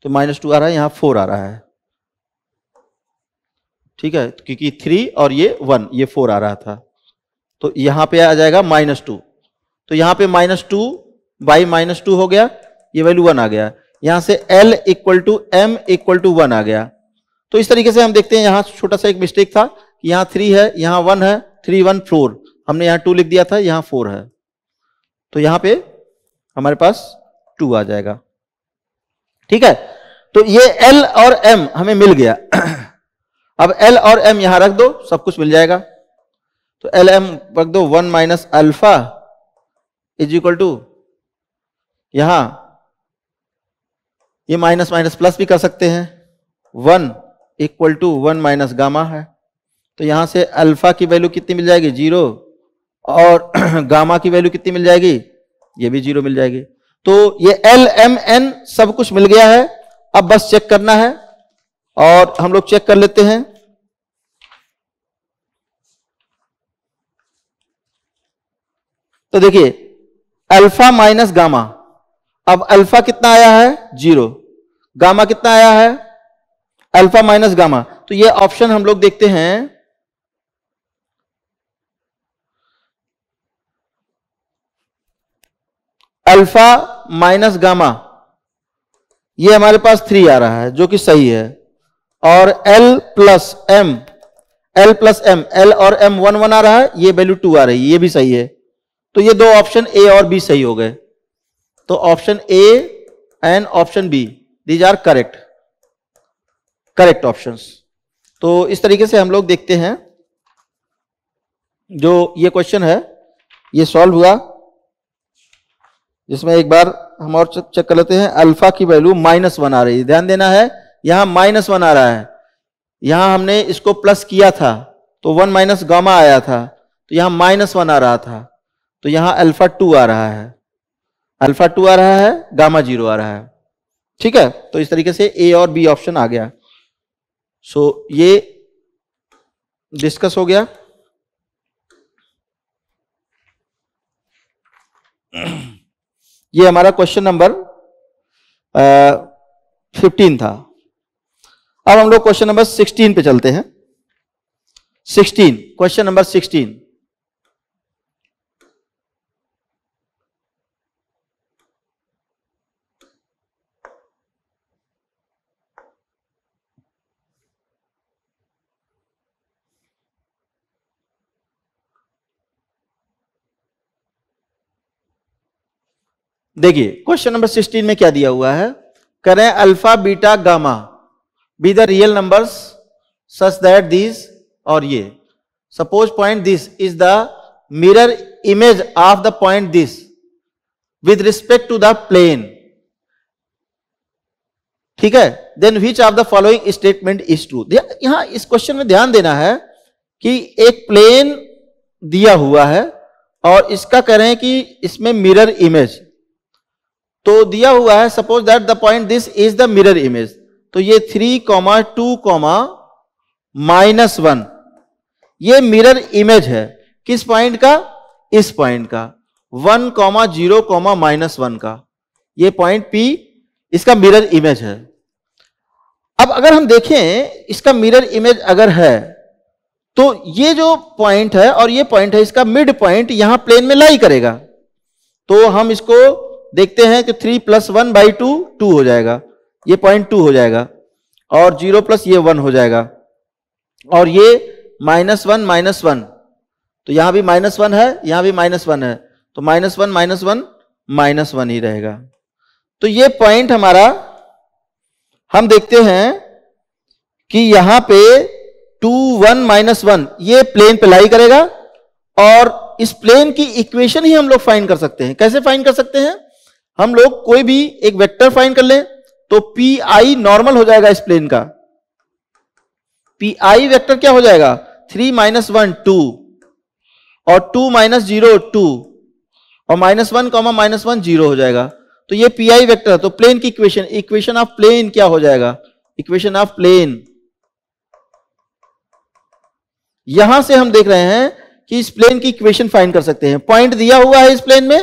तो माइनस टू आ रहा है यहां फोर आ रहा है ठीक है क्योंकि थ्री और ये वन ये फोर आ रहा था तो यहां पे आ जाएगा माइनस टू तो यहां पे minus two Y minus two हो गया ये वैल्यू वन आ गया यहां से L equal to M equal to one आ गया तो इस तरीके से हम देखते हैं यहां छोटा सा एक मिस्टेक था यहां थ्री है यहां वन है थ्री वन फोर हमने यहां टू लिख दिया था यहां फोर है तो यहां पे हमारे पास टू आ जाएगा ठीक है तो ये एल और एम हमें मिल गया [clears throat] अब एल और एम यहां रख दो सब कुछ मिल जाएगा तो एल एम रख दो one minus alpha is equal to यहां ये माइनस माइनस प्लस भी कर सकते हैं one equal to one minus gamma है तो यहां से अल्फा की वैल्यू कितनी मिल जाएगी जीरो और [clears throat] गामा की वैल्यू कितनी मिल जाएगी ये भी जीरो मिल जाएगी तो ये एल एम एन सब कुछ मिल गया है अब बस चेक करना है और हम लोग चेक कर लेते हैं तो देखिए अल्फा माइनस गामा अब अल्फा कितना आया है जीरो गामा कितना आया है अल्फा माइनस गामा तो ये ऑप्शन हम लोग देखते हैं अल्फा माइनस गामा ये हमारे पास थ्री आ रहा है जो कि सही है और L plus M L plus M L और एम वन वन आ रहा है ये वैल्यू टू आ रही है ये भी सही है तो ये दो ऑप्शन ए और बी सही हो गए तो option A and option B these are correct correct options तो इस तरीके से हम लोग देखते हैं जो ये क्वेश्चन है ये सॉल्व हुआ जिसमें एक बार हम और चेक कर लेते हैं अल्फा की वैल्यू माइनस वन आ रही है ध्यान देना है यहां माइनस वन आ रहा है यहां हमने इसको प्लस किया था तो वन माइनस गामा आया था तो यहां माइनस वन आ रहा था तो यहां अल्फा टू आ रहा है अल्फा टू आ रहा है गामा जीरो आ रहा है ठीक है तो इस तरीके से ए और बी ऑप्शन आ गया सो so, ये डिस्कस हो गया ये हमारा क्वेश्चन नंबर फिफ्टीन था अब हम लोग क्वेश्चन नंबर सिक्सटीन पे चलते हैं सिक्सटीन क्वेश्चन नंबर सिक्सटीन देखिए क्वेश्चन नंबर सिक्सटीन में क्या दिया हुआ है करें alpha beta gamma be the real numbers such that this और ये suppose point this is the mirror image of the point this with respect to the plane ठीक है then which of the following statement is true यहां इस question में ध्यान देना है कि एक प्लेन दिया हुआ है और इसका कह रहे हैं कि इसमें मिरर इमेज तो दिया हुआ है suppose that the point this is the mirror image तो ये three comma two comma minus one ये मिरर इमेज है किस पॉइंट का इस पॉइंट का one comma zero comma minus one का ये पॉइंट पी इसका मिरर इमेज है अब अगर हम देखें इसका मिरर इमेज अगर है तो ये जो पॉइंट है और ये पॉइंट है इसका मिड पॉइंट यहां प्लेन में लाई करेगा तो हम इसको देखते हैं कि three plus one by two two हो जाएगा ये पॉइंट टू हो जाएगा और जीरो प्लस ये वन हो जाएगा और ये माइनस वन माइनस वन तो यहां भी माइनस वन है यहां भी माइनस वन है तो minus one minus one minus one ही रहेगा तो ये पॉइंट हमारा हम देखते हैं कि यहां पे टू वन माइनस वन ये प्लेन पे लाई करेगा और इस प्लेन की इक्वेशन ही हम लोग फाइंड कर सकते हैं कैसे फाइंड कर सकते हैं हम लोग कोई भी एक वेक्टर फाइन कर ले तो पी आई नॉर्मल हो जाएगा इस प्लेन का पी आई वेक्टर क्या हो जाएगा थ्री माइनस वन टू और टू माइनस जीरो टू और minus one comma minus one zero हो जाएगा तो ये पी आई वैक्टर है तो प्लेन की इक्वेशन इक्वेशन ऑफ प्लेन क्या हो जाएगा इक्वेशन ऑफ प्लेन यहां से हम देख रहे हैं कि इस प्लेन की इक्वेशन फाइंड कर सकते हैं पॉइंट दिया हुआ है इस प्लेन में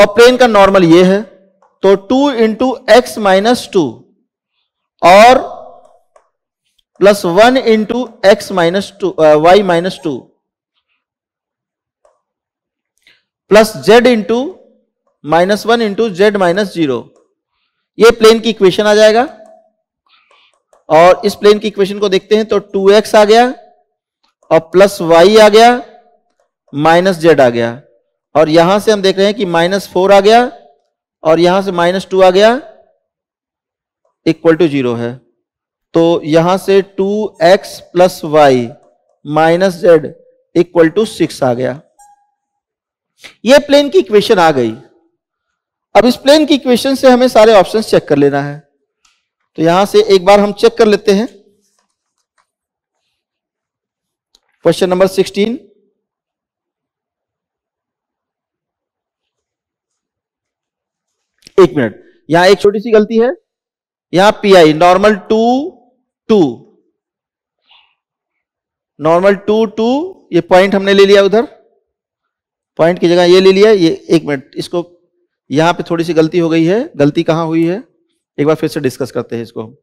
और प्लेन का नॉर्मल ये है तो two into x minus two और plus one into x minus two Y minus two plus Z into minus one into Z minus zero ये प्लेन की इक्वेशन आ जाएगा और इस प्लेन की इक्वेशन को देखते हैं तो टू एक्स आ गया और प्लस वाई आ गया माइनस जेड आ गया और यहां से हम देख रहे हैं कि माइनस फोर आ गया और यहां से माइनस टू आ गया इक्वल टू जीरो है तो यहां से two x plus Y minus Z equal to six आ गया ये प्लेन की इक्वेशन आ गई अब इस प्लेन की इक्वेशन से हमें सारे ऑप्शन चेक कर लेना है तो यहां से एक बार हम चेक कर लेते हैं क्वेश्चन नंबर सिक्सटीन एक मिनट यहां एक छोटी सी गलती है यहां PI normal two two normal two two ये पॉइंट हमने ले लिया उधर पॉइंट की जगह ये ले लिया ये एक मिनट इसको यहां पे थोड़ी सी गलती हो गई है गलती कहां हुई है एक बार फिर से डिस्कस करते हैं इसको हम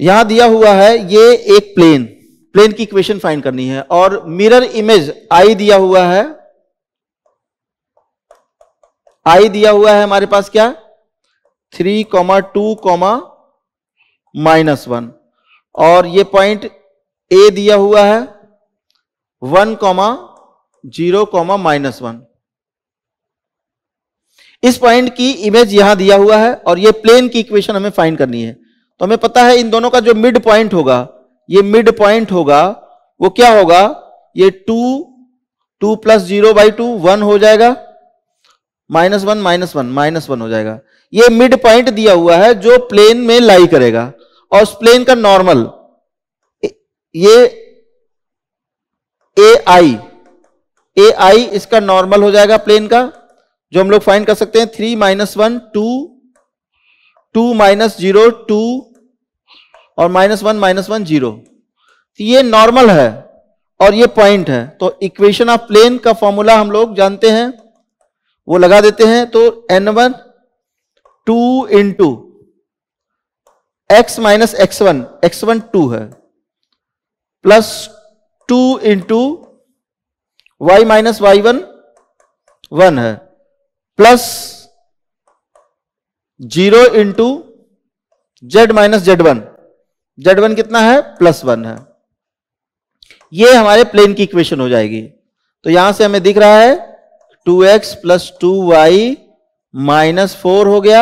यहां दिया हुआ है ये एक प्लेन प्लेन की इक्वेशन फाइंड करनी है और मिरर इमेज आई दिया हुआ है आई दिया हुआ है हमारे पास क्या three comma two comma minus one और ये पॉइंट ए दिया हुआ है one comma zero comma minus one इस पॉइंट की इमेज यहां दिया हुआ है और ये प्लेन की इक्वेशन हमें फाइंड करनी है तो हमें पता है इन दोनों का जो मिड पॉइंट होगा ये मिड पॉइंट होगा वो क्या होगा ये two two plus zero by two one हो जाएगा minus one minus one minus one हो जाएगा ये मिड पॉइंट दिया हुआ है जो प्लेन में लाई करेगा और उस प्लेन का नॉर्मल ये ए आई ए आई इसका नॉर्मल हो जाएगा प्लेन का जो हम लोग फाइंड कर सकते हैं three minus one two two minus zero two और minus one minus one zero तो ये नॉर्मल है और ये पॉइंट है तो इक्वेशन ऑफ प्लेन का फॉर्मूला हम लोग जानते हैं वो लगा देते हैं तो N one two into x minus x one X one two है plus two into Y minus Y one one है plus zero into Z minus Z one Z one कितना है प्लस वन है ये हमारे प्लेन की equation हो जाएगी तो यहां से हमें दिख रहा है two x plus two Y minus four हो गया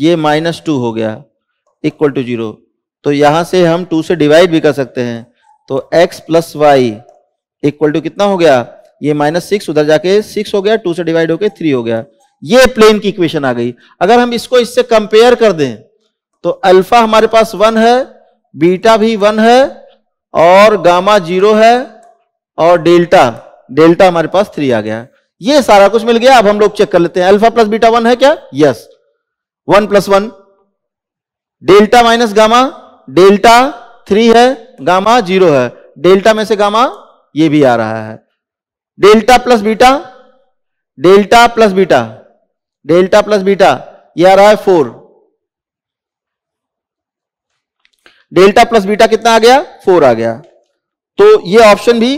ये माइनस टू हो गया इक्वल टू जीरो तो यहां से हम टू से डिवाइड भी कर सकते हैं तो X plus Y equal to कितना हो गया ये माइनस सिक्स उधर जाके सिक्स हो गया टू से डिवाइड होके थ्री हो गया ये प्लेन की इक्वेशन आ गई अगर हम इसको इससे कंपेयर कर दें तो अल्फा हमारे पास वन है बीटा भी वन है और गामा जीरो है और डेल्टा डेल्टा हमारे पास थ्री आ गया ये सारा कुछ मिल गया अब हम लोग चेक कर लेते हैं अल्फा प्लस बीटा वन है क्या yes one plus one delta minus gamma delta three है गामा जीरो है डेल्टा में से गामा ये भी आ रहा है delta plus beta delta plus beta delta plus beta ये आ रहा है फोर डेल्टा प्लस बीटा कितना आ गया फोर आ गया तो ये ऑप्शन भी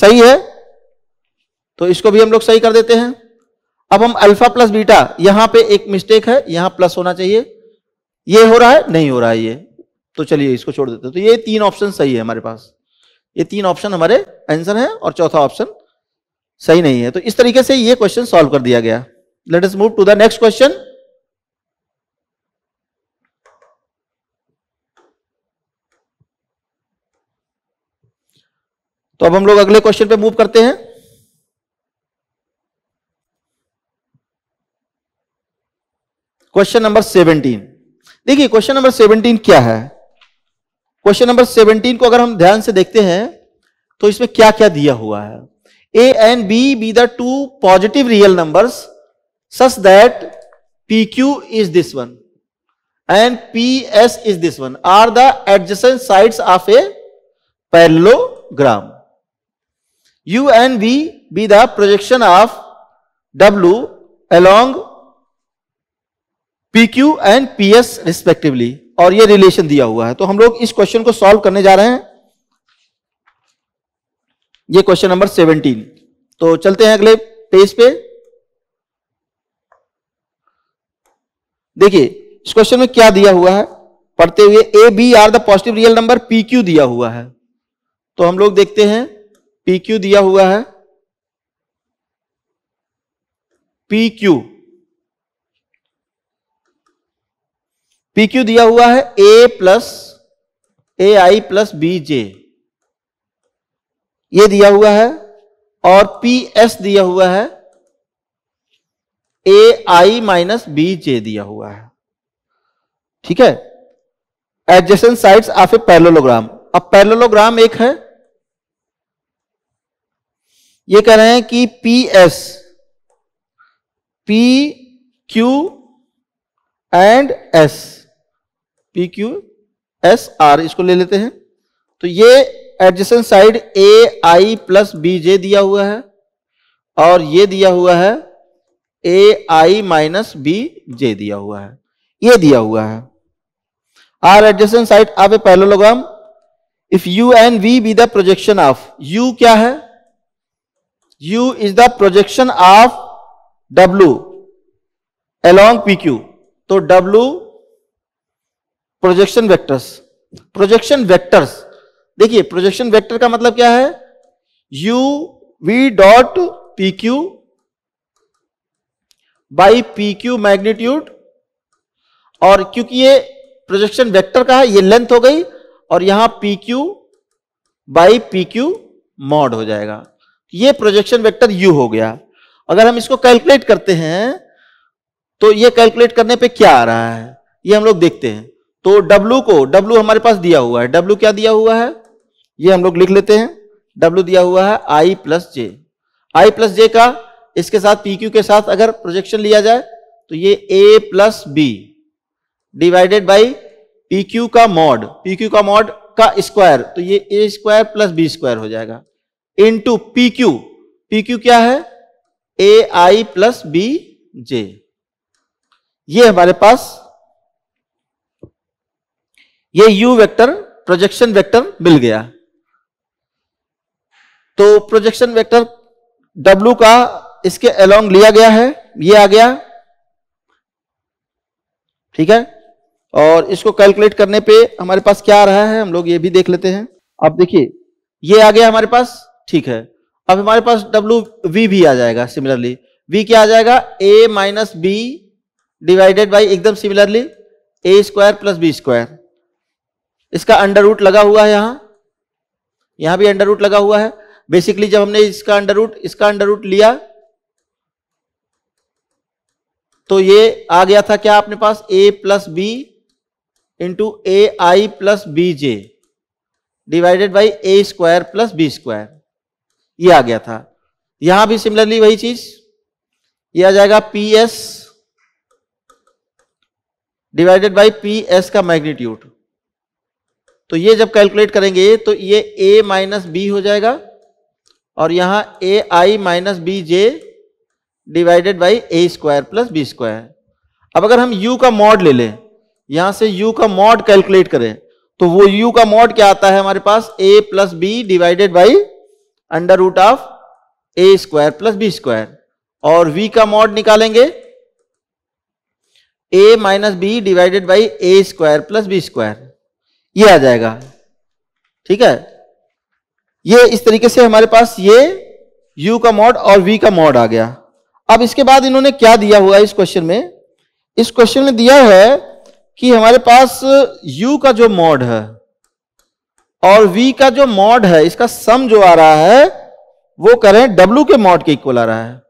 सही है तो इसको भी हम लोग सही कर देते हैं अब हम अल्फा प्लस बीटा यहां पे एक मिस्टेक है यहां प्लस होना चाहिए ये हो रहा है नहीं हो रहा है ये तो चलिए इसको छोड़ देते हैं तो ये तीन ऑप्शन सही है हमारे पास ये तीन ऑप्शन हमारे आंसर है और चौथा ऑप्शन सही नहीं है तो इस तरीके से ये क्वेश्चन सॉल्व कर दिया गया let's move to the next question तो अब हम लोग अगले क्वेश्चन पे मूव करते हैं क्वेश्चन नंबर सेवनटीन देखिए क्वेश्चन नंबर सेवनटीन क्या है क्वेश्चन नंबर सेवनटीन को अगर हम ध्यान से देखते हैं तो इसमें क्या क्या दिया हुआ है A and B B the two positive real number such that P Q is this one and P S is this one are the adjacent side of a parallelogram U and B B the projection of W along PQ and PS respectively और ये relation दिया हुआ है तो हम लोग इस question को सॉल्व करने जा रहे हैं ये क्वेश्चन नंबर 17 तो चलते हैं अगले पेज पे देखिए इस क्वेश्चन में क्या दिया हुआ है पढ़ते हुए A B are the positive real number P Q दिया हुआ है तो हम लोग देखते हैं पी क्यू दिया हुआ है पी क्यू पी क्यू दिया हुआ है A plus A I plus B J ये दिया हुआ है और पी एस दिया हुआ है ए आई माइनस बी जे दिया हुआ है ठीक है adjacent sides of a parallelogram अब पैरलोग्राम एक है ये कह रहे हैं कि P S P Q and S P Q S are इसको ले लेते हैं तो ये adjacent side A I plus B J दिया हुआ है और ये दिया हुआ है ए आई माइनस बी जे दिया हुआ है ये दिया हुआ है आर एडजेसेंट साइड आप पहले हम if U and V be the projection of U क्या है U is the projection of W along P Q तो W projection vectors projection vectors देखिए प्रोजेक्शन वेक्टर का मतलब क्या है u v dot P Q by P Q magnitude और क्योंकि ये प्रोजेक्शन वेक्टर का है ये लेंथ हो गई और यहां P Q by P Q mod हो जाएगा ये प्रोजेक्शन वेक्टर यू हो गया अगर हम इसको कैलकुलेट करते हैं तो ये कैलकुलेट करने पे क्या आ रहा है ये हम लोग देखते हैं तो W को W हमारे पास दिया हुआ है W क्या दिया हुआ है ये हम लोग लिख लेते हैं W दिया हुआ है I plus J I plus J का इसके साथ पी क्यू के साथ अगर प्रोजेक्शन लिया जाए तो ये A plus B divided by PQ का मॉड पी क्यू का मॉड का स्क्वायर तो ये A square plus B square हो जाएगा into P Q P Q क्या है ए आई प्लस बी जे ये हमारे पास ये u वेक्टर प्रोजेक्शन वेक्टर मिल गया तो प्रोजेक्शन वेक्टर w का इसके अलोंग लिया गया है ये आ गया ठीक है और इसको कैलकुलेट करने पे हमारे पास क्या आ रहा है हम लोग ये भी देख लेते हैं आप देखिए ये आ गया हमारे पास ठीक है अब हमारे पास डब्ल्यू वी भी आ जाएगा सिमिलरली वी क्या आ जाएगा A minus B divided by एकदम similarly A square plus B square इसका अंडर रूट लगा हुआ है यहां यहां भी अंडर रूट लगा हुआ है बेसिकली जब हमने इसका अंडर रूट इसका अंडर रूट लिया तो ये आ गया था क्या आपने पास a plus B into A I plus B J divided by A square plus B square ये आ गया था यहां भी सिमिलरली वही चीज ये आ जाएगा P S divided by P S का मैग्नीट्यूड तो ये जब कैलकुलेट करेंगे तो ये ए माइनस बी हो जाएगा और यहां A I minus B J divided by A square plus B square अब अगर हम u का मॉड ले लें यहां से u का मॉड कैलकुलेट करें तो वो u का मॉड क्या आता है हमारे पास a plus B divided by under root of A square plus B square और v का मॉड निकालेंगे a minus B divided by A square plus B square ये आ जाएगा ठीक है ये इस तरीके से हमारे पास ये u का मॉड और v का मॉड आ गया अब इसके बाद इन्होंने क्या दिया हुआ है इस क्वेश्चन में इस क्वेश्चन में दिया है कि हमारे पास u का जो मॉड है और v का जो मॉड है इसका सम जो आ रहा है वो करें w के मॉड के इक्वल आ रहा है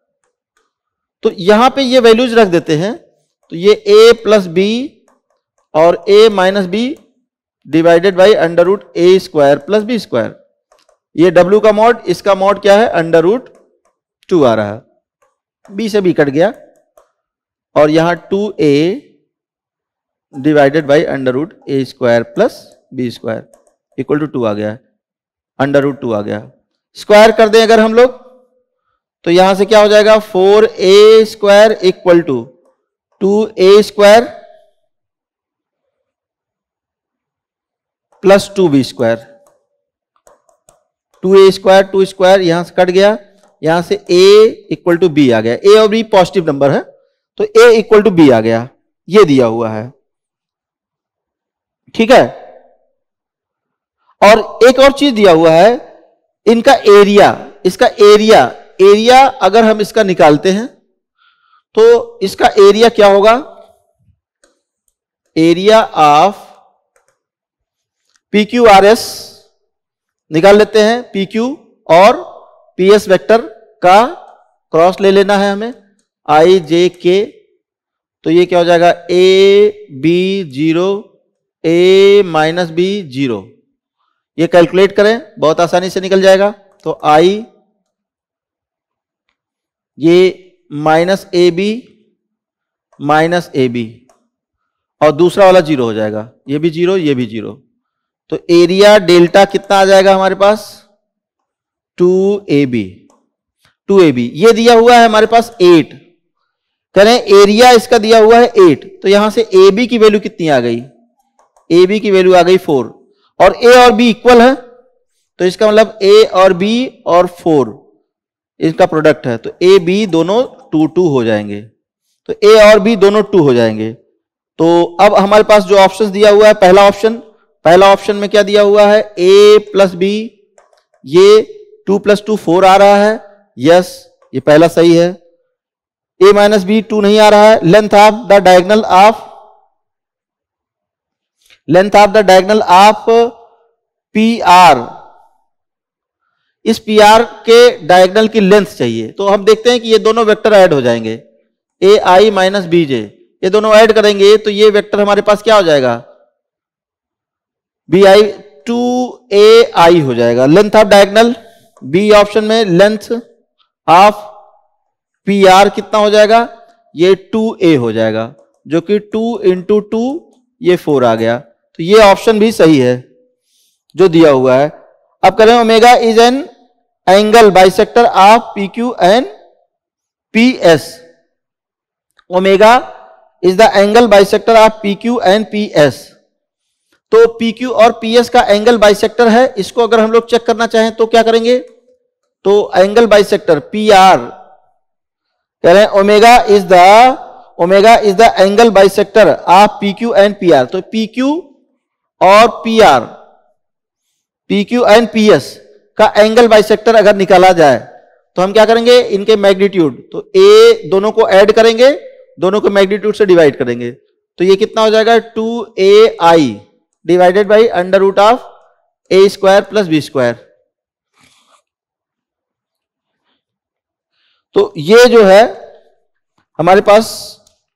तो यहां पे ये वैल्यूज रख देते हैं तो ये a प्लस बी और a minus B divided by under root A square plus B square ये डब्ल्यू का मॉड इसका मॉड क्या है अंडर रूट टू आ रहा है बी से बी कट गया और यहां two A divided by under root A square plus B square equal to two आ गया अंडर रूट टू आ गया स्क्वायर कर दें अगर हम लोग तो यहां से क्या हो जाएगा four A square equal to two A square plus two B square two A square two square यहां से कट गया यहां से ए इक्वल टू बी आ गया ए और बी पॉजिटिव नंबर है तो ए इक्वल टू बी आ गया ये दिया हुआ है ठीक है और एक और चीज दिया हुआ है इनका एरिया इसका एरिया एरिया अगर हम इसका निकालते हैं तो इसका एरिया क्या होगा area of P Q R S निकाल लेते हैं पी क्यू और पी एस वैक्टर का क्रॉस ले लेना है हमें आई जे के तो ये क्या हो जाएगा A B zero A minus B zero ये कैलकुलेट करें बहुत आसानी से निकल जाएगा तो आई ये minus A B minus A B और दूसरा वाला जीरो हो जाएगा ये भी जीरो ये भी जीरो तो एरिया डेल्टा कितना आ जाएगा हमारे पास two A B two A B ये दिया हुआ है हमारे पास एट करें एरिया इसका दिया हुआ है एट तो यहां से ए बी की वैल्यू कितनी आ गई ए बी की वैल्यू आ गई फोर और ए और बी इक्वल है तो इसका मतलब ए और बी और फोर इसका प्रोडक्ट है तो ए बी दोनों टू टू हो जाएंगे तो ए और बी दोनों टू हो जाएंगे तो अब हमारे पास जो ऑप्शन दिया हुआ है पहला ऑप्शन पहला ऑप्शन में क्या दिया हुआ है ए प्लस बी ये टू प्लस टू फोर आ रहा है यस ये पहला सही है ए माइनस बी टू नहीं आ रहा है length of the diagonal of length of the diagonal of P R इस पी आर के डायगनल की लेंथ चाहिए तो हम देखते हैं कि ये दोनों वेक्टर ऐड हो जाएंगे ए आई माइनस बी जे ये दोनों ऐड करेंगे तो ये वेक्टर हमारे पास क्या हो जाएगा B I to A I हो जाएगा length of diagonal B option में लेंथ ऑफ पी आर कितना हो जाएगा ये टू ए हो जाएगा जो कि टू इंटू टू ये फोर आ गया तो ये ऑप्शन भी सही है जो दिया हुआ है अब करें omega is an angle bisector of P Q and P S omega is the angle bisector of P Q and P S तो PQ और PS का एंगल बाइसेक्टर है इसको अगर हम लोग चेक करना चाहें तो क्या करेंगे तो एंगल बाइसेक्टर PR कह रहे हैं omega is the omega is the angle bisector of PQ and PR तो PQ और PR PQ एंड PS का एंगल बाइसेक्टर अगर निकाला जाए तो हम क्या करेंगे इनके मैग्नीट्यूड तो ए दोनों को ऐड करेंगे दोनों को मैग्नीट्यूड से डिवाइड करेंगे तो ये कितना हो जाएगा two A I divided by under root of A square plus B square तो ये जो है हमारे पास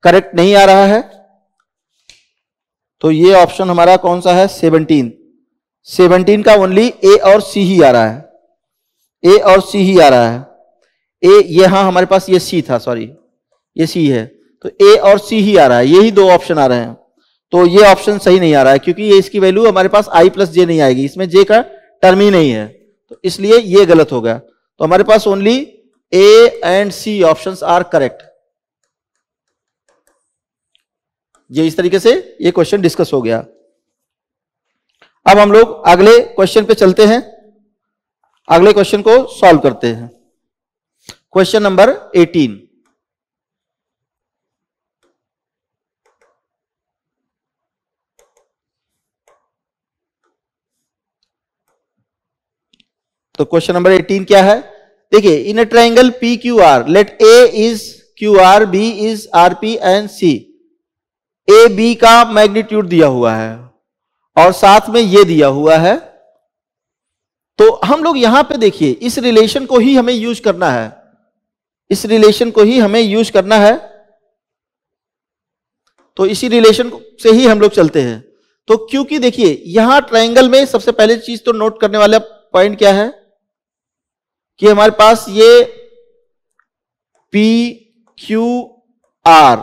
करेक्ट नहीं आ रहा है तो ये ऑप्शन हमारा कौन सा है सेवनटीन सेवनटीन का ओनली ए और सी ही आ रहा है ए और सी ही आ रहा है ए ये हाँ हमारे पास ये सी था सॉरी ये सी है तो ए और सी ही आ रहा है यही दो ऑप्शन आ रहे हैं तो ये ऑप्शन सही नहीं आ रहा है क्योंकि ये इसकी वैल्यू हमारे पास आई प्लस जे नहीं आएगी इसमें जे का टर्म ही नहीं है तो इसलिए ये गलत हो गया तो हमारे पास only A and C option are correct ये इस तरीके से ये क्वेश्चन डिस्कस हो गया अब हम लोग अगले क्वेश्चन पे चलते हैं अगले क्वेश्चन को सॉल्व करते हैं क्वेश्चन नंबर 18 तो क्वेश्चन नंबर 18 क्या है देखिए in a triangle P Q R let A is Q R B is R P and C A B का मैग्नीट्यूड दिया हुआ है और साथ में ये दिया हुआ है तो हम लोग यहां पे देखिए इस रिलेशन को ही हमें यूज करना है इस रिलेशन को ही हमें यूज करना है तो इसी रिलेशन से ही हम लोग चलते हैं तो क्योंकि देखिए यहां ट्राइंगल में सबसे पहले चीज तो नोट करने वाला पॉइंट क्या है कि हमारे पास ये पी क्यू आर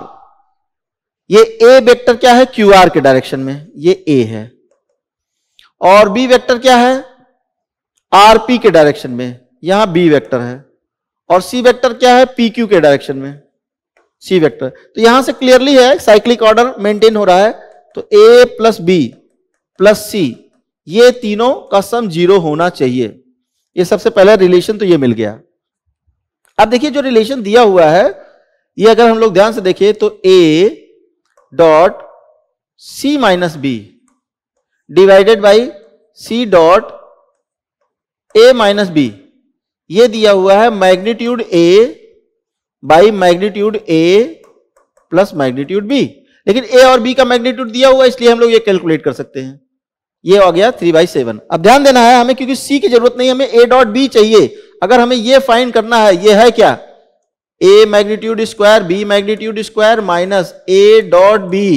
ये ए वेक्टर क्या है क्यू आर के डायरेक्शन में ये ए है और बी वेक्टर क्या है आर पी के डायरेक्शन में यहां बी वेक्टर है और सी वेक्टर क्या है पी क्यू के डायरेक्शन में सी वेक्टर तो यहां से क्लियरली है साइक्लिक ऑर्डर मेंटेन हो रहा है तो A plus B plus C ये तीनों का सम जीरो होना चाहिए ये सबसे पहला रिलेशन तो ये मिल गया अब देखिए जो रिलेशन दिया हुआ है ये अगर हम लोग ध्यान से देखें तो A dot C minus B divided by C dot A minus B ये दिया हुआ है magnitude A by magnitude A plus magnitude B लेकिन ए और बी का मैग्नीट्यूड दिया हुआ इसलिए हम लोग ये कैलकुलेट कर सकते हैं ये हो गया थ्री बाई सेवन अब ध्यान देना है हमें क्योंकि सी की जरूरत नहीं हमें ए डॉट बी चाहिए अगर हमें ये फाइंड करना है ये है क्या A magnitude square B magnitude square minus A dot B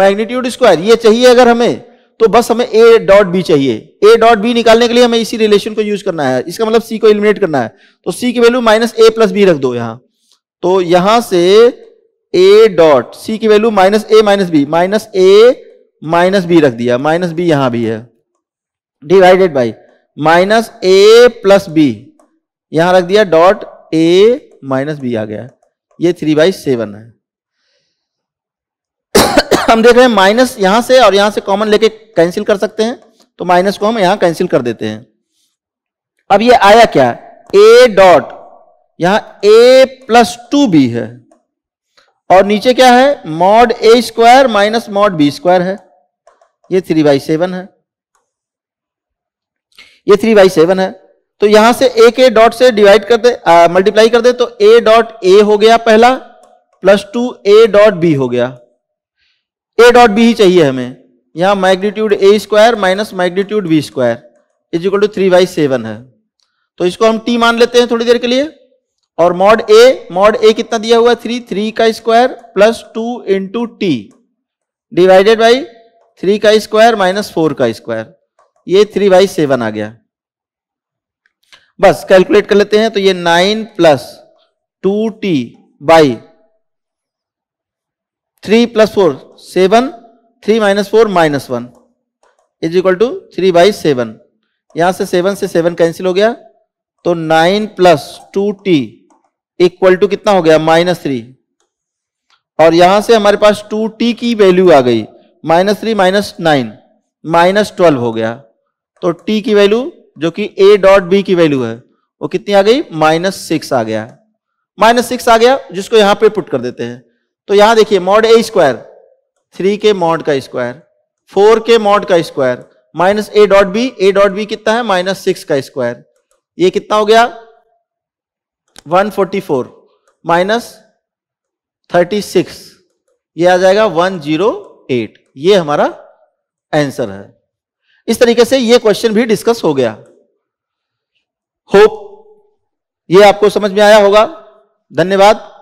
magnitude square ये चाहिए अगर हमें तो बस हमें ए डॉट बी चाहिए ए डॉट बी निकालने के लिए हमें इसी रिलेशन को यूज करना है इसका मतलब सी को इलिमिनेट करना है तो सी की value minus A plus B रख दो यहां तो यहां से ए डॉट सी की value minus A minus B minus A minus B रख दिया माइनस बी यहां भी है divided by minus A plus B यहां रख दिया डॉट ए माइनस बी आ गया ये थ्री बाई सेवन है [coughs] हम देख रहे हैं माइनस यहां से और यहां से कॉमन लेके कैंसिल कर सकते हैं तो माइनस को हम यहां कैंसिल कर देते हैं अब ये आया क्या ए डॉट यहां ए प्लस टू बी है और नीचे क्या है mod A square minus mod B square है ये थ्री बाई सेवन है ये थ्री बाई सेवन है तो यहां से ए के डॉट से डिवाइड कर दे मल्टीप्लाई कर दे तो ए डॉट ए हो गया पहला plus two A dot B हो गया ए डॉट बी ही चाहिए हमें यहां magnitude A square minus magnitude B square is equal to three by seven है तो इसको हम टी मान लेते हैं थोड़ी देर के लिए और मॉड ए मॉड ए कितना दिया हुआ है थ्री थ्री का square plus two into T divided by three का स्क्वायर माइनस फोर का स्क्वायर ये थ्री बाई सेवन आ गया बस कैलकुलेट कर लेते हैं तो ये nine plus two T by three plus four seven three minus four minus one is equal to three by seven यहां से सेवन से सेवन कैंसिल हो गया तो nine plus two T equal to कितना हो गया माइनस थ्री और यहां से हमारे पास टू टी की वैल्यू आ गई minus three minus nine minus twelve हो गया तो टी की वैल्यू जो कि ए डॉट बी की वैल्यू है वो कितनी आ गई माइनस सिक्स आ गया माइनस सिक्स आ गया जिसको यहां पे पुट कर देते हैं तो यहां देखिए मॉड ए स्क्वायर थ्री के मॉड का स्क्वायर फोर के मॉड का square minus A dot B A dot B कितना है माइनस सिक्स का स्क्वायर ये कितना हो गया one forty four minus thirty six ये आ जाएगा वन जीरो एट ये हमारा आंसर है इस तरीके से ये क्वेश्चन भी डिस्कस हो गया होप ये आपको समझ में आया होगा धन्यवाद